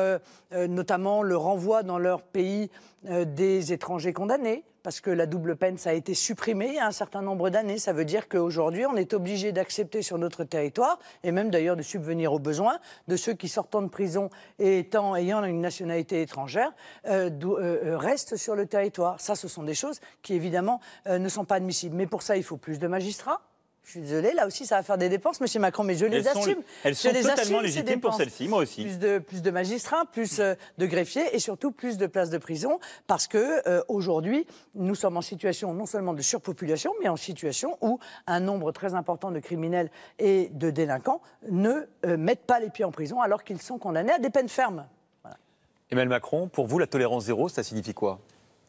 B: notamment le renvoi dans leur pays des étrangers condamnés parce que la double peine, ça a été supprimé il y a un certain nombre d'années. Ça veut dire qu'aujourd'hui, on est obligé d'accepter sur notre territoire, et même d'ailleurs de subvenir aux besoins, de ceux qui, sortant de prison et étant, ayant une nationalité étrangère, euh, euh, euh, restent sur le territoire. Ça, ce sont des choses qui, évidemment, ne sont pas admissibles. Mais pour ça, il faut plus de magistrats. Je suis désolé, là aussi, ça va faire des dépenses, Monsieur Macron, mais je les assume. Elles sont totalement légitimes pour celle ci moi aussi. Plus de, plus de magistrats, plus euh, de greffiers et surtout plus de places de prison, parce que euh, aujourd'hui, nous sommes en situation non seulement de surpopulation, mais en situation où un nombre très important de criminels et de délinquants ne euh, mettent pas les pieds en prison alors qu'ils sont condamnés à des peines fermes.
A: Emmanuel Macron, pour vous, la tolérance zéro,
C: ça signifie quoi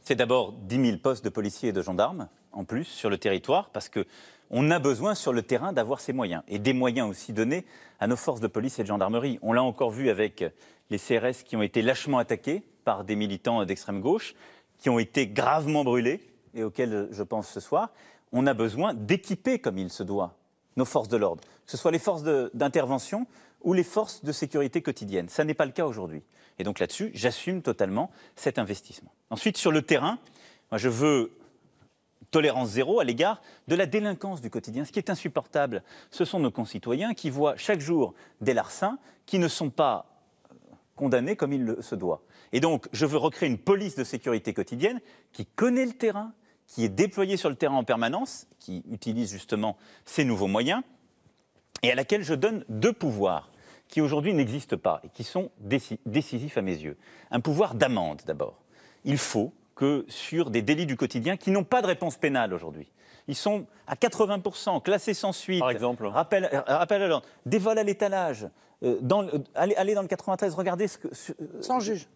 C: C'est d'abord 10 000 postes de policiers et de gendarmes en plus sur le territoire, parce que on a besoin sur le terrain d'avoir ces moyens et des moyens aussi donnés à nos forces de police et de gendarmerie. On l'a encore vu avec les CRS qui ont été lâchement attaqués par des militants d'extrême gauche, qui ont été gravement brûlés et auxquels je pense ce soir. On a besoin d'équiper comme il se doit nos forces de l'ordre, que ce soit les forces d'intervention ou les forces de sécurité quotidienne. Ça n'est pas le cas aujourd'hui. Et donc là-dessus, j'assume totalement cet investissement. Ensuite, sur le terrain, moi, je veux tolérance zéro à l'égard de la délinquance du quotidien. Ce qui est insupportable, ce sont nos concitoyens qui voient chaque jour des larcins qui ne sont pas euh, condamnés comme il se doit. Et donc, je veux recréer une police de sécurité quotidienne qui connaît le terrain, qui est déployée sur le terrain en permanence, qui utilise justement ces nouveaux moyens, et à laquelle je donne deux pouvoirs qui aujourd'hui n'existent pas et qui sont décisifs à mes yeux. Un pouvoir d'amende d'abord. Il faut que sur des délits du quotidien qui n'ont pas de réponse pénale aujourd'hui. Ils sont à 80% classés sans suite. Par exemple Rappel, euh, rappel à l'ordre. Des vols à l'étalage. Euh, euh, allez, dans le 93, regardez ce que... sans juge.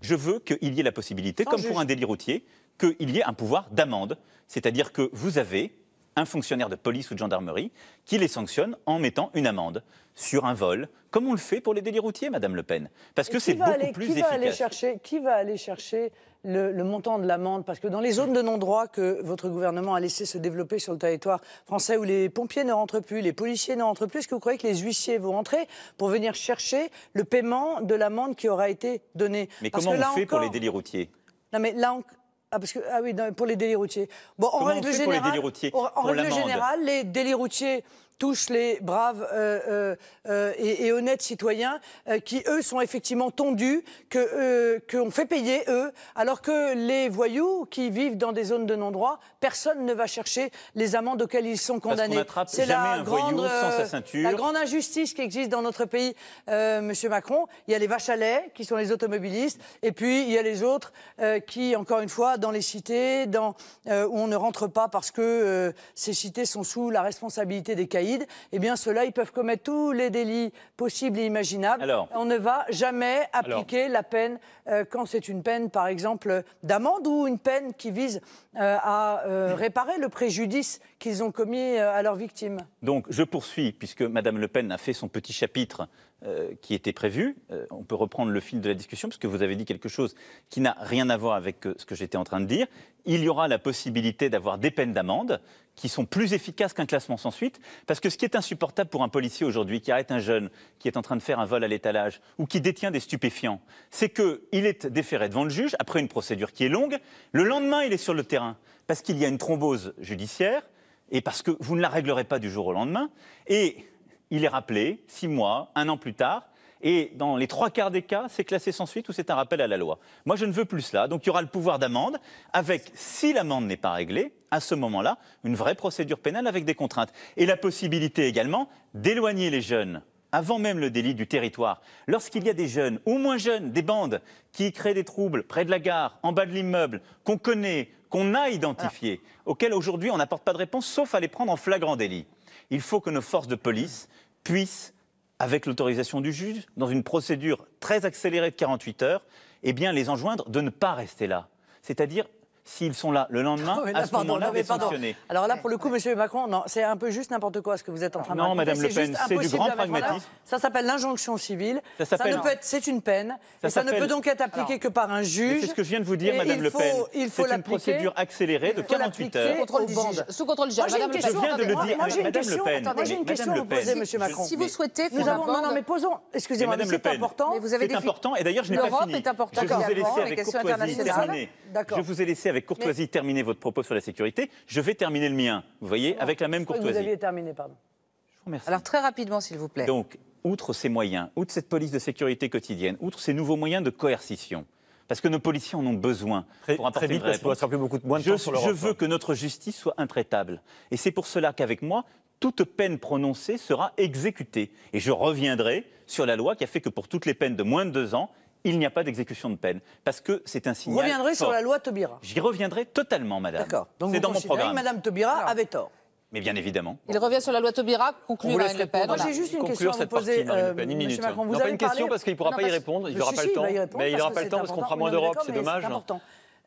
C: Je veux qu'il y ait la possibilité, comme pour un délit routier, qu'il y ait un pouvoir d'amende. C'est-à-dire que vous avez un fonctionnaire de police ou de gendarmerie qui les sanctionne en mettant une amende sur un vol, comme on le fait pour les délits routiers, Madame Le Pen. Parce que c'est beaucoup plus qui va Aller
B: chercher, qui va aller chercher le, montant de l'amende Parce que dans les zones de non-droit que votre gouvernement a laissé se développer sur le territoire français, où les pompiers ne rentrent plus, les policiers ne rentrent plus, est-ce que vous croyez que les huissiers vont rentrer pour venir chercher le paiement de l'amende qui aura été donnée Mais comment on fait pour les délits routiers non mais là, ah, parce que, ah oui, non, pour les délits routiers. Bon, en Comment règle générale, les délits en règle générale, les délits routiers, touche les braves euh, euh, euh, et, honnêtes citoyens qui, eux, sont effectivement tondus, qu'on fait payer, eux, alors que les voyous qui vivent dans des zones de non-droit, personne ne va chercher les amendes auxquelles ils sont condamnés. C'est la, grande, la grande injustice qui existe dans notre pays, Monsieur Macron. Il y a les vaches à lait, qui sont les automobilistes, et puis il y a les autres qui, encore une fois, dans les cités, dans, où on ne rentre pas parce que ces cités sont sous la responsabilité des caïds, eh bien ceux-là, ils peuvent commettre tous les délits possibles et imaginables. on ne va jamais appliquer la peine euh, quand c'est une peine, par exemple, d'amende ou une peine qui vise euh, à euh, réparer le préjudice qu'ils ont commis à leurs victimes.
C: Donc je poursuis, puisque Mme Le Pen a fait son petit chapitre qui était prévu. on peut reprendre le fil de la discussion, puisque vous avez dit quelque chose qui n'a rien à voir avec ce que j'étais en train de dire. Il y aura la possibilité d'avoir des peines d'amende qui sont plus efficaces qu'un classement sans suite. Parce que ce qui est insupportable pour un policier aujourd'hui qui arrête un jeune qui est en train de faire un vol à l'étalage ou qui détient des stupéfiants, c'est qu'il est déféré devant le juge après une procédure qui est longue. Le lendemain, il est sur le terrain parce qu'il y a une thrombose judiciaire et parce que vous ne la réglerez pas du jour au lendemain. Et il est rappelé six mois, un an plus tard. Et dans les trois quarts des cas, c'est classé sans suite ou c'est un rappel à la loi. Moi, je ne veux plus cela. Donc, il y aura le pouvoir d'amende avec, si l'amende n'est pas réglée, à ce moment-là, une vraie procédure pénale avec des contraintes. Et la possibilité également d'éloigner les jeunes avant même le délit du territoire. Lorsqu'il y a des jeunes, ou moins jeunes, des bandes qui créent des troubles près de la gare, en bas de l'immeuble, qu'on connaît, qu'on a identifié, auquel auxquels aujourd'hui on n'apporte pas de réponse, sauf à les prendre en flagrant délit. Il faut que nos forces de police puissent avec l'autorisation du juge, dans une procédure très accélérée de 48 heures, eh bien, les enjoindre de ne pas rester là. C'est-à-dire S'ils sont là le lendemain, ah à ce moment-là, est sanctionné.
B: Alors là, pour le coup, Monsieur Macron, non, c'est un peu juste n'importe quoi ce que vous êtes en train de dire. Non, Madame Le Pen, c'est du grand pragmatisme. Ça s'appelle l'injonction civile. Ça, ne c'est une peine. Ça, et ça ne peut donc être appliqué que par un juge. C'est ce que je viens de vous
C: dire, Madame Le Pen. C'est une procédure accélérée de 48 heures. Sous contrôle
D: du juge. Moi, j'ai une question. une question à vous poser, Monsieur Macron. Si vous souhaitez, nous avons. Non, mais
B: posons. Excusez-moi, c'est important. C'est important. Et d'ailleurs, je n'ai pas fini. L'Europe est importante. Je
C: vous ai laissé avec avec courtoisie terminer votre propos sur la sécurité. Je vais terminer le mien, vous voyez, avec la même courtoisie. vous aviez
D: terminé, pardon. Je vous remercie. Alors très rapidement, s'il vous plaît.
C: Donc, outre ces moyens, outre cette police de sécurité quotidienne, outre ces nouveaux moyens de coercition, parce que nos policiers en ont besoin pour apporter très vite, une beaucoup de moins de temps je veux que notre justice soit intraitable. Et c'est pour cela qu'avec moi, toute peine prononcée sera exécutée. Et je reviendrai sur la loi qui a fait que pour toutes les peines de moins de deux ans, il n'y a pas d'exécution de peine. Parce que c'est un signal. Vous reviendrez sur la loi Taubira. J'y reviendrai totalement, madame. D'accord. c'est dans mon programme. Que Madame
B: Taubira avait tort.
C: Mais bien évidemment.
D: Il revient sur la loi Taubira, conclure Marine Le Moi, j'ai juste une question à poser, euh, une
C: minute. non, pas une question parce qu'il ne pourra pas y répondre, il n'aura pas le temps. Mais il n'aura pas le temps parce qu'on fera moins d'Europe, c'est dommage.
A: important.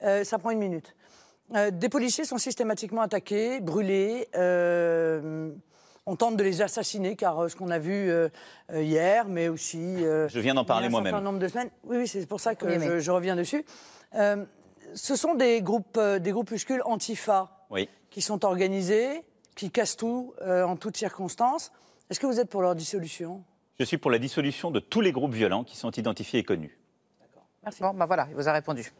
B: Euh, ça prend une minute. Euh, des policiers sont systématiquement attaqués, brûlés on tente de les assassiner, car euh, ce qu'on a vu euh, euh, hier, mais aussi. je viens d'en parler moi-même. Un nombre de semaines. Oui, oui c'est pour ça que je, reviens dessus. ce sont des groupes, des groupuscules antifa qui sont organisés, qui cassent tout en toutes circonstances. Est-ce que vous êtes pour leur dissolution
C: Je suis pour la dissolution de tous les groupes violents qui sont identifiés et connus.
B: Merci. Bon, ben bah voilà, il vous a répondu.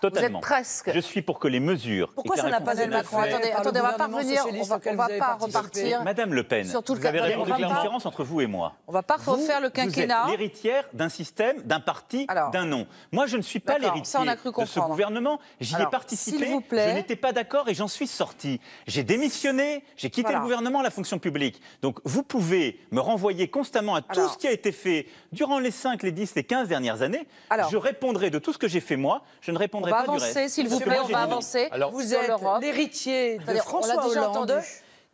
C: Totalement. Vous êtes presque. Je suis pour que les mesures. Pourquoi ça n'a pas été Macron
D: Attendez, attendez on va pas revenir, on va, va pas repartir. Madame Le Pen, vous avez répondu à la différence
C: entre vous et moi. On va pas refaire le quinquennat. Vous êtes l'héritière d'un système, d'un parti, d'un nom. Moi, je ne suis pas l'héritière de ce gouvernement. J'y ai participé. Je n'étais pas d'accord et j'en suis sorti. J'ai démissionné, j'ai quitté le gouvernement, la fonction publique. Donc, vous pouvez me renvoyer constamment à tout ce qui a été fait durant les 5, les 10, les 15 dernières années. Je répondrai de tout ce que j'ai fait moi. Je ne répondrai on va avancer, s'il vous plaît, on va avancer. vous êtes
B: l'héritier de François Hollande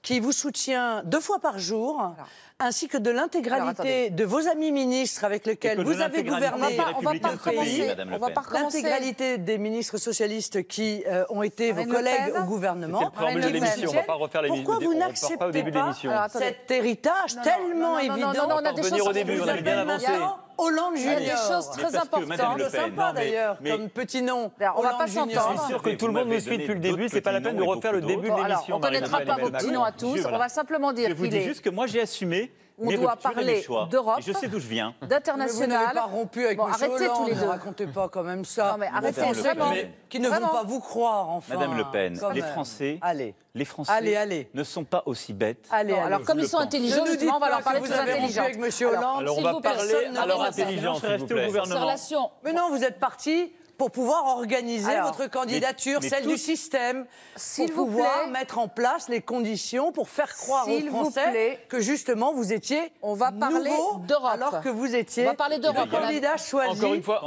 B: qui vous soutient deux fois par jour, ainsi que de l'intégralité de vos amis ministres avec lesquels vous avez gouverné. On va pas, on L'intégralité des ministres socialistes qui euh, ont été vos collègues au gouvernement. Le de va pas refaire les Pourquoi vous n'acceptez pas, cet héritage tellement évident on a au début, on avait bien avancé. Hollande Il y a des choses très importantes. C'est sympa d'ailleurs, comme petit nom.
A: on ne va pas s'entendre. Je suis sûr que tout le monde me suit depuis le début. Ce n'est pas la peine de refaire le début de l'émission. On ne connaîtra pas vos petits
C: noms à tous. On va simplement dire. Je vous dis juste que moi j'ai assumé on doit parler d'Europe. Je sais d'où je viens.
B: D'international. Vous pas rompu avec bon, Arrêtez tous les deux. racontez pas quand même ça. Non, mais arrêtez vraiment. Qui ne vraiment. pas vous croire, enfin. Madame Le Pen, les Français.
C: Allez. Les Français allez, allez. ne sont pas aussi bêtes. Allez, alors comme ils sont intelligents, justement, on va leur parler de intelligents. Avec Monsieur Hollande, alors, on va parler à leur intelligence. Vous plaît. au gouvernement.
B: Mais non, vous êtes parti pour pouvoir organiser votre candidature, celle du système, pour vous pouvoir plaît. mettre en place les conditions pour faire croire aux Français que justement vous étiez on va parler d'Europe alors que vous étiez on va parler d'Europe. candidat choisi fois,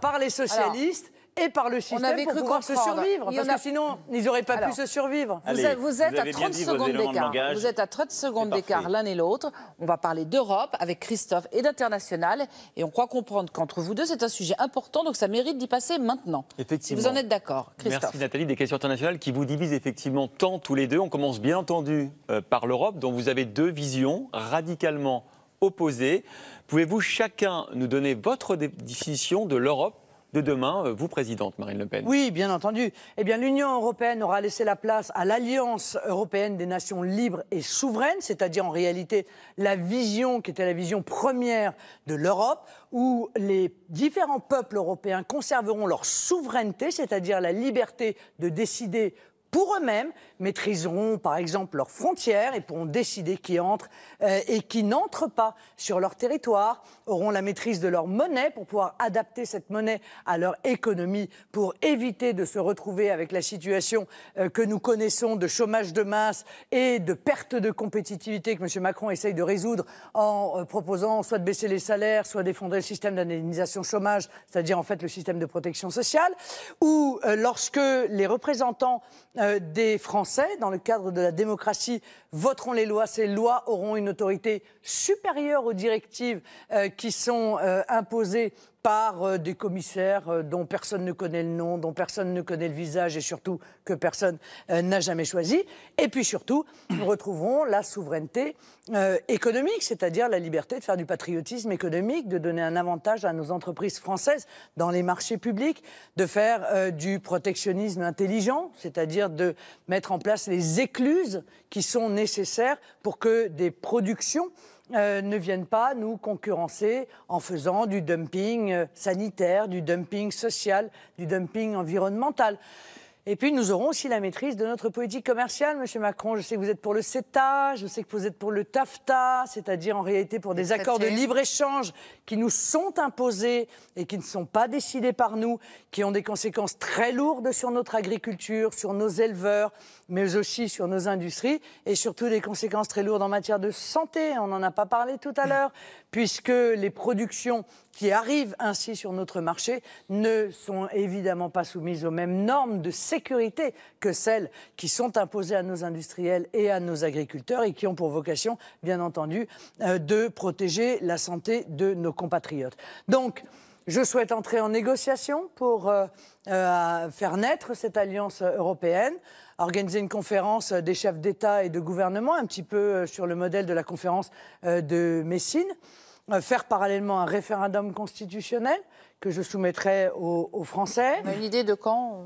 B: par les socialistes et par le système on avait pour cru pouvoir se survivre. Parce que sinon, ils n'auraient pas pu se survivre.
D: vous, êtes, à 30 secondes d'écart. Vous êtes à 30 secondes d'écart l'un et l'autre. On va parler d'Europe avec Christophe et d'international. Et on croit comprendre qu'entre vous deux, c'est un sujet important, donc ça mérite d'y passer maintenant.
A: Effectivement. vous en êtes
D: d'accord, Christophe. Merci
A: Nathalie. Des questions internationales qui vous divisent effectivement tant tous les deux. On commence bien entendu euh, par l'Europe, dont vous avez deux visions radicalement opposées. Pouvez-vous chacun nous donner votre définition de l'Europe de demain, euh, vous présidente, Marine Le Pen.
B: Oui, bien entendu. Eh bien, l'Union européenne aura laissé la place à l'Alliance européenne des nations libres et souveraines, c'est-à-dire en réalité la vision qui était la vision première de l'Europe, où les différents peuples européens conserveront leur souveraineté, c'est-à-dire la liberté de décider pour eux-mêmes maîtriseront par exemple leurs frontières et pourront décider qui entre euh, et qui n'entre pas sur leur territoire, auront la maîtrise de leur monnaie pour pouvoir adapter cette monnaie à leur économie pour éviter de se retrouver avec la situation euh, que nous connaissons de chômage de masse et de perte de compétitivité que M. Macron essaye de résoudre en euh, proposant soit de baisser les salaires, soit d'effondrer le système d'indemnisation chômage, c'est-à-dire en fait le système de protection sociale, ou lorsque les représentants euh, des Français, dans le cadre de la démocratie, voteront les lois. Ces lois auront une autorité supérieure aux directives euh, qui sont euh, imposées par euh, des commissaires euh, dont personne ne connaît le nom, dont personne ne connaît le visage et surtout que personne euh, n'a jamais choisi. Et puis surtout, nous retrouverons la souveraineté économique, c'est-à-dire la liberté de faire du patriotisme économique, de donner un avantage à nos entreprises françaises dans les marchés publics, de faire du protectionnisme intelligent, c'est-à-dire de mettre en place les écluses qui sont nécessaires pour que des productions euh, ne viennent pas nous concurrencer en faisant du dumping euh, sanitaire, du dumping social, du dumping environnemental. Et puis nous aurons aussi la maîtrise de notre politique commerciale, Monsieur Macron. Je sais que vous êtes pour le CETA, je sais que vous êtes pour le TAFTA, c'est-à-dire en réalité pour des accords de libre-échange qui nous sont imposés et qui ne sont pas décidés par nous, qui ont des conséquences très lourdes sur notre agriculture, sur nos éleveurs, mais aussi sur nos industries, et surtout des conséquences très lourdes en matière de santé. On n'en a pas parlé tout à l'heure, puisque les productions qui arrivent ainsi sur notre marché ne sont évidemment pas soumises aux mêmes normes de sécurité que celles qui sont imposées à nos industriels et à nos agriculteurs et qui ont pour vocation, bien entendu, euh, de protéger la santé de nos compatriotes. Donc, je souhaite entrer en négociation pour euh, euh, faire naître cette alliance européenne, organiser une conférence des chefs d'État et de gouvernement, un petit peu sur le modèle de la conférence de Messine. Euh, faire parallèlement un référendum constitutionnel que je soumettrai aux, Français. une idée de quand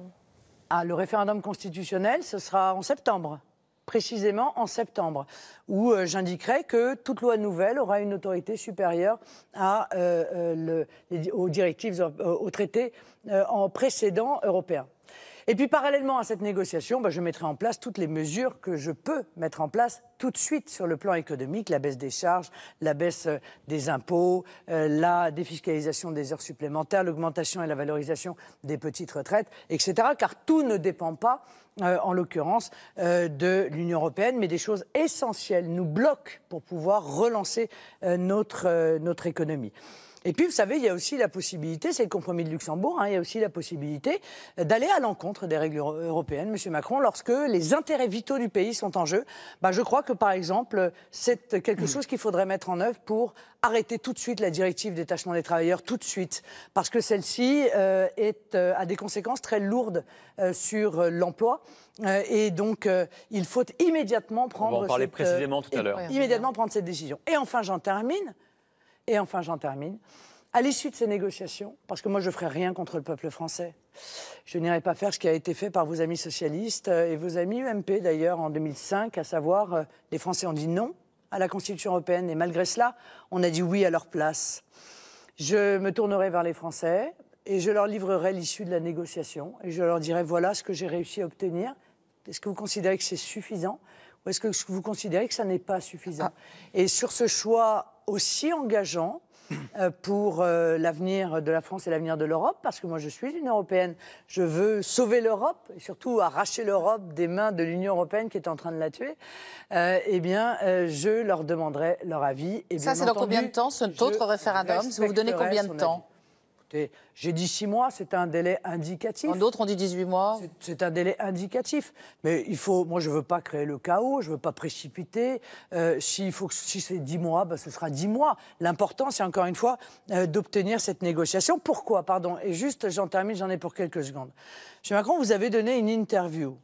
B: ah, Le référendum constitutionnel, ce sera en septembre précisément en septembre, où euh, j'indiquerai que toute loi nouvelle aura une autorité supérieure euh, aux directives, aux traités en précédent européen. Et puis parallèlement à cette négociation, bah, je mettrai en place toutes les mesures que je peux mettre en place tout de suite sur le plan économique, la baisse des charges, la baisse euh, des impôts, euh, la défiscalisation des heures supplémentaires, l'augmentation et la valorisation des petites retraites, etc. Car tout ne dépend pas, euh, en l'occurrence, de l'Union européenne, mais des choses essentielles nous bloquent pour pouvoir relancer notre, notre économie. Et puis, vous savez, il y a aussi la possibilité, c'est le compromis de Luxembourg, hein, il y a aussi la possibilité d'aller à l'encontre des règles européennes, Monsieur Macron, lorsque les intérêts vitaux du pays sont en jeu. Bah, je crois que, par exemple, c'est quelque chose qu'il faudrait mettre en œuvre pour arrêter tout de suite la directive détachement des travailleurs, tout de suite, parce que celle-ci euh, euh, a des conséquences très lourdes euh, sur l'emploi. et donc, il faut immédiatement prendre. On précisément tout à l'heure. Immédiatement prendre cette décision. Et enfin, j'en termine. Et enfin, j'en termine. À l'issue de ces négociations, parce que moi je ne ferai rien contre le peuple français, je n'irai pas faire ce qui a été fait par vos amis socialistes euh, et vos amis UMP d'ailleurs en 2005, à savoir euh, les Français ont dit non à la Constitution européenne et malgré cela, on a dit oui à leur place. Je me tournerai vers les Français et je leur livrerai l'issue de la négociation et je leur dirai voilà ce que j'ai réussi à obtenir. Est-ce que vous considérez que c'est suffisant ou est-ce que vous considérez que ça n'est pas suffisant ah. Et sur ce choix aussi engageant euh, pour euh, l'avenir de la France et l'avenir de l'Europe, parce que moi je suis une Européenne. Je veux sauver l'Europe, et surtout arracher l'Europe des mains de l'Union Européenne qui est en train de la tuer. Euh, eh bien, je leur demanderai leur avis. Et Ça, c'est dans combien de temps, cet autre référendum Vous vous donnez combien de temps j'ai dit six mois, c'est un délai indicatif. D'autres ont dit 18 mois. C'est un délai indicatif. Mais il faut, moi, je ne veux pas créer le chaos, je ne veux pas précipiter. Euh, si, si c'est dix mois, ben, ce sera dix mois. L'important, c'est encore une fois euh, d'obtenir cette négociation. Pourquoi Pardon. Et juste, j'en termine, j'en ai pour quelques secondes. M. Macron, vous avez donné une interview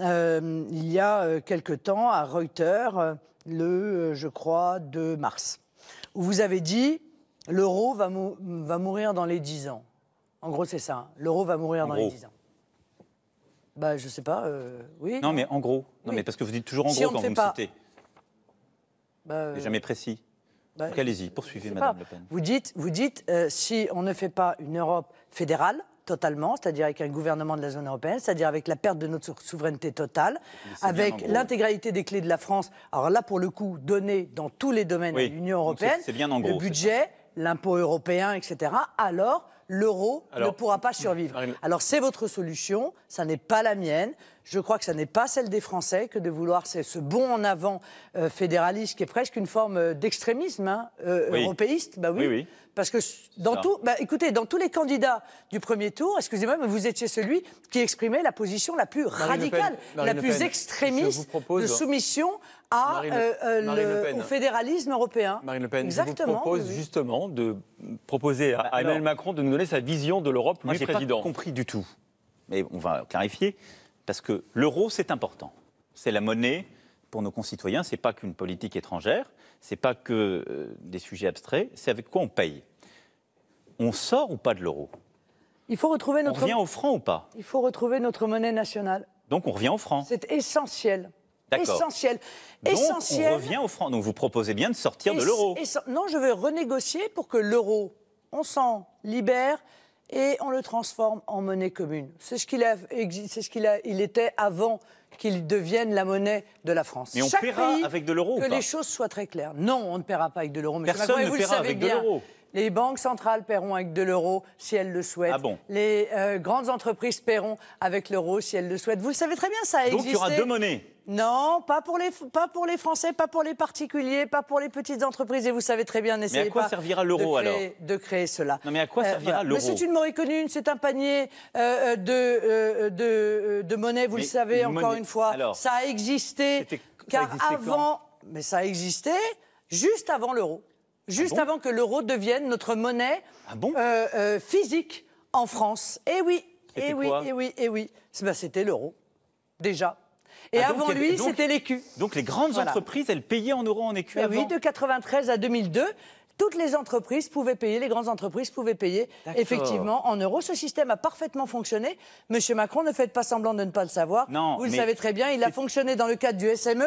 B: euh, il y a euh, quelque temps à Reuters, le, je crois, 2 mars, où vous avez dit l'euro va, mourir dans les 10 ans. En gros, c'est ça. Hein. L'euro va mourir dans les 10 ans. Bah, je sais pas. Euh, oui. Non, mais
C: en gros. Non, mais parce que vous dites toujours en gros quand vous me citez. Bah, euh, Jamais précis. Bah, allez-y, poursuivez, Madame Le Pen.
B: Vous dites, vous dites euh, si on ne fait pas une Europe fédérale, totalement, c'est-à-dire avec un gouvernement de la zone européenne, c'est-à-dire avec la perte de notre souveraineté totale, avec l'intégralité des clés de la France. Alors là, pour le coup, donné dans tous les domaines de l'Union européenne, bien en gros, le budget, l'impôt européen, etc., alors l'euro ne pourra pas survivre. Alors c'est votre solution, ça n'est pas la mienne. Je crois que ça n'est pas celle des Français que de vouloir ce bond en avant euh, fédéraliste qui est presque une forme euh, d'extrémisme hein, euh, européiste. Bah oui. oui, Parce que dans tout, bah, écoutez, dans tous les candidats du premier tour, excusez-moi, mais vous étiez celui qui exprimait la position la plus radicale, la plus extrémiste de soumission le, euh, euh, au fédéralisme européen. Marine Le Pen, je vous
A: propose justement de proposer à, bah, Emmanuel Macron de nous donner sa vision de l'Europe, lui président. Pas
C: compris du tout. Mais on va clarifier, parce que l'euro, c'est important. C'est la monnaie pour nos concitoyens, c'est pas qu'une politique étrangère, c'est pas que euh, des sujets abstraits, c'est avec quoi on paye. On sort ou pas de l'euro il faut retrouver notre... On revient au franc ou pas
B: Il faut retrouver notre monnaie nationale.
C: Donc on revient au franc.
B: C'est essentiel essentiel. Donc, on
C: revient au franc. Donc, vous proposez bien de sortir de l'euro.
B: Non, je veux renégocier pour que l'euro, on s'en libère et on le transforme en monnaie commune. C'est ce qu'il ce qu'il il était avant qu'il devienne la monnaie de la France. Mais on paiera avec de l'euro Que ou pas les choses soient très claires. Non, on ne paiera pas avec de l'euro. Personne ne paiera avec de l'euro. Les banques centrales paieront avec de l'euro si elles le souhaitent. Ah les euh, grandes entreprises paieront avec l'euro si elles le souhaitent. Vous le savez très bien, ça Donc il y aura deux monnaies non, pas pour, les, pas pour les Français, pas pour les particuliers, pas pour les petites entreprises. Et vous savez très bien, n'essayez pas. Mais à quoi servira l'euro alors De créer cela. Non, mais à quoi euh, servira l'euro c'est une monnaie commune, c'est un panier euh, euh, de, de, monnaie, vous le savez encore une fois. ça a existé. Car avant. Mais ça a existé juste avant l'euro. Juste ah avant que l'euro devienne notre monnaie ah physique en France. Eh oui, eh, eh oui, eh oui, eh bah, oui. C'était l'euro, déjà. Et ah, avant lui, c'était
C: l'écu. Donc les grandes entreprises, elles payaient en euros en écu avant. Oui, de
B: 93 à 2002 toutes les entreprises pouvaient payer, les grandes entreprises pouvaient payer effectivement en euros. Ce système a parfaitement fonctionné. Monsieur Macron, ne faites pas semblant de ne pas le savoir. Vous le savez très bien, il a fonctionné dans le cadre du SME.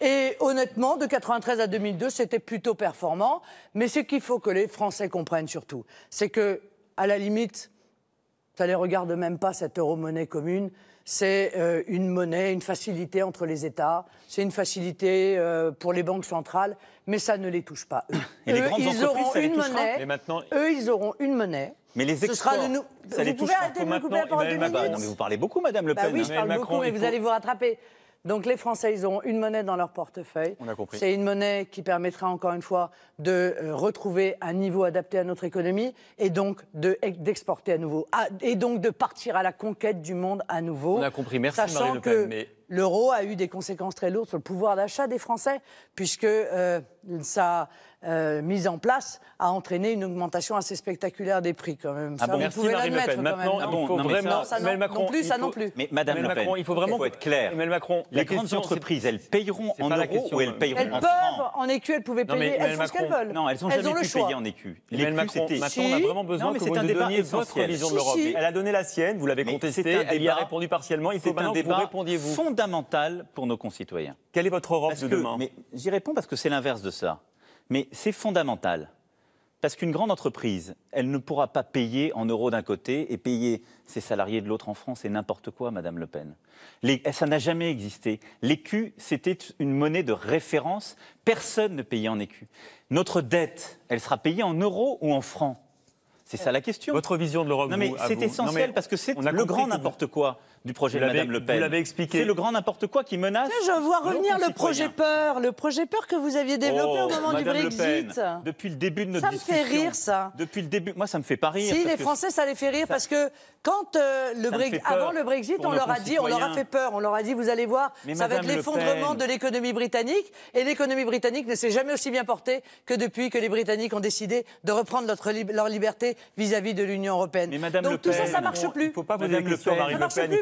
B: Et honnêtement, de 93 à 2002, c'était plutôt performant. Mais ce qu'il faut que les Français comprennent surtout, c'est que, à la limite, ça les regarde même pas cette euro-monnaie commune c'est euh, une monnaie, une facilité entre les États, c'est une facilité euh, pour les banques centrales, mais ça ne les touche pas. Eux, Et les euh, grandes ils auront ça une monnaie. maintenant... Eux, ils auront une monnaie.
C: Mais les exports, ça vous les touche pouvez arrêter de me couper la parole Non, mais vous parlez beaucoup, Madame Le bah Pen. Bah oui, je parle beaucoup, mais vous allez vous
B: rattraper. Donc les Français, ils ont une monnaie dans leur portefeuille. On a compris. C'est une monnaie qui permettra encore une fois de euh, retrouver un niveau adapté à notre économie et donc de, d'exporter à nouveau. Ah, et donc de partir à la conquête du monde à nouveau. On a compris, merci Marie Le l'euro a eu des conséquences très lourdes sur le pouvoir d'achat des Français, puisque sa euh, euh, mise en place a entraîné une augmentation assez spectaculaire des prix, quand même. Ah ça, bon, vous pouvez
A: l'admettre, Maintenant, ah bon, non, vraiment... Ça, non, plus, ça non plus. Mais Madame Le Pen, Macron, il faut vraiment être clair. Macron, les, grandes entreprises,
C: elles paieront en euros ou elles hein. paieront en francs
B: Elles peuvent, en écu, elles pouvaient payer, mais, elles font ce qu'elles veulent. Non, elles n'ont jamais pu payer en écu.
C: Emmanuel Macron, maintenant, on a vraiment besoin que vous donniez votre vision de l'Europe. Elle a donné la sienne, vous l'avez contestée, elle y a répondu partiellement,
A: il faut maintenant que vous répondiez vous
C: fondamentale pour nos concitoyens. Quelle est votre Europe de J'y réponds parce que c'est l'inverse de ça. Mais c'est fondamental. Parce qu'une grande entreprise, elle ne pourra pas payer en euros d'un côté et payer ses salariés de l'autre en France. et n'importe quoi, Madame Le Pen. Les, ça n'a jamais existé. L'écu, c'était une monnaie de référence. Personne ne payait en écu. Notre dette, elle sera payée en euros ou en francs c'est ça la question. Votre vision de l'Europe. Non mais c'est essentiel parce que c'est le grand n'importe quoi du projet vous de Mme Le Pen. l'avez expliqué. C'est le grand n'importe quoi qui menace. je vois revenir le projet
B: peur, le projet peur que vous aviez développé au oh, moment du Brexit.
C: depuis le début de notre ça Ça me fait rire, ça. Depuis le début, moi, ça me fait pas rire. Si, les Français,
B: ça les fait rire parce que quand euh, le Brexit, avant le Brexit, on leur a dit, on leur a fait peur, on leur a dit, vous allez voir, ça va être l'effondrement de l'économie britannique. Et l'économie britannique ne s'est jamais aussi bien portée que depuis que les Britanniques ont décidé de reprendre leur liberté vis-à-vis de l'Union européenne. Donc tout ça, ça marche plus. Il faut
C: pas vous que Le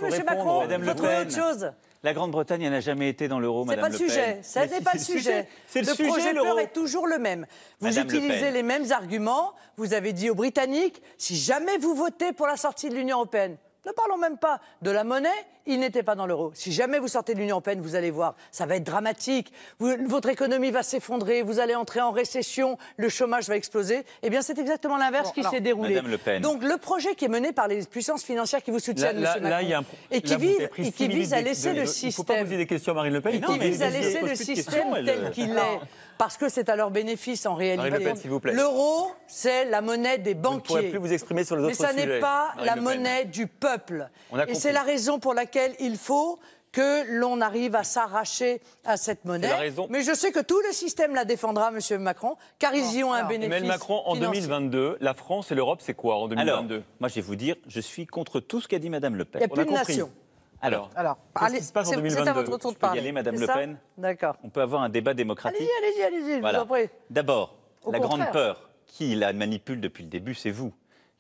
C: Le Monsieur Macron, Madame autre chose. La Grande-Bretagne n'a jamais été dans
A: l'euro, Madame pas le, sujet. Ça n'est pas le sujet. Le, sujet, projet est
B: toujours le même. Vous utilisez les mêmes arguments. Vous avez dit aux Britanniques, si jamais vous votez pour la sortie de l'Union européenne, ne parlons même pas de la monnaie, il n'était pas dans l'euro. Si jamais vous sortez de l'Union européenne, vous allez voir, ça va être dramatique. votre économie va s'effondrer, vous allez entrer en récession, le chômage va exploser. Eh bien, c'est exactement l'inverse qui s'est déroulé. Donc, le projet qui est mené par les puissances financières qui vous soutiennent, là, Macron, et qui vise, à laisser le système.
A: des questions Le qui vise à laisser le système tel qu'il euh, est
B: parce que c'est à leur bénéfice en réalité. L'euro, c'est la monnaie des banquiers. Vous ne plus vous exprimer sur les autres Mais ça n'est pas la monnaie du peuple. Et c'est la raison pour laquelle il faut que l'on arrive à s'arracher à cette monnaie. Mais je sais que tout le système la défendra, M. Macron, car ils y ont un bénéfice.
A: Emmanuel Macron, en 2022, la France et l'europe, c'est quoi en 2022 Alors, moi, je vais vous dire, je suis contre tout ce qu'a dit Mme Le Pen. Il a plus alors,
D: Alors qu'est-ce qui se passe en 2022 C'est à votre Aller, Madame Le Pen.
C: D'accord. On peut avoir un débat démocratique. allez
B: allez
D: allez
C: D'abord, la grande peur. Qui la manipule depuis le début C'est vous.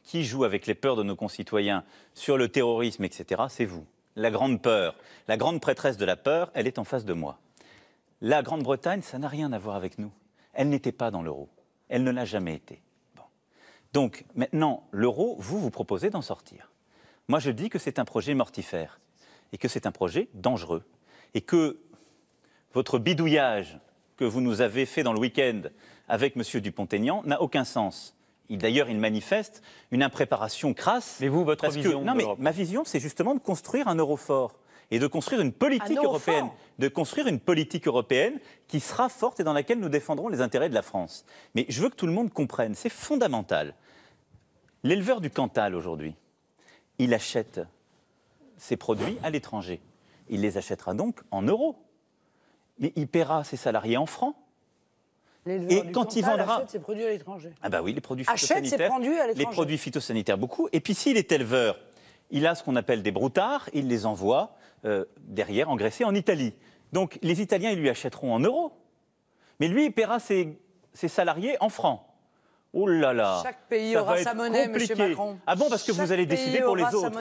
C: Qui joue avec les peurs de nos concitoyens sur le terrorisme, etc. C'est vous. La grande peur. La grande prêtresse de la peur, elle est en face de moi. La Grande-Bretagne, ça n'a rien à voir avec nous. Elle n'était pas dans l'euro. Elle ne l'a jamais été. Bon. Donc maintenant, l'euro, vous vous proposez d'en sortir. Moi, je dis que c'est un projet mortifère et que c'est un projet dangereux. Et que votre bidouillage que vous nous avez fait dans le week-end avec M. Dupont-Aignan n'a aucun sens. D'ailleurs, il manifeste une impréparation crasse. Mais vous, votre vision Non, mais ma vision, c'est justement de construire un euro fort et de construire une politique européenne, de construire une politique européenne qui sera forte et dans laquelle nous défendrons les intérêts de la France. Mais je veux que tout le monde comprenne, c'est fondamental. L'éleveur du Cantal aujourd'hui, il achète ses produits à l'étranger. Il les achètera donc en euros. Mais il paiera ses salariés en francs.
B: Et quand il vendra. Achète ses produits à l'étranger.
C: Ah, bah oui, les produits achète Ses produits à les produits phytosanitaires, beaucoup. Et puis s'il est éleveur, il a ce qu'on appelle des broutards il les envoie euh, derrière engraisser en Italie. Donc les Italiens, ils lui achèteront en euros. Mais lui, il paiera ses, salariés en francs. Oh là là Chaque pays aura sa monnaie, compliqué. Macron. Ah bon, parce que vous allez décider pour les autres.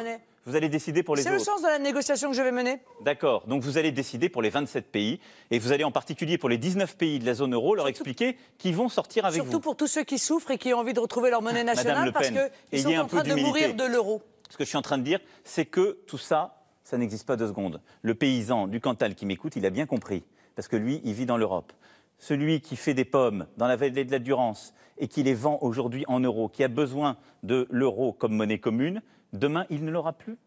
C: Vous allez décider pour les autres. C'est le
B: sens de la négociation que je vais mener.
C: D'accord. Donc vous allez décider pour les 27 pays et vous allez en particulier pour les 19 pays de la zone euro leur expliquer qu'ils vont sortir avec vous. Surtout
B: pour tous ceux qui souffrent et qui ont envie de retrouver leur monnaie nationale parce qu'ils sont en train de mourir de
C: l'euro. Ce que je suis en train de dire, c'est que tout ça, ça n'existe pas deux secondes. Le paysan du Cantal qui m'écoute, il a bien compris parce que lui, il vit dans l'Europe celui qui fait des pommes dans la vallée de la Durance et qui les vend aujourd'hui en euros, qui a besoin de l'euro comme monnaie commune, demain, il ne l'aura plus.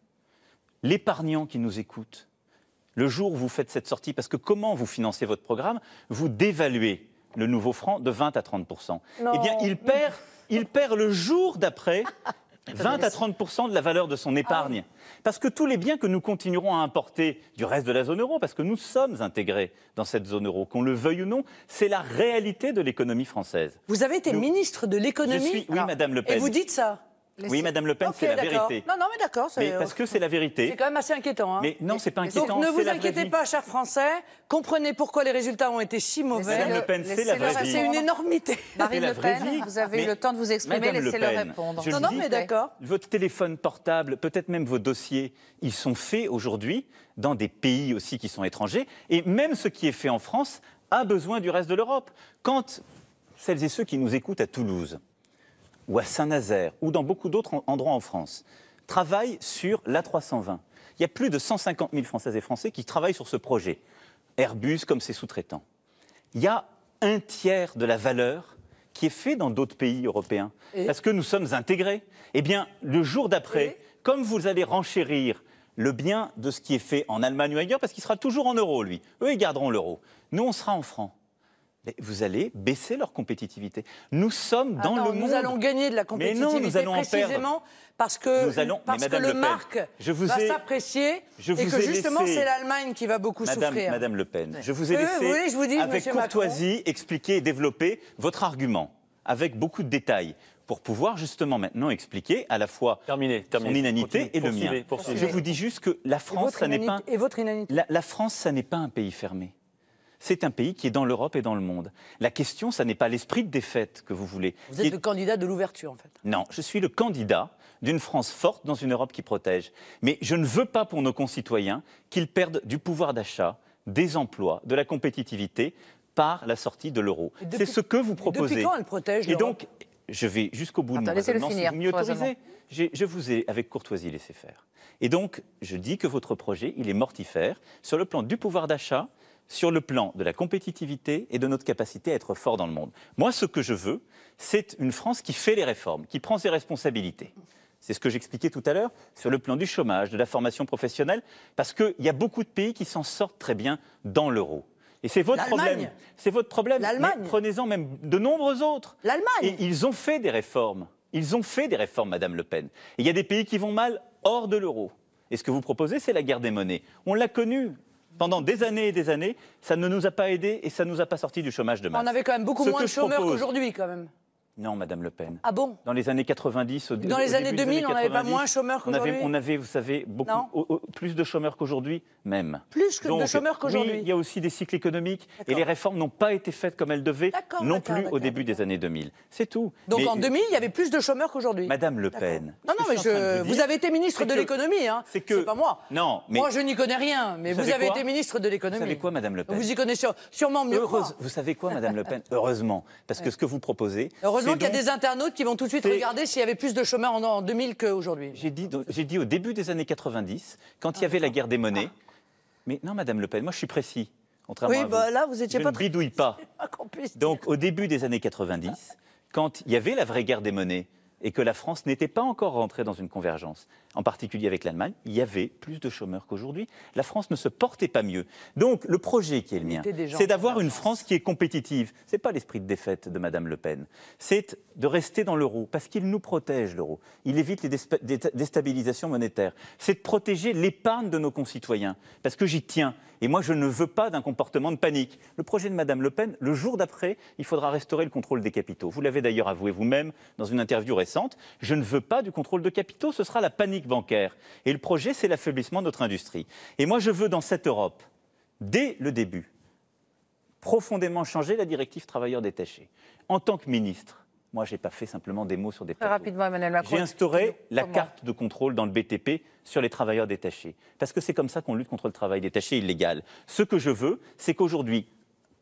C: L'épargnant qui nous écoute, le jour où vous faites cette sortie, parce que comment vous financez votre programme Vous dévaluez le nouveau franc de 20 à 30 Eh bien, il perd, il perd le jour d'après 20 à 30 de la valeur de son épargne. Ah parce que tous les biens que nous continuerons à importer du reste de la zone euro, parce que nous sommes intégrés dans cette zone euro, qu'on le veuille ou non, c'est la réalité de l'économie française.
B: Vous avez été ministre de l'économie.
C: Ah. Madame Le Et vous dites
B: ça oui,
C: Madame Le Pen, c'est la vérité. Non, non,
B: mais d'accord. parce que
C: c'est la vérité. C'est quand
B: même assez inquiétant. Hein. Mais non, c'est pas inquiétant. Donc ne vous inquiétez pas, chers Français. Comprenez pourquoi les résultats ont été si mauvais. Madame Le, Pen, c'est la vraie C'est une énormité. Marine Le Pen,
D: vous avez eu le temps de vous exprimer, laissez-le répondre. non, non, mais d'accord.
C: Votre téléphone portable, peut-être même vos dossiers, ils sont faits aujourd'hui dans des pays aussi qui sont étrangers. Et même ce qui est fait en France a besoin du reste de l'Europe. Quand celles et ceux qui nous écoutent à Toulouse, ou à Saint-Nazaire ou dans beaucoup d'autres endroits en France travaillent sur l'A320. Il y a plus de 150 000 Françaises et Français qui travaillent sur ce projet. Airbus comme ses sous-traitants. Il y a un tiers de la valeur qui est fait dans d'autres pays européens, parce que nous sommes intégrés. Eh bien, le jour d'après, comme vous allez renchérir le bien de ce qui est fait en Allemagne ou ailleurs, parce qu'il sera toujours en euros, lui. Eux, ils garderont l'euro. Nous, on sera en francs vous allez baisser leur compétitivité. Nous sommes ah dans le monde. Nous allons gagner de la compétitivité mais non, nous allons précisément parce que, parce que le, marque je vous va
B: s'apprécier et que justement c'est l'Allemagne qui va beaucoup se souffrir. Madame
C: Le Pen, je vous ai laissé je vous avec courtoisie expliquer et développer votre argument avec beaucoup de détails pour pouvoir justement maintenant expliquer à la fois terminé, son inanité et le mien. Je vous dis juste que la France, ça n'est pas, la, la France, ça n'est pas un pays fermé c'est un pays qui est dans l'Europe et dans le monde. La question, ça n'est pas l'esprit de défaite que vous voulez. Vous êtes le
B: candidat de l'ouverture, en fait.
C: Non, je suis le candidat d'une France forte dans une Europe qui protège. Mais je ne veux pas pour nos concitoyens qu'ils perdent du pouvoir d'achat, des emplois, de la compétitivité par la sortie de l'euro. C'est ce que vous proposez. Depuis elle protège Et donc, je vais jusqu'au bout de mon raisonnement, vous m'y autorisez. Je vous ai, avec courtoisie, laissé faire. Et donc, je dis que votre projet, il est mortifère sur le plan du pouvoir d'achat, sur le plan de la compétitivité et de notre capacité à être fort dans le monde. Moi, ce que je veux, c'est une France qui fait les réformes, qui prend ses responsabilités. C'est ce que j'expliquais tout à l'heure sur le plan du chômage, de la formation professionnelle, parce qu'il y a beaucoup de pays qui s'en sortent très bien dans l'euro. Et c'est votre problème. C'est votre problème. L'Allemagne. Prenez-en même de nombreux autres. L'Allemagne. ils ont fait des réformes. Ils ont fait des réformes, Madame Le Pen. il y a des pays qui vont mal hors de l'euro. Et ce que vous proposez, c'est la guerre des monnaies. On l'a connue pendant des années et des années, ça ne nous a pas aidés et ça ne nous a pas sorti du chômage de masse. On avait
B: quand même beaucoup moins de chômeurs qu'aujourd'hui, quand même.
C: Non, Madame Le Pen. Ah bon Dans les années 90, au Dans les années 2000, on n'avait pas moins chômeurs qu'aujourd'hui. On, avait, vous savez, beaucoup, plus de chômeurs qu'aujourd'hui, même. Plus que de chômeurs qu'aujourd'hui. il y a aussi des cycles économiques et les réformes n'ont pas été faites comme elles devaient, non plus au début des années 2000. C'est tout. Donc en 2000, il y avait plus de chômeurs qu'aujourd'hui. Madame Le Pen.
B: Non, non, mais je, vous avez été ministre de l'économie, hein. C'est que. pas moi.
C: Non, mais. Moi, je n'y connais rien, mais vous, avez été
B: ministre de l'économie. Vous savez
C: quoi, Madame Le Pen Vous y connaissez sûrement mieux. Vous savez quoi, Madame Le Pen Heureusement, parce que ce que vous proposez, donc qu'il y a des
B: internautes qui vont tout de suite regarder
C: s'il y avait plus de chômeurs en, 2000 qu'aujourd'hui. J'ai dit, au début des années 90, quand il y ah, avait la guerre des monnaies. Ah. Mais non, Madame Le Pen, moi je suis précis. Contrairement oui, bah, là, vous étiez ne bridouille pas donc, au début des années 90, quand il y avait la vraie guerre des monnaies et que la France n'était pas encore rentrée dans une convergence, en particulier avec l'Allemagne, il y avait plus de chômeurs qu'aujourd'hui. La France ne se portait pas mieux. Donc le projet qui est le mien, c'est d'avoir une France qui est compétitive. Ce n'est pas l'esprit de défaite de Madame Le Pen. C'est de rester dans l'euro, parce qu'il nous protège l'euro. Il évite les déstabilisations monétaires. C'est de protéger l'épargne de nos concitoyens, parce que j'y tiens. Et moi, je ne veux pas d'un comportement de panique. Le projet de Madame Le Pen, le jour d'après, il faudra restaurer le contrôle des capitaux. Vous l'avez d'ailleurs avoué vous-même dans une interview récente. Je ne veux pas du contrôle de capitaux, ce sera la panique bancaire. Et le projet, c'est l'affaiblissement de notre industrie. Et moi, je veux, dans cette Europe, dès le début, profondément changer la directive travailleurs détachés. En tant que ministre, moi, je n'ai pas fait simplement des mots sur des plateaux. rapidement,
D: J'ai instauré
C: la carte de contrôle dans le BTP sur les travailleurs détachés. Parce que c'est comme ça qu'on lutte contre le travail détaché illégal. Ce que je veux, c'est qu'aujourd'hui,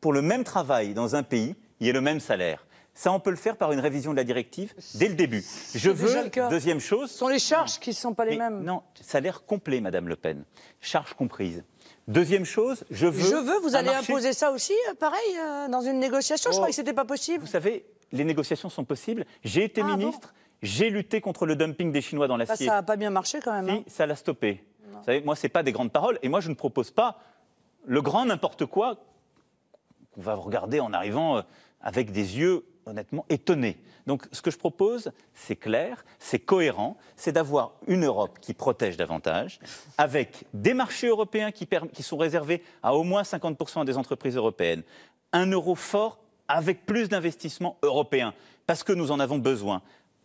C: pour le même travail dans un pays, il y ait le même salaire. Ça, on peut le faire par une révision de la directive dès le début. Je veux, deuxième chose... Ce sont les charges qui ne sont pas les mêmes. Non, salaire complet, Madame Le Pen. Charges comprises. Deuxième chose, je veux... Je veux, vous allez imposer ça
B: aussi, euh, pareil, euh, dans une négociation Je oh.
C: crois que ce n'était pas possible. Vous savez, les négociations sont possibles. J'ai été ah ministre, j'ai lutté contre le dumping des Chinois dans l'acier. Bah, ça n'a pas bien marché quand même. Si, hein. ça l'a stoppé. Vous savez, moi, ce n'est pas des grandes paroles. Et moi, je ne propose pas le grand n'importe quoi qu'on va regarder en arrivant euh, avec des yeux honnêtement étonné. Donc ce que je propose, c'est clair, c'est cohérent, c'est d'avoir une Europe qui protège davantage, avec des marchés européens qui, sont réservés à au moins 50% des entreprises européennes, un euro fort avec plus d'investissements européens, parce que nous en avons besoin.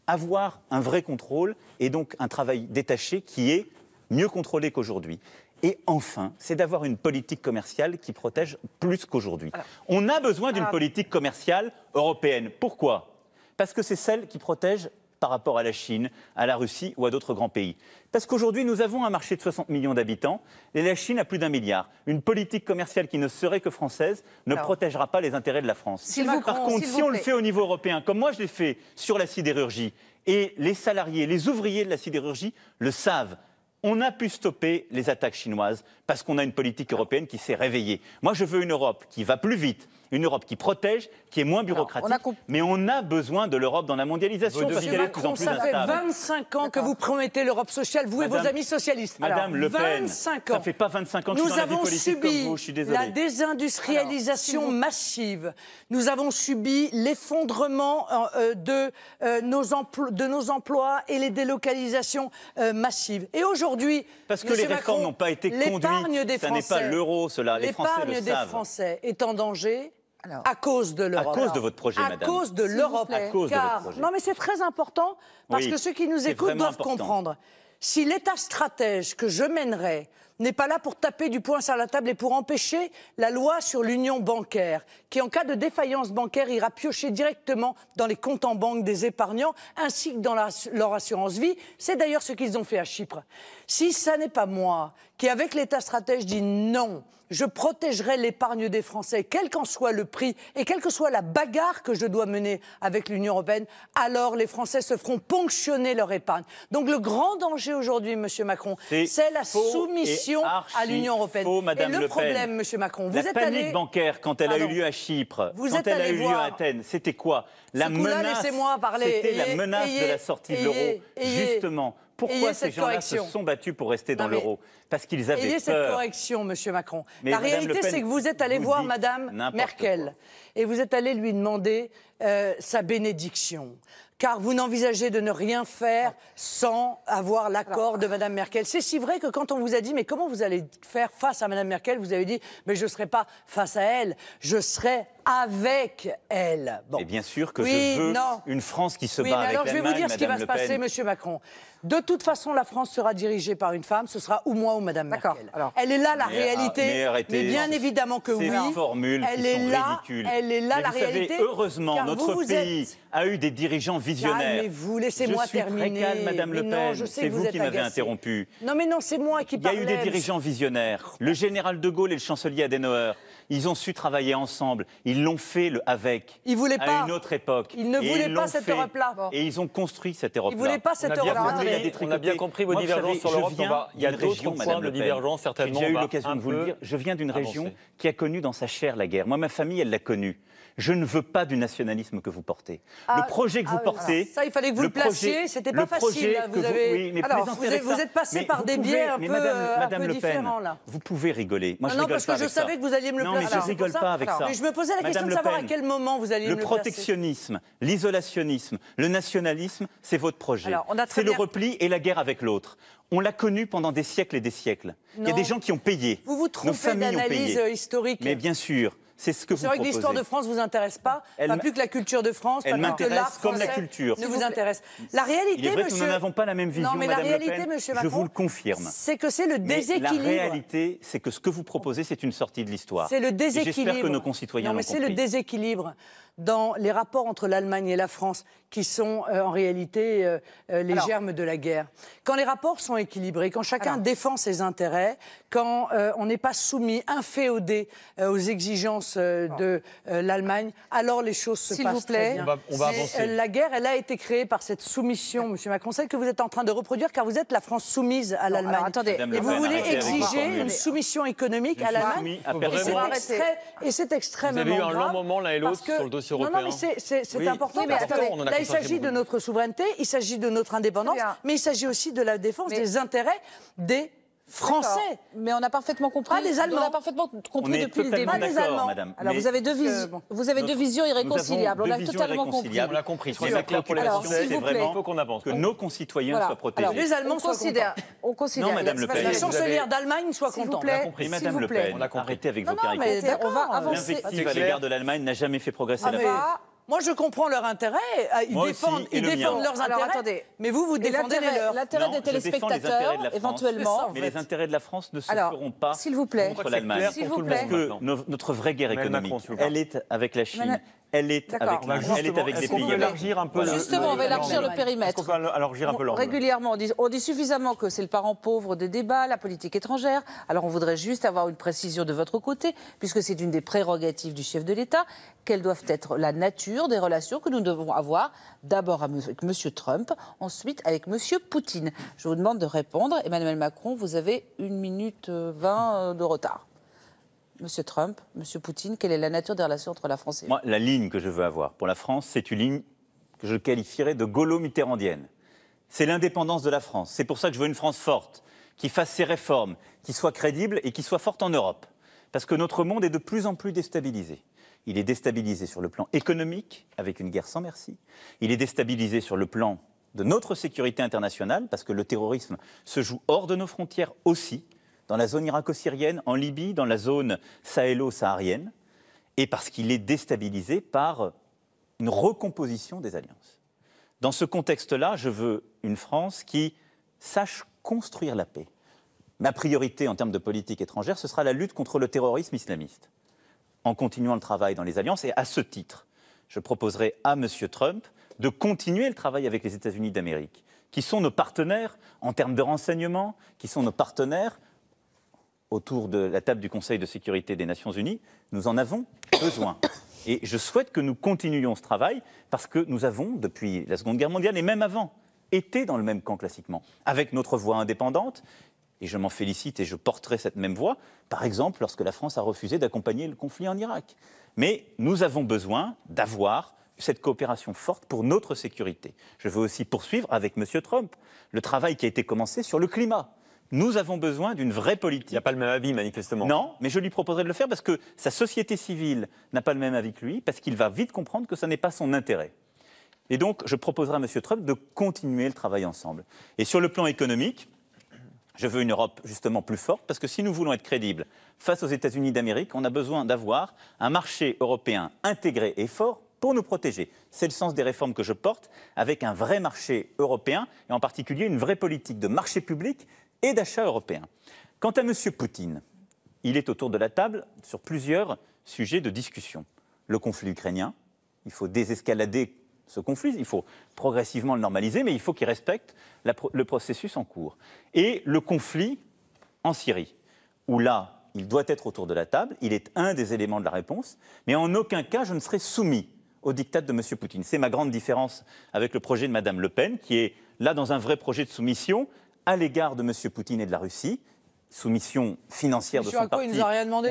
C: Avoir un vrai contrôle et donc un travail détaché qui est mieux contrôlé qu'aujourd'hui. Et enfin, c'est d'avoir une politique commerciale qui protège plus qu'aujourd'hui. On a besoin d'une ah. politique commerciale européenne. Pourquoi Parce que c'est celle qui protège par rapport à la Chine, à la Russie ou à d'autres grands pays. Parce qu'aujourd'hui, nous avons un marché de 60 millions d'habitants et la Chine a plus d'un milliard. Une politique commerciale qui ne serait que française ne protégera pas les intérêts de la France. par contre, si on le fait au niveau européen, comme moi je l'ai fait sur la sidérurgie, et les salariés, les ouvriers de la sidérurgie le savent, on a pu stopper les attaques chinoises parce qu'on a une politique européenne qui s'est réveillée. Moi, je veux une Europe qui va plus vite, une Europe qui protège, qui est moins bureaucratique. mais on a besoin de l'Europe dans la mondialisation. Parce qu'elle est plus ça fait
B: 25 ans que vous promettez l'Europe sociale, vous et vos amis socialistes. Madame Le Pen, 25 ans. ça fait
C: pas 25 ans que nous je suis dans avons la subi vous, je la
B: désindustrialisation massive. Nous avons subi l'effondrement euh, euh, de, euh, nos de nos emplois et les délocalisations massives. Et aujourd'hui, parce que les réformes n'ont pas été conduites, ça n'est pas l'euro, cela. L'épargne des Français est en danger à cause de l'Europe. À cause de votre projet, à Cause de l'Europe. À cause de votre projet. Non, mais c'est très important parce que ceux qui nous écoutent doivent comprendre. Si l'État stratège que je mènerai n'est pas là pour taper du poing sur la table et pour empêcher la loi sur l'union bancaire, qui en cas de défaillance bancaire ira piocher directement dans les comptes en banque des épargnants ainsi que dans leur assurance vie. C'est d'ailleurs ce qu'ils ont fait à Chypre. Si ça n'est pas moi qui, avec l'État stratège, dit non je protégerai l'épargne des Français, quel qu'en soit le prix et quelle que soit la bagarre que je dois mener avec l'Union européenne, alors les Français se feront ponctionner leur épargne. Donc le grand danger aujourd'hui, Monsieur Macron,
C: c'est la soumission à l'Union européenne. et le, problème,
B: Monsieur Macron, vous êtes panique
C: bancaire quand elle a eu lieu à Chypre, quand elle a eu lieu à Athènes, c'était quoi La menace. C'était la menace de la sortie de l'euro, justement. Pourquoi ces gens-là se sont battus pour rester dans l'euro Parce qu'ils avaient ayez cette
B: correction, Monsieur Macron. la réalité, c'est que vous êtes allé voir Madame Merkel et vous êtes allé lui demander euh, sa bénédiction car vous n'envisagez de ne rien faire sans avoir l'accord de Mme Merkel. C'est si vrai que quand on vous a dit, mais comment vous allez faire face à Mme Merkel, vous avez dit, mais je ne serai pas face à elle, je serai avec elle.
C: Bon. Et bien sûr que je veux une France qui se bat mais avec alors je vais vous dire ce qui va se passer, M.
B: Macron. De toute façon, la France sera dirigée par une femme, ce sera ou moi ou Madame Merkel. elle est là la réalité. Ah, mais, bien évidemment que oui. elle, est là, elle est là la vous réalité. Savez, heureusement, notre pays
C: a eu des dirigeants visionnaires. mais vous laissez-moi terminer. Très calme, Madame Le Pen. C'est vous, qui m'avez interrompu.
B: Non, mais non, c'est moi qui parle. Il y a eu des dirigeants
C: visionnaires. Le général de Gaulle et le chancelier Adenauer. Ils ont su travailler ensemble. Ils l'ont fait avec. à une autre époque. Ils ne voulaient pas cette Europe-là. Et ils ont construit cette Europe-là. Ils voulaient pas cette Europe-là. On a bien compris vos divergences sur l'Europe. Il y a d'autres points de divergence certainement. J'ai eu l'occasion de vous le dire. Je viens d'une région qui a connu dans sa chair la guerre. Moi, ma famille, elle l'a connue je ne veux pas du nationalisme que vous portez. Ah, le projet que vous ah portez. Ça, il fallait que vous le, placiez, c'était pas facile. vous, êtes, vous, passé par des biais un peu, Madame, euh, Madame Le Pen, différents, là. Vous pouvez rigoler. Ah non, je parce que je savais que vous alliez me le placer. Non, mais je rigole pas avec ça. Mais je me posais la question de savoir à quel
B: moment vous alliez me le placer. Le
C: protectionnisme, l'isolationnisme, le nationalisme, c'est votre projet. C'est le repli et la guerre avec l'autre. On l'a connu pendant des siècles et des siècles. Il y a des gens qui ont payé. Vous vous trompez d'analyse euh, historique. Mais bien sûr. C'est ce que l'histoire de
B: France vous intéresse pas, pas plus
C: que la culture de France, pas plus que l'art comme la culture. Ne vous intéresse.
B: La réalité, Il vrai monsieur... que nous n'avons pas la même vision, la réalité, monsieur Macron, je vous le
C: confirme. C'est que c'est le déséquilibre. la réalité, c'est que ce que vous proposez, c'est une sortie de l'histoire. C'est le déséquilibre. J'espère que nos concitoyens Non, mais c'est le
B: déséquilibre dans les rapports entre l'Allemagne et la France qui sont euh, en réalité euh, euh, les germes de la guerre. Quand les rapports sont équilibrés, quand chacun défend ses intérêts, quand on n'est pas soumis, inféodé aux exigences de l'Allemagne, alors les choses se passent vous plaît. bien. On va, avancer. la guerre, elle a été créée par cette soumission, Monsieur Macron, celle que vous êtes en train de reproduire, car vous êtes la France soumise à l'Allemagne. Attendez, et vous voulez exiger une soumission économique à l'Allemagne. Et c'est extrêmement vous avez eu un long moment l'un et l'autre sur le dossier européen. Non, non, mais c'est important. mais attendez, il s'agit de notre souveraineté, il s'agit de notre indépendance, mais il s'agit aussi de la défense des intérêts des Français. Mais on a parfaitement compris. Pas les Allemands. On a parfaitement compris depuis le débat. des
D: Allemands. Madame. Alors vous avez deux, vis... vous avez deux visions irréconciliables. on a totalement compris. On l'a compris. Mais c'est faut
C: qu'on avance. Que nos concitoyens soient protégés. les Allemands on soient considèrent, contents.
B: On
D: considère.
C: Non, Madame Le Pen. La chancelière
B: d'Allemagne soit contente. On a compris, Madame Le Pen. On a
C: compris avec vos caricatures. On va avancer. L'invective à l'égard de l'Allemagne n'a jamais fait progresser la France.
B: Moi, je comprends leur intérêt. Euh, ils défendent, leurs intérêts. Mais vous, vous défendez les L'intérêt des téléspectateurs,
C: éventuellement. mais les intérêts de la France ne se feront pas s'il contre l'Allemagne. S'il vous plaît. Parce que notre vraie guerre économique, elle est avec la Chine. Elle est avec, les bah, est avec des pays. On va élargir un peu Justement, le,
A: on va élargir le périmètre. On peut élargir un peu
D: Régulièrement, on dit, suffisamment que c'est le parent pauvre des débats, la politique étrangère. Alors, on voudrait juste avoir une précision de votre côté, puisque c'est une des prérogatives du chef de l'État. Quelles doivent être la nature des relations que nous devons avoir, d'abord avec M. Trump, ensuite avec M. Poutine Je vous demande de répondre. Emmanuel Macron, vous avez une minute 20 euh, euh, de retard. Monsieur Trump, Monsieur Poutine Quelle est la nature des relations entre la France et
C: Moi, la ligne que je veux avoir pour la France, c'est une ligne que je qualifierais de gaulo-mitterrandienne. C'est l'indépendance de la France. C'est pour ça que je veux une France forte, qui fasse ses réformes, qui soit crédible et qui soit forte en Europe. Parce que notre monde est de plus en plus déstabilisé. Il est déstabilisé sur le plan économique, avec une guerre sans merci. Il est déstabilisé sur le plan de notre sécurité internationale, parce que le terrorisme se joue hors de nos frontières aussi dans la zone irako-syrienne, en Libye, dans la zone sahélo-saharienne, et parce qu'il est déstabilisé par une recomposition des alliances. Dans ce contexte-là, je veux une France qui sache construire la paix. Ma priorité en termes de politique étrangère, ce sera la lutte contre le terrorisme islamiste, en continuant le travail dans les alliances. Et à ce titre, je proposerai à M. Trump de continuer le travail avec les États-Unis d'Amérique, qui sont nos partenaires en termes de renseignement, qui sont nos partenaires autour de la table du Conseil de sécurité des Nations Unies, nous en avons besoin. Et je souhaite que nous continuions ce travail parce que nous avons, depuis la Seconde Guerre mondiale et même avant, été dans le même camp classiquement, avec notre voix indépendante. Et je m'en félicite et je porterai cette même voix, par exemple lorsque la France a refusé d'accompagner le conflit en Irak. Mais nous avons besoin d'avoir cette coopération forte pour notre sécurité. Je veux aussi poursuivre avec M. Trump le travail qui a été commencé sur le climat nous avons besoin d'une vraie politique. Il n'a pas le même avis, manifestement. Non, mais je lui proposerai de le faire parce que sa société civile n'a pas le même avis que lui, parce qu'il va vite comprendre que ce n'est pas son intérêt. Et donc, je proposerai à M. Trump de continuer le travail ensemble. Et sur le plan économique, je veux une Europe justement plus forte, parce que si nous voulons être crédibles face aux États-Unis d'Amérique, on a besoin d'avoir un marché européen intégré et fort pour nous protéger. C'est le sens des réformes que je porte, avec un vrai marché européen, et en particulier une vraie politique de marché public et d'achat européen. Quant à M. Poutine, il est autour de la table sur plusieurs sujets de discussion. Le conflit ukrainien, il faut désescalader ce conflit, il faut progressivement le normaliser, mais il faut qu'il respecte le processus en cours. Et le conflit en Syrie, où là, il doit être autour de la table, il est un des éléments de la réponse, mais en aucun cas je ne serai soumis au diktat de M. Poutine. C'est ma grande différence avec le projet de Mme Le Pen, qui est là dans un vrai projet de soumission, à l'égard de M. Poutine et de la Russie, soumission financière de son parti,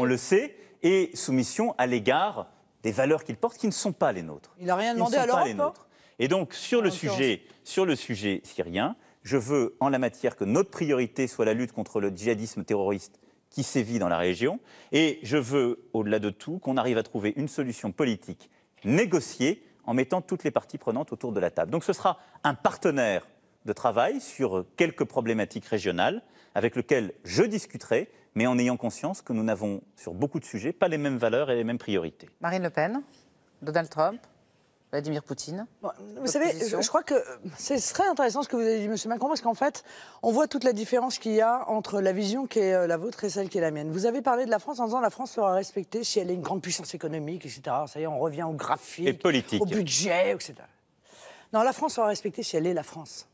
C: on le sait, et soumission à l'égard des valeurs qu'il porte qui ne sont pas les nôtres. Il
B: n'a rien demandé à l'Europe. Hein
C: et donc sur le, sujet, sur le sujet syrien, je veux en la matière que notre priorité soit la lutte contre le djihadisme terroriste qui sévit dans la région, et je veux, au-delà de tout, qu'on arrive à trouver une solution politique négociée en mettant toutes les parties prenantes autour de la table. Donc ce sera un partenaire de travail sur quelques problématiques régionales avec lesquelles je discuterai, mais en ayant conscience que nous n'avons, sur beaucoup de sujets, pas les mêmes valeurs et les mêmes priorités.
D: Marine Le Pen, Donald Trump, Vladimir Poutine. vous savez, je,
B: crois que c'est très intéressant ce que vous avez dit, M. Macron, parce qu'en fait, on voit toute la différence qu'il y a entre la vision qui est euh, la vôtre et celle qui est la mienne. Vous avez parlé de la France en disant la France sera respectée si elle est une grande puissance économique, etc. Ça y est, on revient au graphique, au budget, etc. Non, la France sera respectée si elle est la France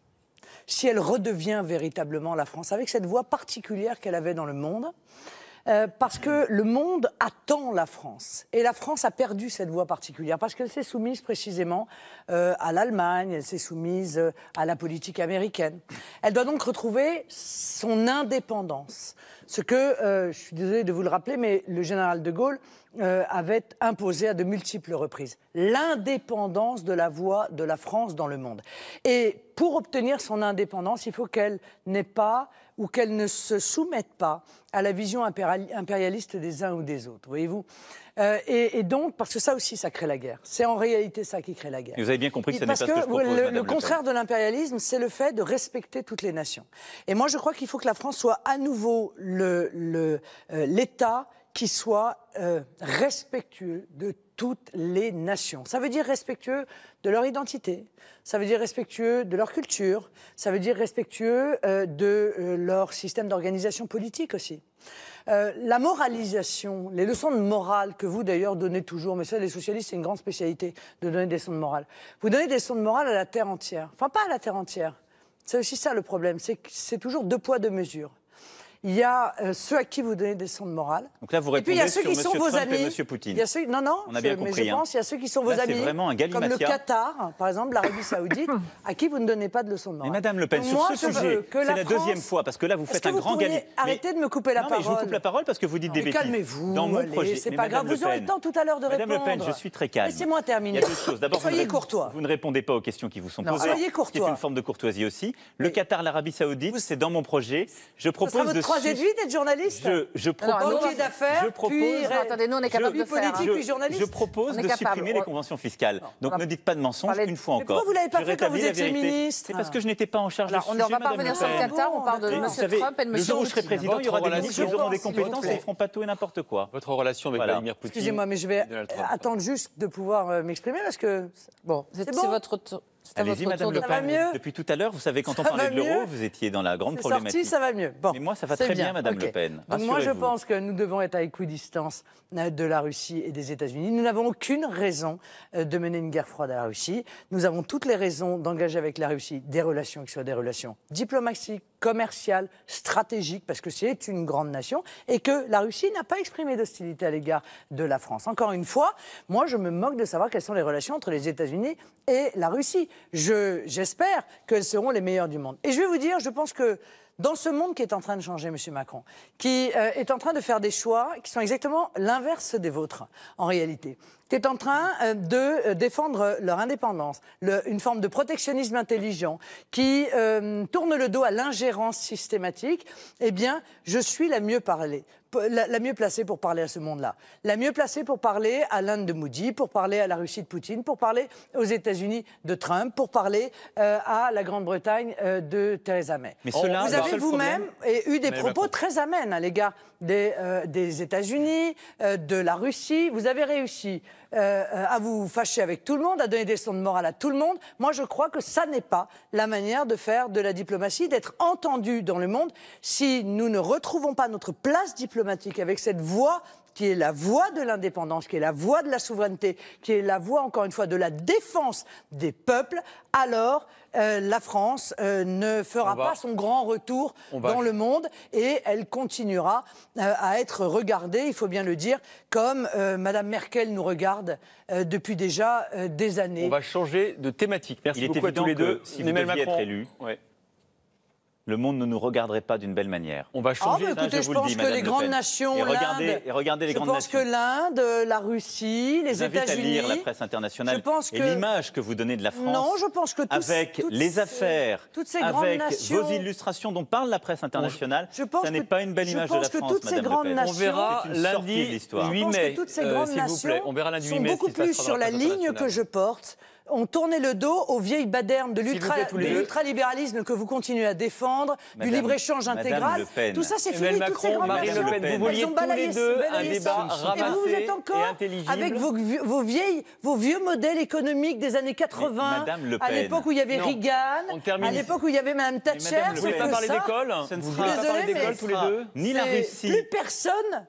B: si elle redevient véritablement la France, avec cette voix particulière qu'elle avait dans le monde. Euh, parce que le monde attend la France. Et la France a perdu cette voie particulière, parce qu'elle s'est soumise précisément euh, à l'Allemagne, elle s'est soumise euh, à la politique américaine. Elle doit donc retrouver son indépendance. Ce que, je suis désolée de vous le rappeler, mais le général de Gaulle avait imposé à de multiples reprises l'indépendance de la voix de la France dans le monde. Et pour obtenir son indépendance, il faut qu'elle n'ait pas ou qu'elles ne se soumettent pas à la vision impérialiste des uns ou des autres, voyez-vous. Euh, et, donc, parce que ça aussi, ça crée la guerre. C'est en réalité ça qui crée la guerre. vous avez bien compris que ça n'est pas que, que le, contraire de l'impérialisme, c'est le fait de respecter toutes les nations. Et moi, je crois qu'il faut que la France soit à nouveau euh, l'État qui soit euh, respectueux de toutes les nations. Ça veut dire respectueux de leur identité, ça veut dire respectueux de leur culture, ça veut dire respectueux euh, de euh, leur système d'organisation politique aussi. Euh, la moralisation, les leçons de morale que vous d'ailleurs donnez toujours, mais ça les socialistes c'est une grande spécialité de donner des leçons de morale. Vous donnez des leçons de morale à la terre entière, enfin pas à la terre entière. C'est aussi ça le problème, c'est c'est toujours deux poids deux mesures il y a euh, ceux à qui vous donnez des leçons de morale. Donc là, vous répondez et puis, il y a ceux qui sont vos amis. Monsieur Poutine. Il y a ceux... Non, non, compris, hein. il y a ceux qui sont vos amis, vraiment comme le Qatar, par exemple, l'Arabie Saoudite, à qui vous ne donnez pas de leçons de morale. Mais Madame Le Pen, sur ce sujet, c'est la, deuxième fois,
C: parce que là, vous faites un grand Mais... Arrêtez de me couper la non, parole. Mais je vous coupe la parole parce que vous dites non, des bêtises. Calmez-vous. Dans mon projet, c'est pas grave. Vous aurez le temps
B: tout à l'heure de répondre. Madame Le Pen, je suis très calme. Laissez-moi terminer. Il y choses. D'abord, vous
C: ne répondez pas aux questions qui vous sont posées. Soyez courtois. C'est une forme de courtoisie aussi. Le Qatar, l'Arabie Saoudite, c'est dans mon projet. Je propose de j'ai de vie
B: d'être journaliste
D: je, je propose. Euh, attendez, nous, on est capable de hein.
C: politique, puis journaliste. Je propose de supprimer les conventions fiscales. Donc ne dites pas de mensonges une fois encore. Pourquoi vous l'avez pas fait quand vous étiez ministre C'est parce que je n'étais pas en charge de On ne va pas revenir sur le Qatar, on parle de M. Trump et de M. Le jour où je serai président, il y aura des ministres qui auront des compétences et ils feront
A: pas tout et n'importe quoi. Votre relation avec Vladimir Poutine. Excusez-moi, mais je vais
B: attendre juste de pouvoir euh, m'exprimer parce que. Bon, c'est votre. Allez-y, Le Pen.
C: Depuis tout à l'heure, vous savez, quand on parlait de l'euro, vous étiez dans la grande problématique. Sorti, ça va mieux. Mais moi, ça va très bien, Mme Madame Le Pen. moi, je pense
B: que nous devons être à équidistance euh, de la Russie et des États-Unis. Nous n'avons aucune raison euh, de mener une guerre froide à la Russie. Nous avons toutes les raisons d'engager avec la Russie des relations qui soient des relations diplomatiques, commerciales, stratégiques, parce que c'est une grande nation et que la Russie n'a pas exprimé d'hostilité à l'égard de la France. Encore une fois, moi, je me moque de savoir quelles sont les relations entre les États-Unis et la Russie j'espère qu'elles seront les meilleures du monde. Et je vais vous dire, je pense que dans ce monde qui est en train de changer, M. Macron, qui euh, est en train de faire des choix qui sont exactement l'inverse des vôtres, en réalité, qui est en train euh, de euh, défendre leur indépendance, une forme de protectionnisme intelligent, qui tourne le dos à l'ingérence systématique, eh bien, je suis la mieux parlée la, mieux placée pour parler à ce monde-là. La mieux placée pour parler à l'Inde de Moody, pour parler à la Russie de Poutine, pour parler aux États-Unis de Trump, pour parler euh, à la Grande-Bretagne euh, de Theresa May. Mais cela, vous avez vous-même eu des propos très amènes à hein, l'égard des, euh, des États-Unis, de la Russie. Vous avez réussi euh, euh, à vous fâcher avec tout le monde, à donner des leçons de morale à tout le monde. Moi, je crois que ça n'est pas la manière de faire de la diplomatie, d'être entendu dans le monde. Si nous ne retrouvons pas notre place diplomatique avec cette voix qui est la voix de l'indépendance, qui est la voix de la souveraineté, qui est la voix encore une fois, de la défense des peuples, alors euh, la France euh, ne fera pas son grand retour dans le monde et elle continuera euh, à être regardée, il faut bien le dire, comme Madame Merkel nous regarde depuis déjà des années. On
A: va changer de thématique. Merci il beaucoup est
C: évident à tous les deux. Si vous Macron, être élu, ouais le monde ne nous regarderait pas d'une belle manière. On va ah, changer. Regardez je, je pense dis, que les grandes nations, et regardez, et regardez les je pense que
B: l'Inde, la
C: Russie, les États-Unis, la presse internationale, je pense que... et l'image que vous donnez de la France. Non, je pense que avec les affaires, toutes avec vos illustrations dont parle la presse internationale. je pense ça n'est pas une belle image de la France. Je pense que toutes ces grandes euh, nations, on verra lundi 8 mai, s'il vous
A: plaît, on verra lundi 8 mai. Sont beaucoup plus sur la ligne que je
B: porte on tourné le dos aux vieilles badernes de l'ultralibéralisme que vous continuez à défendre, du libre-échange intégral. Tout ça, c'est fini. toutes ces grandes Marine nations, le Pen. vous vouliez tous Et vous, vous êtes encore avec vos, vieux modèles économiques des années 80, à l'époque où il y avait Reagan, à l'époque où il y avait Mme Thatcher. Vous ne voulez pas parler d'école Vous ne voulez pas parler d'école tous les deux
C: Ni la Russie. Plus
B: personne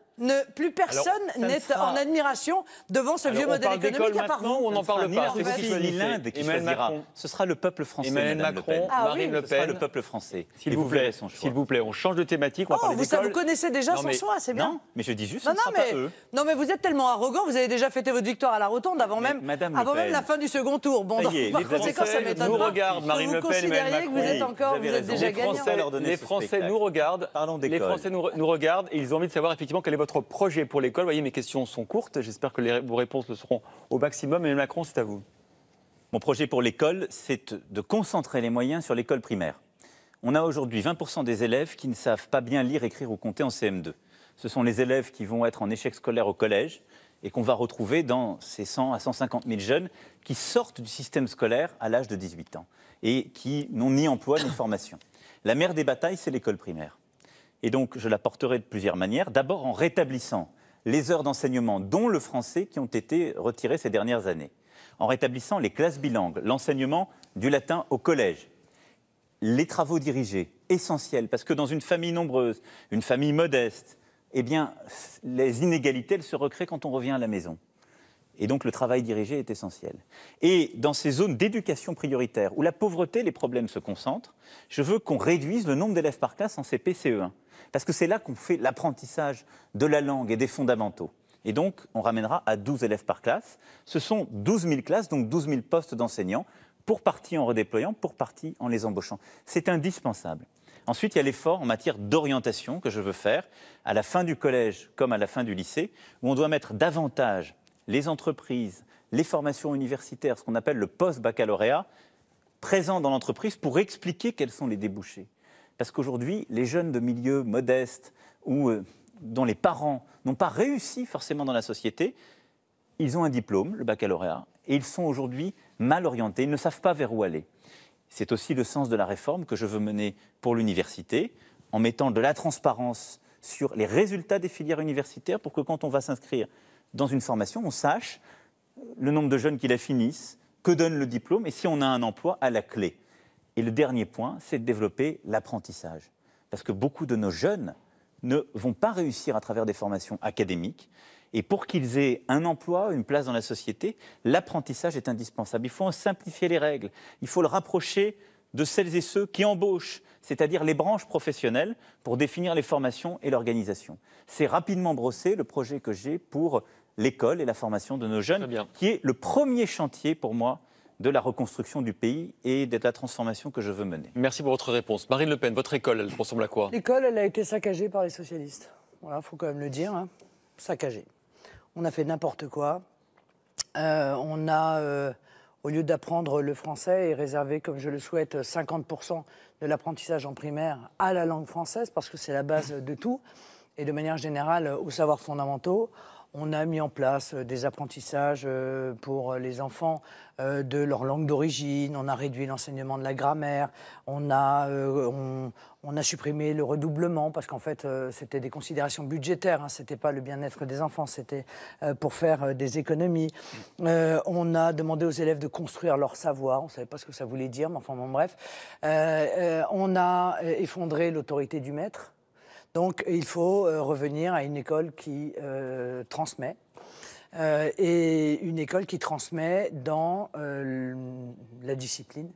B: plus personne n'est en admiration devant ce vieux modèle économique à On n'en parle pas. C'est ce qui
C: Ce sera le peuple français. Emmanuel Macron, ah Marine Le Pen. le peuple français. S'il vous plaît, S'il vous plaît, on change de thématique. Oh, vous, ça, vous connaissez déjà son choix, ah, c'est bien. Non, mais je dis juste, non, ce
B: Non, mais vous êtes tellement arrogant, vous avez déjà fêté votre victoire à la rotonde avant même, avant même la fin du second tour. Bon, par Nous regarde Marine Le Pen, Vous êtes encore, Les
A: Français nous regardent. Les Français nous regardent et ils ont envie de savoir effectivement quelle est votre votre projet pour l'école. Vous voyez, mes questions sont courtes. J'espère que vos réponses le seront au maximum. Et Macron, c'est à vous. Mon projet pour l'école, c'est
C: de concentrer les moyens sur l'école primaire. On a aujourd'hui 20% des élèves qui ne savent pas bien lire, écrire ou compter en CM2. Ce sont les élèves qui vont être en échec scolaire au collège et qu'on va retrouver dans ces 100 à 150 000 jeunes qui sortent du système scolaire à l'âge de 18 ans et qui n'ont ni emploi ni formation. La mère des batailles, c'est l'école primaire. Et donc, je la porterai de plusieurs manières. D'abord en rétablissant les heures d'enseignement, dont le français, qui ont été retirées ces dernières années. En rétablissant les classes bilingues, l'enseignement du latin au collège, les travaux dirigés, essentiels, parce que dans une famille nombreuse, une famille modeste, eh bien, les inégalités, elles se recréent quand on revient à la maison. Et donc le travail dirigé est essentiel. Et dans ces zones d'éducation prioritaire, où la pauvreté, les problèmes se concentrent, je veux qu'on réduise le nombre d'élèves par classe en cpce 1 parce que c'est là qu'on fait l'apprentissage de la langue et des fondamentaux. Et donc, on ramènera à 12 élèves par classe. Ce sont 12 000 classes, donc 12 000 postes d'enseignants, pour partie en redéployant, pour partie en les embauchant. C'est indispensable. Ensuite, il y a l'effort en matière d'orientation que je veux faire à la fin du collège comme à la fin du lycée, où on doit mettre davantage les entreprises, les formations universitaires, ce qu'on appelle le post-baccalauréat, présents dans l'entreprise pour expliquer quels sont les débouchés. Parce qu'aujourd'hui, les jeunes de milieux modestes ou euh, dont les parents n'ont pas réussi forcément dans la société, ils ont un diplôme, le baccalauréat, et ils sont aujourd'hui mal orientés, ils ne savent pas vers où aller. C'est aussi le sens de la réforme que je veux mener pour l'université, en mettant de la transparence sur les résultats des filières universitaires pour que quand on va s'inscrire dans une formation, on sache le nombre de jeunes qui la finissent, que donne le diplôme et si on a un emploi à la clé. Et le dernier point, c'est de développer l'apprentissage. Parce que beaucoup de nos jeunes ne vont pas réussir à travers des formations académiques. Et pour qu'ils aient un emploi, une place dans la société, l'apprentissage est indispensable. Il faut en simplifier les règles. Il faut le rapprocher de celles et ceux qui embauchent, c'est-à-dire les branches professionnelles, pour définir les formations et l'organisation. C'est rapidement brossé le projet que j'ai pour l'école et la formation de nos jeunes, qui est le premier chantier pour moi de la reconstruction du pays et
A: de la transformation que je veux mener. Merci pour votre réponse. Marine Le Pen, votre école, elle ressemble à quoi
B: L'école, elle a été saccagée par les socialistes. Voilà, faut quand même le dire. Hein. Saccagée. On a fait n'importe quoi. Euh, on a, euh, au lieu d'apprendre le français et réserver, comme je le souhaite, 50% de l'apprentissage en primaire à la langue française, parce que c'est la base de tout, et de manière générale aux savoirs fondamentaux, on a mis en place euh, des apprentissages euh, pour les enfants euh, de leur langue d'origine, on a réduit l'enseignement de la grammaire, on a, supprimé le redoublement parce qu'en fait, c'était des considérations budgétaires, hein, Ce n'était pas le bien-être des enfants, c'était pour faire des économies. on a demandé aux élèves de construire leur savoir, on savait pas ce que ça voulait dire, mais enfin bon, bref. on a effondré l'autorité du maître. Donc il faut euh, revenir à une école qui euh, transmet. Euh, et une école qui transmet dans la discipline,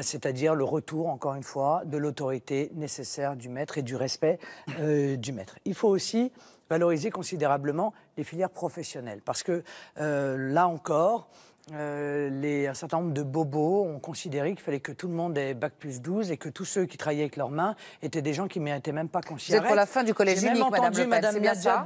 B: c'est-à-dire le retour, encore une fois, de l'autorité nécessaire du maître et du respect du maître. Il faut aussi valoriser considérablement les filières professionnelles, parce que là encore, euh, un certain nombre de bobos ont considéré qu'il fallait que tout le monde ait bac plus 12 et que tous ceux qui travaillaient avec leurs mains étaient des gens qui ne méritaient même pas considérés s'y Vous pour la fin du collège unique, même entendu Madame, Nadia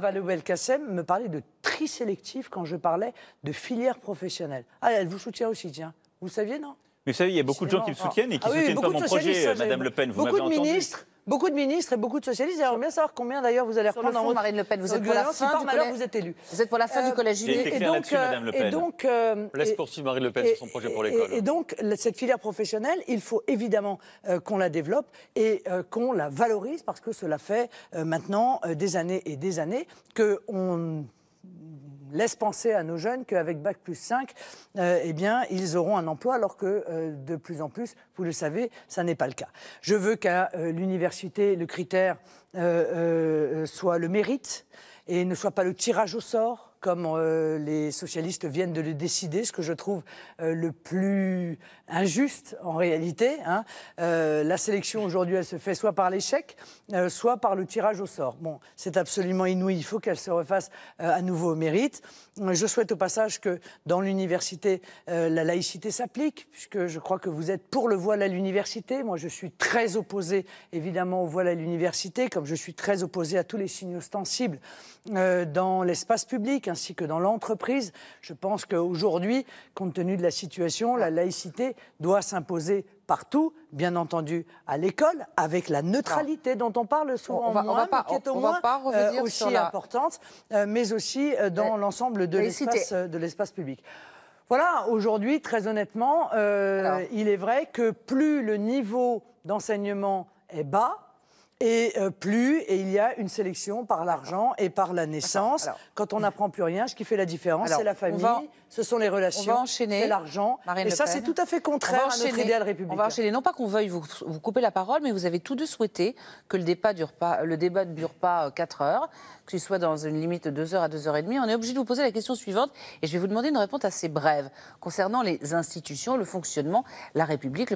B: me parler de tri sélectif quand je parlais de filière professionnelle. Ah, elle vous soutient aussi, tiens. Vous le saviez, non
C: mais vous savez, il y a beaucoup de gens qui me oh. soutiennent et qui ah soutiennent pas mon projet, euh, Madame Le Pen. Vous beaucoup de entendu.
B: ministres Beaucoup de ministres et beaucoup de socialistes. J'aimerais bien savoir combien d'ailleurs vous allez Sur reprendre le fond, en Marine Le Pen, vous êtes pour la fin du collège. vous êtes élu. Vous êtes pour la fin du euh, collège unique. Et donc, Madame euh, euh, Le Pen. Et laisse poursuivre Marine Le Pen
A: sur son projet pour l'école. Et,
B: donc cette filière professionnelle, il faut évidemment qu'on la développe et qu'on la valorise parce que cela fait maintenant des années et des années que on laisse penser à nos jeunes qu'avec Bac plus 5, euh, eh bien, ils auront un emploi, alors que euh, de plus en plus, vous le savez, ça n'est pas le cas. Je veux qu'à euh, l'université, le critère soit le mérite et ne soit pas le tirage au sort comme les socialistes viennent de le décider, ce que je trouve le plus injuste en réalité. Hein. Euh, la sélection aujourd'hui, elle se fait soit par l'échec, euh, soit par le tirage au sort. Bon, c'est absolument inouï. Il faut qu'elle se refasse euh, à nouveau au mérite. Je souhaite au passage que dans l'université, la laïcité s'applique, puisque je crois que vous êtes pour le voile à l'université. Moi, je suis très opposé, évidemment, au voile à l'université, comme je suis très opposé à tous les signes ostensibles dans l'espace public ainsi que dans l'entreprise. Je pense qu'aujourd'hui, compte tenu de la situation, la laïcité doit s'imposer partout, bien entendu à l'école, avec la neutralité dont on parle souvent aussi importante, euh, mais aussi euh, dans l'ensemble euh, de l'espace public. Voilà, aujourd'hui, très honnêtement, il est vrai que plus le niveau d'enseignement est bas, et euh, plus, et il y a une sélection par l'argent et par la naissance. Quand on n'apprend plus rien, ce qui fait la différence, c'est la famille, ce sont les relations, c'est l'argent. Et ça, c'est tout à fait contraire à notre idéal
D: républicain. On va enchaîner. Non pas qu'on veuille vous, couper la parole, mais vous avez tous deux souhaité que le débat dure pas, le débat ne dure pas 4 euh, heures, qu'il soit dans une limite de 2 heures à 2 heures et demie. On est obligé de vous poser la question suivante, et je vais vous demander une réponse assez brève concernant les institutions, le fonctionnement, la République.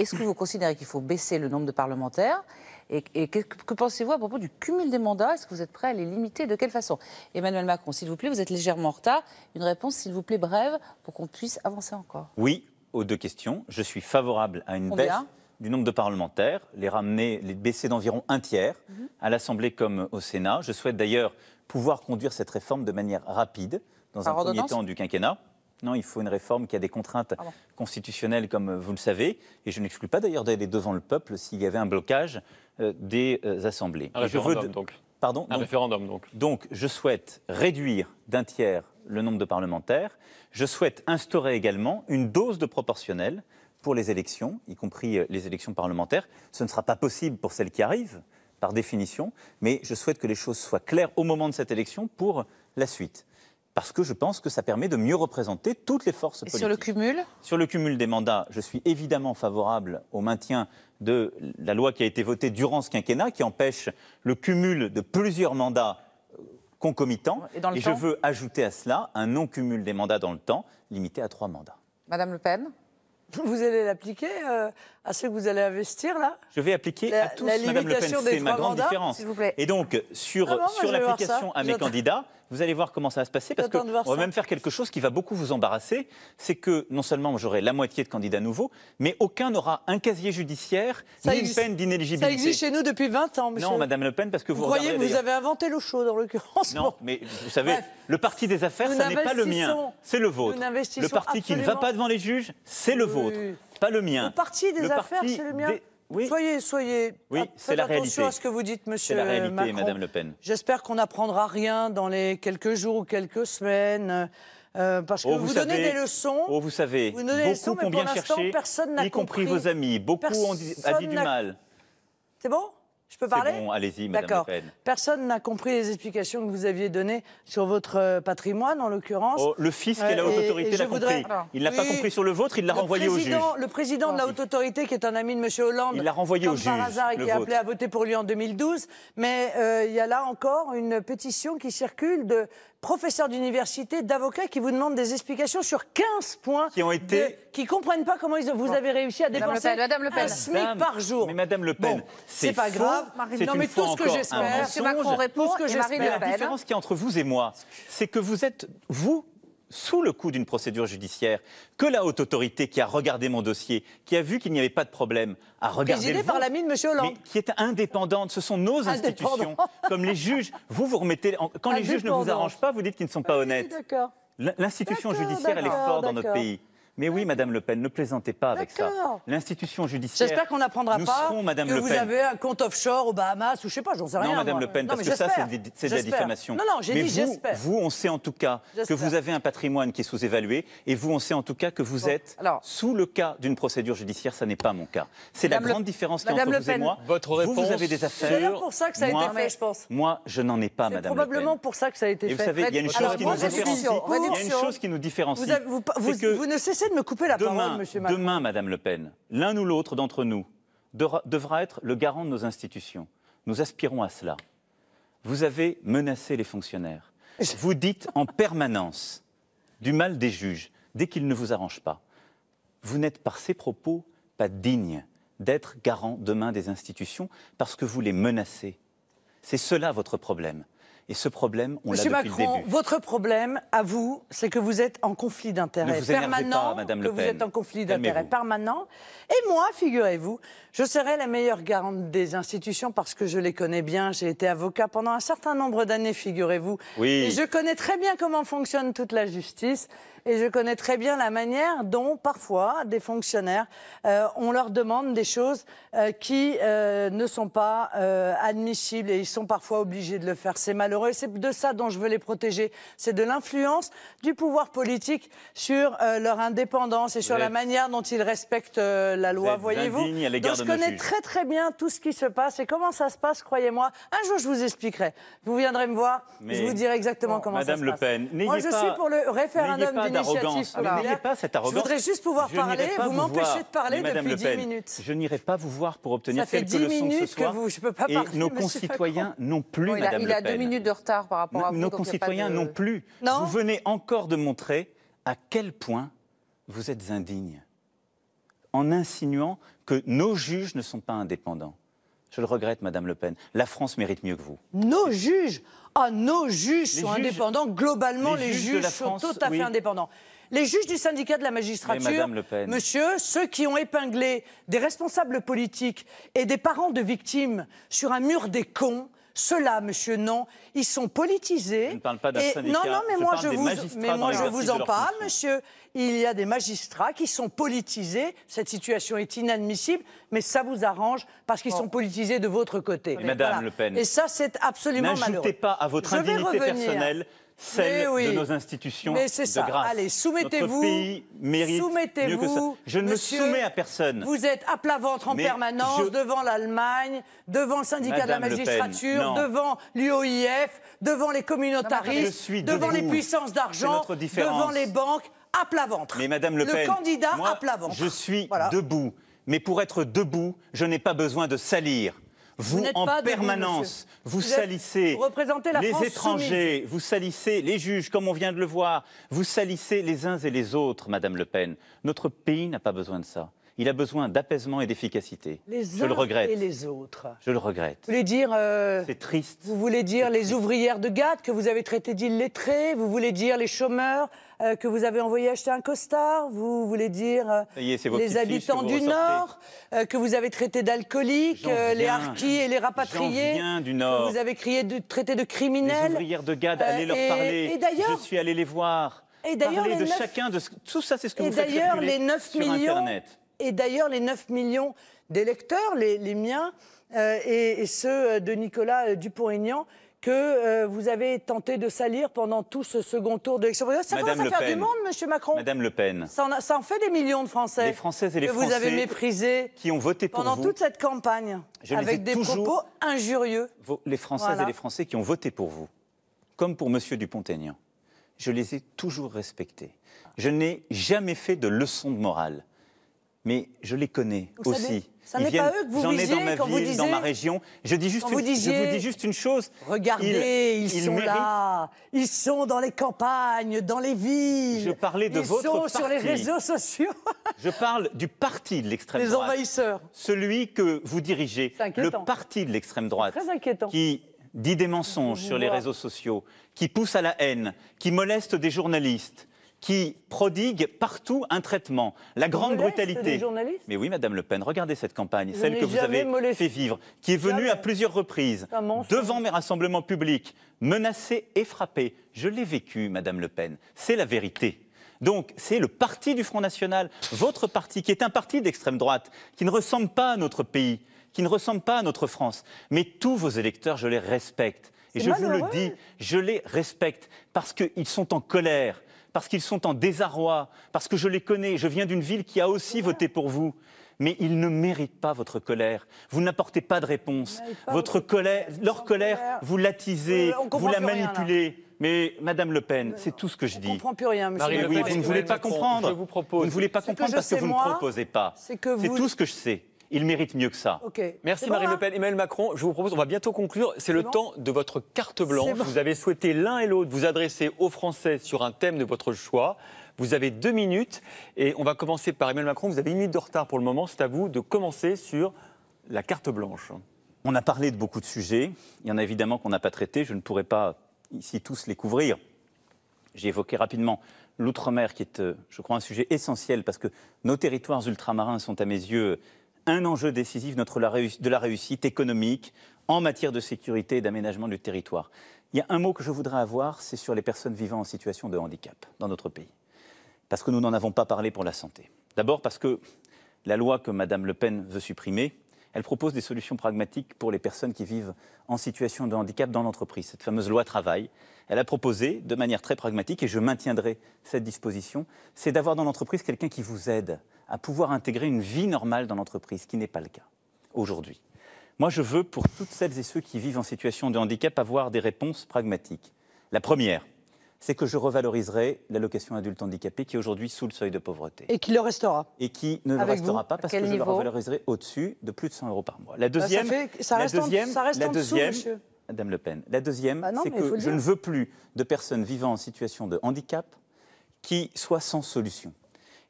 D: Est-ce que vous considérez qu'il faut baisser le nombre de parlementaires et, que, pensez-vous à propos du cumul des mandats Est-ce que vous êtes prêt à les limiter De quelle façon Emmanuel Macron, s'il vous plaît, vous êtes légèrement en retard. Une réponse, s'il vous plaît, brève, pour qu'on puisse avancer encore.
C: Oui, aux deux questions. Je suis favorable à une baisse du nombre de parlementaires, les ramener, les baisser d'environ un tiers mhm. à l'Assemblée comme au Sénat. Je souhaite d'ailleurs pouvoir conduire cette réforme de manière rapide dans un premier temps du quinquennat. Non, il faut une réforme qui a des contraintes constitutionnelles, comme euh, vous le savez. Et je n'exclus pas d'ailleurs d'aller devant le peuple s'il y avait un blocage euh, des euh, assemblées. Un référendum, donc.
A: Pardon Un référendum, donc.
C: Donc, je souhaite réduire d'un tiers le nombre de parlementaires. Je souhaite instaurer également une dose de proportionnel pour les élections, y compris les élections parlementaires. Ce ne sera pas possible pour celles qui arrivent, par définition, mais je souhaite que les choses soient claires au moment de cette élection pour la suite parce que je pense que ça permet de mieux représenter toutes les forces politiques. Et sur le cumul Sur le cumul des mandats, je suis évidemment favorable au maintien de la loi qui a été votée durant ce quinquennat, qui empêche le cumul de plusieurs mandats concomitants. Et, dans je veux ajouter à cela un non-cumul des mandats dans le temps, limité à trois mandats.
B: Madame Le Pen vous allez l'appliquer euh, à que vous allez investir là
C: Je vais appliquer à tous, la Le Pen, c'est ma grande différence. Et donc, sur, ah sur l'application à mes candidats, vous allez voir comment ça va se passer, parce qu'on va même faire quelque chose qui va beaucoup vous embarrasser, c'est que non seulement j'aurai la moitié de candidats nouveaux, mais aucun n'aura un casier judiciaire, ni une peine d'inéligibilité. Ça existe
B: chez nous depuis 20 ans, monsieur. Non,
C: Madame Le Pen, parce que vous... Vous croyez vous avez
B: inventé le chaude, dans l'occurrence
C: Non, mais vous savez, le parti des affaires, ça n'est pas le mien, c'est le vôtre. Le parti qui ne va pas devant les juges, c'est le vôtre. Pas le mien. Le
B: parti des affaires, c'est le mien. Oui. Soyez, soyez.
C: Oui, c'est la réalité. Attention à ce que vous dites, monsieur. C'est la réalité, Madame Le Pen.
B: J'espère qu'on n'apprendra rien dans les quelques jours ou quelques semaines. Euh, parce oh, que oh, vous, donnez des leçons.
C: vous savez, vous beaucoup des bien cherché, personne n'a compris. vos amis. Beaucoup ont dit du mal.
B: C'est bon je peux parler allez-y, D'accord. Personne n'a compris les explications que vous aviez données sur votre euh, patrimoine, en l'occurrence. Oh, le fisc et la euh, haute autorité l'ont Il n'a pas compris sur le vôtre, il l'a renvoyé au juge. Le président de la haute autorité, qui est un ami de M. Hollande, il l'a renvoyé au par hasard, appelé à voter pour lui en 2012. Mais euh, il y a là encore une pétition qui circule de professeurs d'université, d'avocats qui vous demandent des explications sur 15 points. Qui ont été. qui comprennent pas comment vous avez réussi à dépenser Madame le Pen,
C: par jour. Mais Madame Le Pen, c'est pas grave. c'est non, mais tout ce que j'espère, c'est Macron que La différence qui entre vous et moi, c'est que vous êtes, vous, sous le coup d'une procédure judiciaire, que la haute autorité qui a regardé mon dossier, qui a vu qu'il n'y avait pas de problème, a regardé. par la de Monsieur Hollande. qui est indépendante. Ce sont nos institutions, comme les juges. Vous, vous remettez. Quand les juges ne vous arrangent pas, vous dites qu'ils ne sont pas ah honnêtes. L'institution judiciaire, elle est forte dans notre pays. Mais oui, Madame Le Pen, ne plaisantez pas avec ça. L'institution judiciaire. J'espère qu'on n'apprendra pas serons, Madame que le Pen. vous avez
B: un compte offshore aux Bahamas ou je ne sais pas, j'en sais rien. Non, Madame Le Pen, parce que ça, c'est de la diffamation. Non, non, j'ai dit j'espère.
C: Vous, on sait en tout cas que vous avez un patrimoine qui est sous-évalué et vous, on sait en tout cas que vous êtes sous le cas d'une procédure judiciaire. Ça n'est pas mon cas. C'est la grande différence qu'il y entre vous et moi. Votre réponse. Vous, vous avez des affaires. C'est pour ça que ça a été fait, je pense. Moi, je n'en ai pas, Madame. C'est probablement le
B: Pen. pour ça que ça a été fait. vous savez, il y a une chose qui nous différencie. Il y a une chose qui nous
C: différencie. Vous
B: ne cessez demain,
C: Madame Le Pen, l'un ou l'autre d'entre nous devra être le garant de nos institutions. Nous aspirons à cela. Vous avez menacé les fonctionnaires. Vous dites en permanence du mal des juges dès qu'ils ne vous arrangent pas. Vous n'êtes par ces propos pas digne d'être garant demain des institutions parce que vous les menacez. C'est cela votre problème. Et ce problème, on l'a depuis Macron,
B: votre problème, à vous, c'est que vous êtes en conflit d'intérêts permanent. vous êtes en conflit d'intérêts permanent. Et moi, figurez-vous, je serai la meilleure garante des institutions parce que je les connais bien. J'ai été avocat pendant un certain nombre d'années, figurez-vous. Oui. Et je connais très bien comment fonctionne toute la justice. Et je connais très bien la manière dont, parfois, des fonctionnaires, euh, on leur demande des choses euh, qui euh, ne sont pas admissibles et ils sont parfois obligés de le faire. C'est malheureux. C'est de ça dont je veux les protéger. C'est de l'influence du pouvoir politique sur leur indépendance et sur la manière dont ils respectent la loi, voyez-vous. Donc je connais très très bien tout ce qui se passe et comment ça se passe, croyez-moi. Un jour, je vous expliquerai. Vous viendrez me voir, je vous dirai exactement comment ça se passe. Madame Le Pen, Moi, je pas... suis pour le référendum d'arrogance. n'ayez pas cette arrogance. Je voudrais juste pouvoir parler. Vous, m'empêchez de parler
C: depuis 10 minutes. Je n'irai pas vous voir pour obtenir quelques leçons ce soir. Ça fait 10 minutes que vous, je peux pas parler. Et nos concitoyens non plus, Madame Le Pen. Il a deux minutes
D: de retard par rapport à vous. Nos concitoyens non plus.
C: Vous venez encore de montrer à quel point vous êtes indigne en insinuant que nos juges ne sont pas indépendants. Je le regrette, Madame Le Pen. La France mérite mieux que vous.
B: Nos juges ah, nos juges sont indépendants. Globalement, les, juges, sont tout à fait indépendants. Les juges du syndicat de la magistrature, monsieur, ceux qui ont épinglé des responsables politiques et des parents de victimes sur un mur des cons, ceux-là, monsieur, non, ils sont politisés. Je ne parle pas Non, non, mais moi, je vous, mais moi, je vous en parle, monsieur. Il y a des magistrats qui sont politisés. Cette situation est inadmissible, mais ça vous arrange parce qu'ils sont politisés de votre côté. Et Madame Le Pen. Et ça, c'est absolument malheureux. N'ajoutez pas à votre indignité personnelle celle oui. de nos
C: institutions Mais c'est ça. Grâce. Allez, soumettez-vous. soumettez mieux que ça. Je ne me soumets à personne. Vous
B: êtes à plat ventre en permanence devant l'Allemagne, devant le syndicat de la magistrature, devant l'UOIF, devant les communautaristes, devant les puissances d'argent, devant les
C: banques, à plat ventre. Mais Madame Le candidat à plat ventre. Je suis debout. Mais pour être debout, je n'ai pas besoin de salir vous, en permanence, vous, salissez les étrangers, vous salissez les juges, comme on vient de le voir, vous salissez les uns et les autres, Madame Le Pen. Notre pays n'a pas besoin de ça. Il a besoin d'apaisement et d'efficacité. Je le regrette. Et
B: les autres. Je le regrette. Vous voulez dire. Euh, c'est triste. Vous voulez dire les ouvrières de Gade que vous avez traitées d'illettrées Vous voulez dire les chômeurs euh, que vous avez envoyé acheter un costard, vous voulez dire euh, les habitants du Nord, euh, que vous avez traité d'alcooliques, les harkis et les rapatriés, vous
C: avez crié de, traité de criminels. Les ouvrières de Gade, allez leur parler. Et je suis allé les voir. Et d'ailleurs, de chacun de tout ça, c'est ce que vous faites les 9 sur Internet.
B: Et d'ailleurs, les 9 millions d'électeurs, les, miens et, et, ceux de Nicolas Dupont-Aignan, que euh, vous avez tenté de salir pendant tout ce second tour de l'élection Ça commence à faire du monde, Monsieur Macron. Madame
C: Le Pen. Ça
B: en, fait des millions de Français. que vous avez méprisés
C: qui ont voté pendant toute
B: cette campagne avec des propos injurieux.
C: Les Françaises et les Français qui ont voté pour vous, comme pour Monsieur Dupont-Aignan je les ai toujours respectés. Je n'ai jamais fait de leçon de morale mais je les connais aussi. Ça n'est pas eux que vous J'en dans ma dans ma région. Je, juste vous dis
B: juste une chose. Regardez, ils, sont là. Ils sont dans les campagnes, dans
C: les villes. Je parlais de ils sont sur les réseaux sociaux. je parle du parti de l'extrême droite. Les envahisseurs. Celui que vous dirigez. Le parti de l'extrême droite. Qui dit des mensonges sur les réseaux sociaux, qui pousse à la haine, qui moleste des journalistes, qui prodigue partout un traitement. La grande brutalité. Mais oui, Madame Le Pen, regardez cette campagne, celle que vous avez fait vivre, qui est venue à plusieurs reprises, devant mes rassemblements publics, menacée et frappée. Je l'ai vécu, Madame Le Pen. C'est la vérité. Donc, c'est le parti du Front National, votre parti, qui est un parti d'extrême droite, qui ne ressemble pas à notre pays, qui ne ressemble pas à notre France. Mais tous vos électeurs, je les respecte. Et je vous le dis, je les respecte parce qu'ils sont en colère parce qu'ils sont en désarroi, parce que je les connais, je viens d'une ville qui a aussi voté pour vous. Mais ils ne méritent pas votre colère. Vous n'apportez pas de réponse. Votre colère, leur colère, vous l'attisez, euh, vous la manipulez. mais Madame Le Pen, c'est tout ce que je dis. Je ne comprends
B: plus rien, monsieur. vous ne
C: voulez pas comprendre. vous propose. Vous ne voulez pas comprendre parce que vous ne proposez pas. C'est
B: tout
A: ce que je sais il mérite mieux que ça. Merci Marine hein Le Pen. Emmanuel Macron, je vous propose, on va bientôt conclure. C'est le temps de votre carte blanche. Vous avez souhaité l'un et l'autre vous adresser aux Français sur un thème de votre choix. Vous avez deux minutes et on va commencer par Emmanuel Macron. Vous avez une minute de retard pour le moment. C'est à vous de commencer sur la carte blanche. On a parlé de beaucoup de sujets.
C: Il y en a évidemment qu'on n'a pas traité. Je ne pourrai pas ici tous les couvrir. J'ai évoqué rapidement l'outre-mer, qui est, euh, je crois, un sujet essentiel parce que nos territoires ultramarins sont à mes yeux un enjeu décisif de la réussite économique en matière de sécurité et d'aménagement du territoire. Il y a un mot que je voudrais avoir, c'est sur les personnes vivant en situation de handicap dans notre pays. Parce que nous n'en avons pas parlé pour la santé. D'abord parce que la loi que Mme Le Pen veut supprimer elle propose des solutions pragmatiques pour les personnes qui vivent en situation de handicap dans l'entreprise, cette fameuse loi travail. Elle a proposé, de manière très pragmatique, et je maintiendrai cette disposition, c'est d'avoir dans l'entreprise quelqu'un qui vous aide à pouvoir intégrer une vie normale dans l'entreprise, ce qui n'est pas le cas aujourd'hui. Moi, je veux, pour toutes celles et ceux qui vivent en situation de handicap, avoir des réponses pragmatiques. La première, c'est que je revaloriserai l'allocation adulte handicapé qui est aujourd'hui sous le seuil de pauvreté. Et qui le restera. Et qui ne le restera pas parce que je le revaloriserai au-dessus de plus de 100 euros par mois. La bah, deuxième, ça, reste deuxième, la deuxième, Madame Le Pen. La deuxième, bah c'est que je ne veux plus de personnes vivant en situation de handicap qui soient sans solution.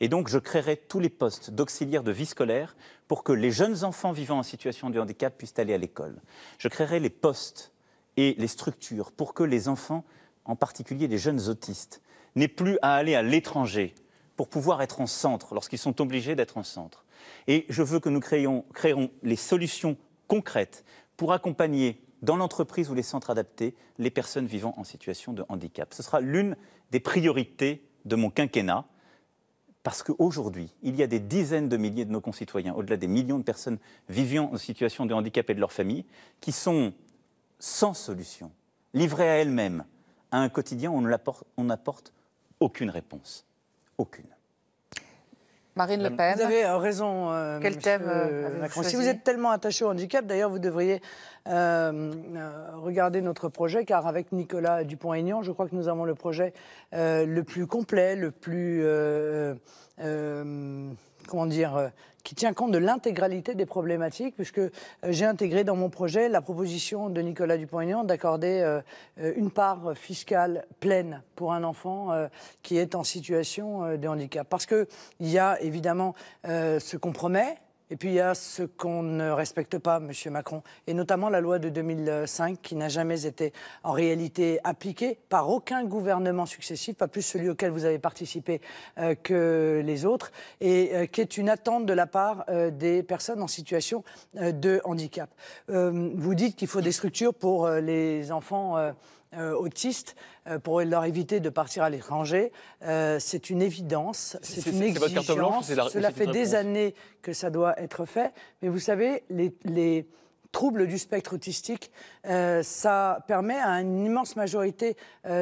C: Et donc, je créerai tous les postes d'auxiliaires de vie scolaire pour que les jeunes enfants vivant en situation de handicap puissent aller à l'école. Je créerai les postes et les structures pour que les enfants en particulier les jeunes autistes, n'aient plus à aller à l'étranger pour pouvoir être en centre, lorsqu'ils sont obligés d'être en centre. Et je veux que nous créions, les solutions concrètes pour accompagner dans l'entreprise ou les centres adaptés les personnes vivant en situation de handicap. Ce sera l'une des priorités de mon quinquennat. Parce qu'aujourd'hui, il y a des dizaines de milliers de nos concitoyens, au-delà des millions de personnes vivant en situation de handicap et de leur famille, qui sont sans solution, livrées à elles-mêmes, à un quotidien on n'apporte aucune réponse. Aucune.
B: Marine Le Pen. Vous avez euh, raison. Euh, Quel thème euh, Macron Si vous êtes tellement attaché au handicap, d'ailleurs, vous devriez regarder notre projet, car avec Nicolas Dupont-Aignan, je crois que nous avons le projet le plus complet, le plus. comment dire qui tient compte de l'intégralité des problématiques, puisque euh, j'ai intégré dans mon projet la proposition de Nicolas Dupont-Aignan d'accorder euh, euh, une part fiscale pleine pour un enfant qui est en situation de handicap. Parce qu'il y a évidemment ce compromis. Et puis il y a ce qu'on ne respecte pas, M. Macron, et notamment la loi de 2005 qui n'a jamais été en réalité appliquée par aucun gouvernement successif, pas plus celui auquel vous avez participé euh, que les autres, et euh, qui est une attente de la part euh, des personnes en situation de handicap. vous dites qu'il faut des structures pour les enfants euh, autistes euh, pour leur éviter de partir à l'étranger. Euh, c'est une évidence, c'est une exigence. Cela fait des années que ça doit être fait. Mais vous savez, les, troubles du spectre autistique, ça permet à une immense majorité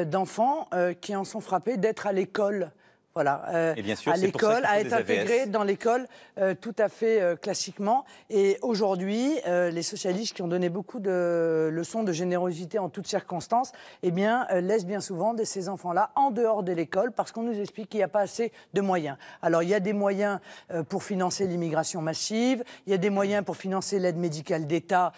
B: d'enfants qui en sont frappés d'être à l'école. Voilà, euh, à l'école, à être intégré dans l'école euh, tout à fait euh, classiquement. Et aujourd'hui, les socialistes qui ont donné beaucoup de leçons de générosité en toutes circonstances, eh bien, laissent bien souvent de ces enfants-là en dehors de l'école parce qu'on nous explique qu'il n'y a pas assez de moyens. Alors, il y a des moyens pour financer l'immigration massive, il y a des moyens pour financer l'aide médicale d'État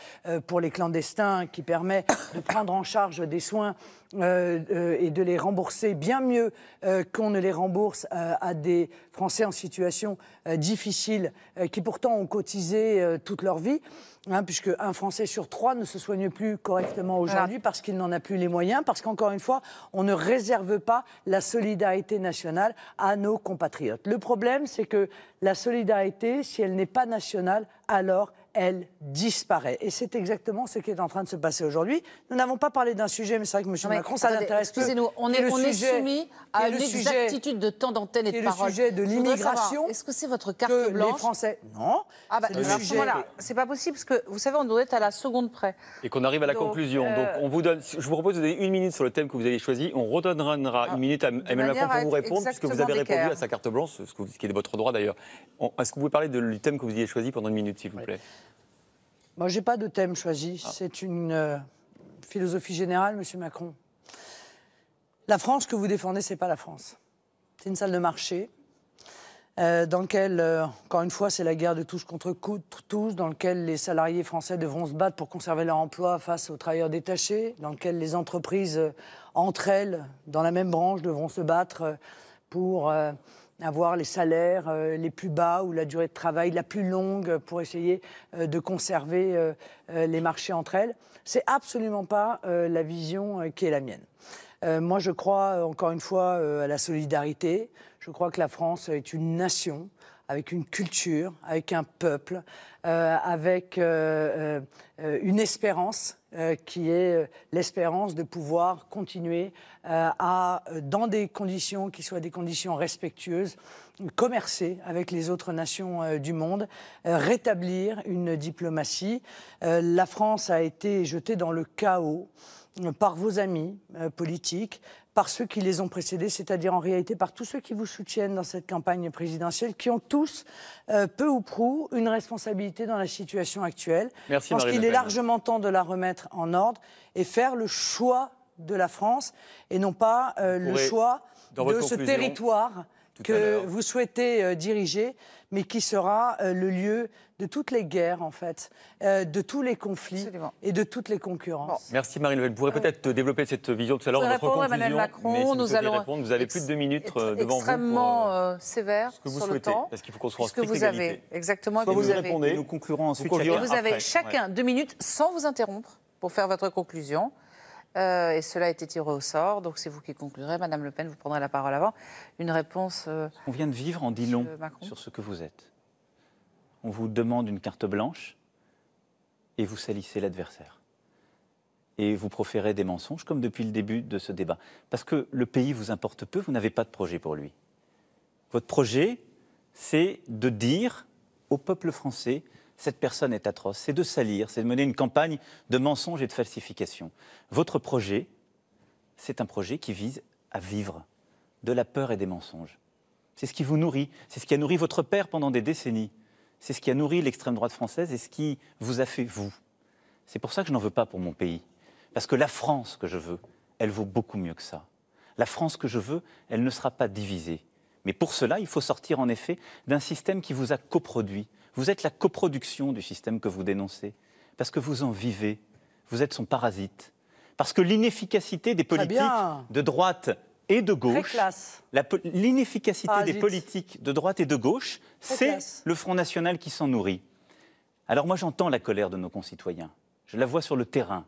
B: pour les clandestins qui permet de prendre en charge des soins euh, euh, et de les rembourser bien mieux euh, qu'on ne les rembourse à des Français en situation difficile qui pourtant ont cotisé toute leur vie. Hein, puisque un Français sur trois ne se soigne plus correctement aujourd'hui parce qu'il n'en a plus les moyens, parce qu'encore une fois, on ne réserve pas la solidarité nationale à nos compatriotes. Le problème, c'est que la solidarité, si elle n'est pas nationale, alors elle disparaît. Et c'est exactement ce qui est en train de se passer aujourd'hui. Nous n'avons pas parlé d'un sujet, mais c'est vrai que M. Macron, ça l'intéresse. Excusez-nous, on, est, soumis à
D: l'exactitude de temps d'antenne et de parole. le sujet de l'immigration. Est-ce que c'est votre carte blanche Les Français, non. Ah bah, c'est voilà, c'est pas possible parce que vous savez, on doit être à la seconde près.
A: Et qu'on arrive à la conclusion. Euh, Donc, on vous donne, je vous propose de donner une minute sur le thème que vous avez choisi. On redonnera ah, une minute à Emmanuel Macron pour vous répondre, puisque vous avez répondu à sa carte blanche, ce qui est de votre droit d'ailleurs. Est-ce que vous pouvez parler du thème que vous avez choisi pendant une minute, s'il vous plaît
B: moi, je n'ai pas de thème choisi. Ah. C'est une euh, philosophie générale, Monsieur Macron. La France que vous défendez, ce n'est pas la France. C'est une salle de marché euh, dans laquelle, euh, encore une fois, c'est la guerre de touche contre tous, dans laquelle les salariés français devront se battre pour conserver leur emploi face aux travailleurs détachés, dans laquelle les entreprises, entre elles, dans la même branche, devront se battre pour avoir les salaires euh, les plus bas ou la durée de travail la plus longue pour essayer euh, de conserver euh, les marchés entre elles. n'est absolument pas la vision qui est la mienne. moi, je crois encore une fois à la solidarité. Je crois que la France est une nation avec une culture, avec un peuple, euh, avec euh, euh, une espérance qui est l'espérance de pouvoir continuer à, dans des conditions qui soient des conditions respectueuses, commercer avec les autres nations du monde, rétablir une diplomatie. la France a été jetée dans le chaos par vos amis politiques, par ceux qui les ont précédés, c'est-à-dire en réalité par tous ceux qui vous soutiennent dans cette campagne présidentielle, qui ont tous, euh, peu ou prou, une responsabilité dans la situation actuelle. Merci, Je pense qu'il est largement temps de la remettre en ordre et faire le choix de la France et non pas euh, le choix de ce territoire que vous souhaitez euh, diriger, mais qui sera euh, le lieu de toutes les guerres, en fait, euh, de tous les conflits et de toutes les concurrences.
A: Merci, Merci marie Pen. Vous pourrez peut-être développer cette vision tout à l'heure. répondre à Emmanuel Macron. Mais si nous allons répondre, vous avez plus de deux minutes devant vous.
D: Extrêmement sévère ce que vous sur souhaitez, le temps.
A: Parce qu'il faut qu'on soit en que vous avez
D: exactement. Soit vous, vous répondez, nous conclurons ensuite. Vous, vous avez chacun deux minutes sans vous interrompre pour faire votre conclusion. Euh, et cela a été tiré au sort. Donc c'est vous qui conclurez. Madame Le Pen, vous prendrez la parole avant. Une réponse. Euh,
C: on vient de vivre en dit long sur ce que vous êtes. On vous demande une carte blanche et vous salissez l'adversaire. Et vous proférez des mensonges, comme depuis le début de ce débat. Parce que le pays vous importe peu, vous n'avez pas de projet pour lui. Votre projet, c'est de dire au peuple français cette personne est atroce. C'est de salir, c'est de mener une campagne de mensonges et de falsifications. Votre projet, c'est un projet qui vise à vivre de la peur et des mensonges. C'est ce qui vous nourrit, c'est ce qui a nourri votre père pendant des décennies, c'est ce qui a nourri l'extrême droite française et ce qui vous a fait vous. C'est pour ça que je n'en veux pas pour mon pays. Parce que la France que je veux, elle vaut beaucoup mieux que ça. La France que je veux, elle ne sera pas divisée. Mais pour cela, il faut sortir en effet d'un système qui vous a coproduit, vous êtes la coproduction du système que vous dénoncez, parce que vous en vivez, vous êtes son parasite, parce que l'inefficacité des politiques de droite et de gauche, l'inefficacité des politiques de droite et de gauche, c'est le Front National qui s'en nourrit. Alors moi j'entends la colère de nos concitoyens, je la vois sur le terrain,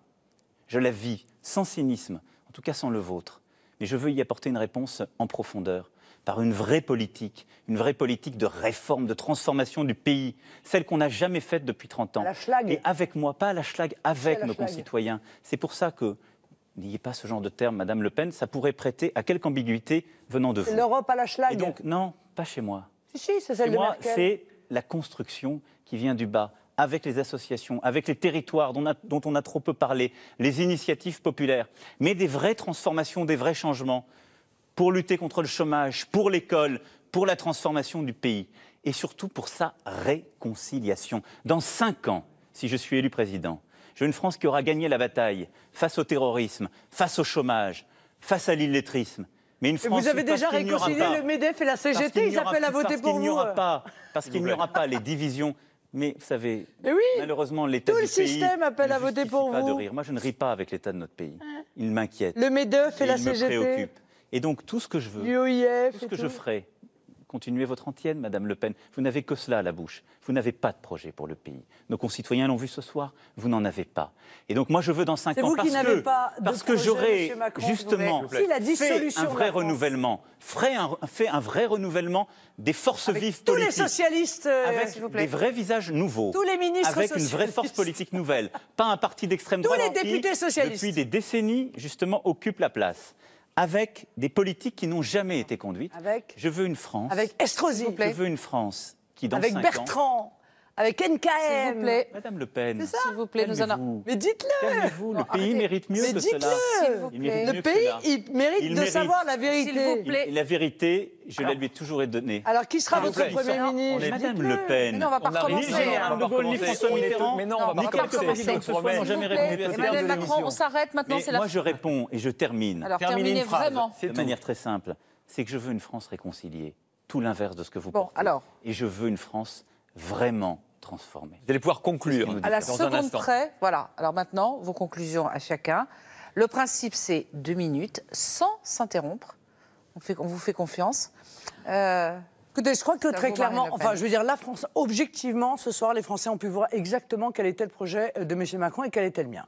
C: je la vis sans cynisme, en tout cas sans le vôtre, mais je veux y apporter une réponse en profondeur par une vraie politique, une vraie politique de réforme, de transformation du pays, celle qu'on n'a jamais faite depuis 30 ans. La Et avec moi, pas à la schlag, avec nos concitoyens. C'est pour ça que N'ayez pas ce genre de terme, Madame Le Pen, ça pourrait prêter à quelque ambiguïté venant de vous. L'Europe à la schlag. Et donc, non, pas chez moi.
B: Si, si, c'est celle chez moi, c'est
C: la construction qui vient du bas, avec les associations, avec les territoires dont on a trop peu parlé, les initiatives populaires, mais des vraies transformations, des vrais changements pour lutter contre le chômage, pour l'école, pour la transformation du pays et surtout pour sa réconciliation. Dans cinq ans, si je suis élu président, j'ai une France qui aura gagné la bataille face au terrorisme, face au chômage, face à l'illettrisme. Mais une France, vous avez déjà réconcilié le
B: MEDEF et la CGT, ils appellent à voter pour vous. Euh. pas,
C: parce qu'il n'y aura pas les divisions. Mais vous savez, malheureusement, l'État du pays... Tout le système appelle à voter pour vous. De rire. Moi, je ne ris pas avec l'État de notre pays. Hein. Il m'inquiète. Le MEDEF et, la il CGT. Me préoccupe. Et donc tout ce que je veux, tout ce que je ferai, continuez votre antienne, Madame Le Pen. Vous n'avez que cela à la bouche. Vous n'avez pas de projet pour le pays. Nos concitoyens l'ont vu ce soir. Vous n'en avez pas. Et donc moi, je veux dans cinq ans, parce, que, parce que j'aurai justement fait un vrai renouvellement, fait un, vrai renouvellement des forces vives politiques. Tous les
B: socialistes, euh, avec vous plaît. des vrais
C: visages nouveaux. Tous les ministres avec une vraie force politique nouvelle, pas un parti d'extrême droite. les Depuis des décennies, justement, occupe la place avec des politiques qui n'ont jamais été conduites. Avec Je veux une France. Avec Estrosi, Je veux une France qui, dans Avec Bertrand.
B: Ans, avec NKM.
D: S'il vous plaît.
C: Madame Le Pen. S'il vous plaît, nous en
B: avons. Mais dites-le.
D: vous le pays mérite mieux que de cela. Mais dites le pays, il mérite de savoir la vérité.
C: La vérité, je l'ai la lui ai toujours donnée. Alors, qui sera votre Premier ministre Madame Le Pen. non, on va pas recommencer. Ni François Mitterrand, ni François Mitterrand. Mais non, on va pas recommencer. Emmanuel Macron, on s'arrête maintenant. c'est la Moi, je réponds et je termine. Alors, terminez vraiment. De manière très simple. C'est que je veux une France réconciliée. Tout l'inverse de ce que vous pensez. Et je veux une France vraiment
A: transformé. Vous allez pouvoir conclure. À la seconde près,
D: voilà. Alors maintenant, vos conclusions à chacun. Le principe, c'est deux minutes, sans s'interrompre. On, vous fait
B: confiance. Euh, Écoutez, je crois que très clairement, enfin, je veux dire, la France, objectivement, ce soir, les Français ont pu voir exactement quel était le projet de M. Macron et quel était le mien.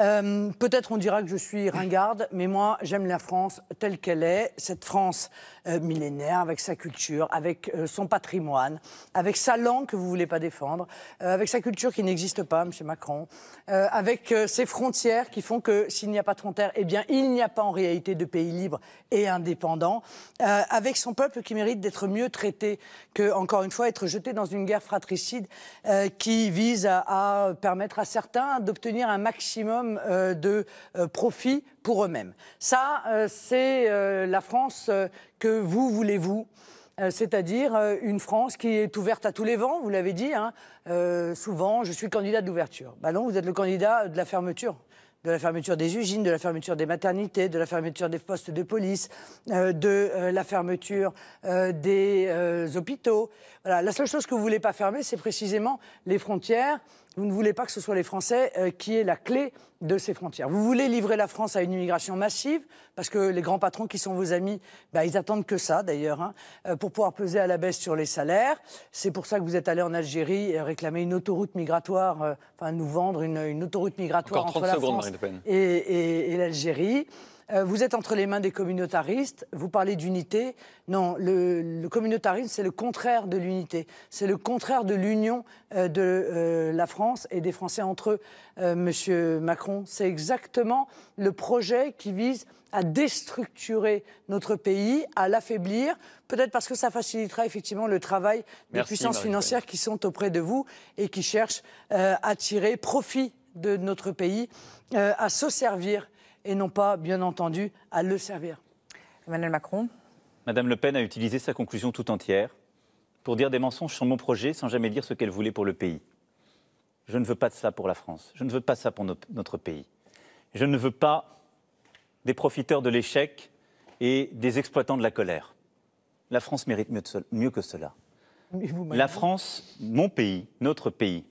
B: Euh, peut-être on dira que je suis ringarde, mais moi j'aime la France telle qu'elle est, cette France euh, millénaire avec sa culture, avec euh, son patrimoine, avec sa langue que vous voulez pas défendre, avec sa culture qui n'existe pas, Monsieur Macron, avec ses frontières qui font que s'il n'y a pas de frontières, eh bien il n'y a pas en réalité de pays libre et indépendant, avec son peuple qui mérite d'être mieux traité que encore une fois être jeté dans une guerre fratricide qui vise à permettre à certains d'obtenir un maximum euh, de euh, profit pour eux-mêmes. Ça, euh, c'est la France que vous voulez, vous c'est-à-dire une France qui est ouverte à tous les vents, vous l'avez dit, hein, souvent je suis candidat d'ouverture. l'ouverture. Bah non, vous êtes le candidat de la fermeture de la fermeture des usines, de la fermeture des maternités, de la fermeture des postes de police, de la fermeture des hôpitaux. La seule chose que vous ne voulez pas fermer, c'est précisément les frontières vous ne voulez pas que ce soit les Français euh, qui aient la clé de ces frontières. Vous voulez livrer la France à une immigration massive, parce que les grands patrons qui sont vos amis, bah, ils attendent que ça d'ailleurs, hein, euh, pour pouvoir peser à la baisse sur les salaires. C'est pour ça que vous êtes allé en Algérie euh, réclamer une autoroute migratoire, enfin nous vendre une, autoroute migratoire entre la France et l'Algérie. Euh, vous êtes entre les mains des communautaristes, vous parlez d'unité. Non, le, communautarisme, c'est le contraire de l'unité. C'est le contraire de l'union euh, de euh, la France et des Français entre eux, Monsieur Macron. C'est exactement le projet qui vise à déstructurer notre pays, à l'affaiblir, peut-être parce que ça facilitera effectivement le travail des puissances financières qui sont auprès de vous et qui cherchent à tirer profit de notre pays, à se servir et non pas, bien entendu, à le servir. Emmanuel Macron.
C: Madame Le Pen a utilisé sa conclusion tout entière pour dire des mensonges sur mon projet sans jamais dire ce qu'elle voulait pour le pays. Je ne veux pas de ça pour la France. Je ne veux pas ça pour notre pays. Je ne veux pas des profiteurs de l'échec et des exploitants de la colère. La France mérite mieux, que cela. La France, mon pays, notre pays,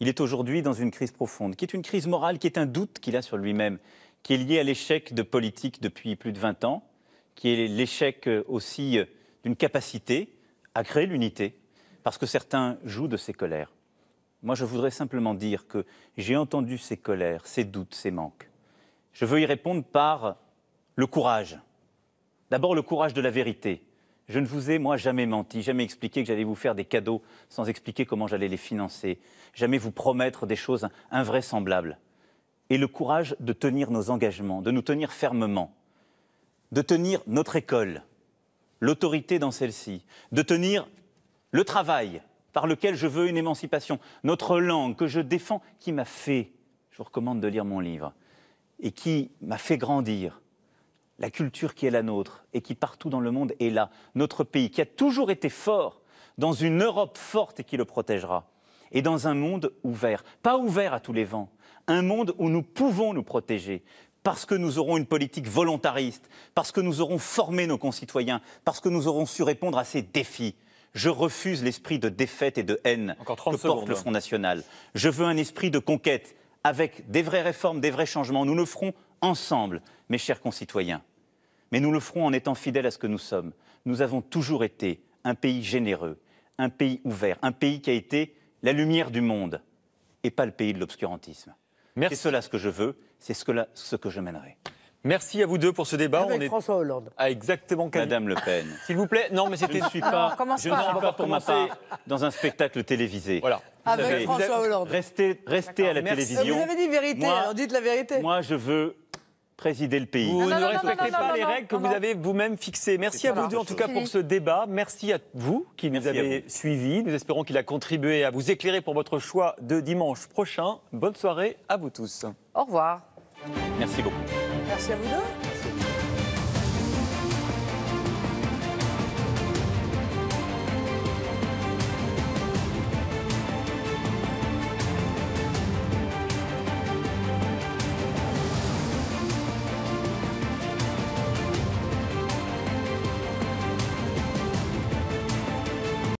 C: il est aujourd'hui dans une crise profonde, qui est une crise morale, qui est un doute qu'il a sur lui-même, qui est lié à l'échec de politique depuis plus de 20 ans, qui est l'échec euh, aussi euh, d'une capacité à créer l'unité, parce que certains jouent de ces colères. Moi, je voudrais simplement dire que j'ai entendu ces colères, ces doutes, ces manques. Je veux y répondre par le courage. D'abord le courage de la vérité, je ne vous ai, moi, jamais menti, jamais expliqué que j'allais vous faire des cadeaux sans expliquer comment j'allais les financer, jamais vous promettre des choses invraisemblables. Et le courage de tenir nos engagements, de nous tenir fermement, de tenir notre école, l'autorité dans celle-ci, de tenir le travail par lequel je veux une émancipation, notre langue que je défends, qui m'a fait, je vous recommande de lire mon livre, et qui m'a fait grandir, la culture qui est la nôtre et qui partout dans le monde est là, notre pays qui a toujours été fort dans une Europe forte et qui le protégera, et dans un monde ouvert, pas ouvert à tous les vents, un monde où nous pouvons nous protéger, parce que nous aurons une politique volontariste, parce que nous aurons formé nos concitoyens, parce que nous aurons su répondre à ces défis. Je refuse l'esprit de défaite et de haine que porte le Front National. Je veux un esprit de conquête, avec des vraies réformes, des vrais changements. Nous le ferons ensemble, mes chers concitoyens. Mais nous le ferons en étant fidèles à ce que nous sommes. Nous avons toujours été un pays généreux, un pays ouvert, un pays qui a été la lumière du monde et pas le pays de l'obscurantisme. C'est cela ce que je veux, c'est ce que je mènerai.
A: Merci à vous deux pour ce débat. Avec François Hollande. À exactement
C: Madame Le Pen. S'il vous plaît, non, mais c'était. Je ne suis pas, je pas. suis pour ma part dans un spectacle télévisé. Voilà. Avec François Hollande. Restez, à la télévision. Vous avez dit vérité, alors hein, dites
B: la
A: vérité. Moi, je veux présider le pays. Vous ne respectez pas les règles que vous avez vous-même fixées. Merci à vous deux en tout cas pour ce débat. Merci à vous qui nous avez suivis. Nous espérons qu'il a contribué à vous éclairer pour votre choix de dimanche prochain. Bonne soirée à vous tous. Au revoir. Merci beaucoup.
B: Merci à vous deux.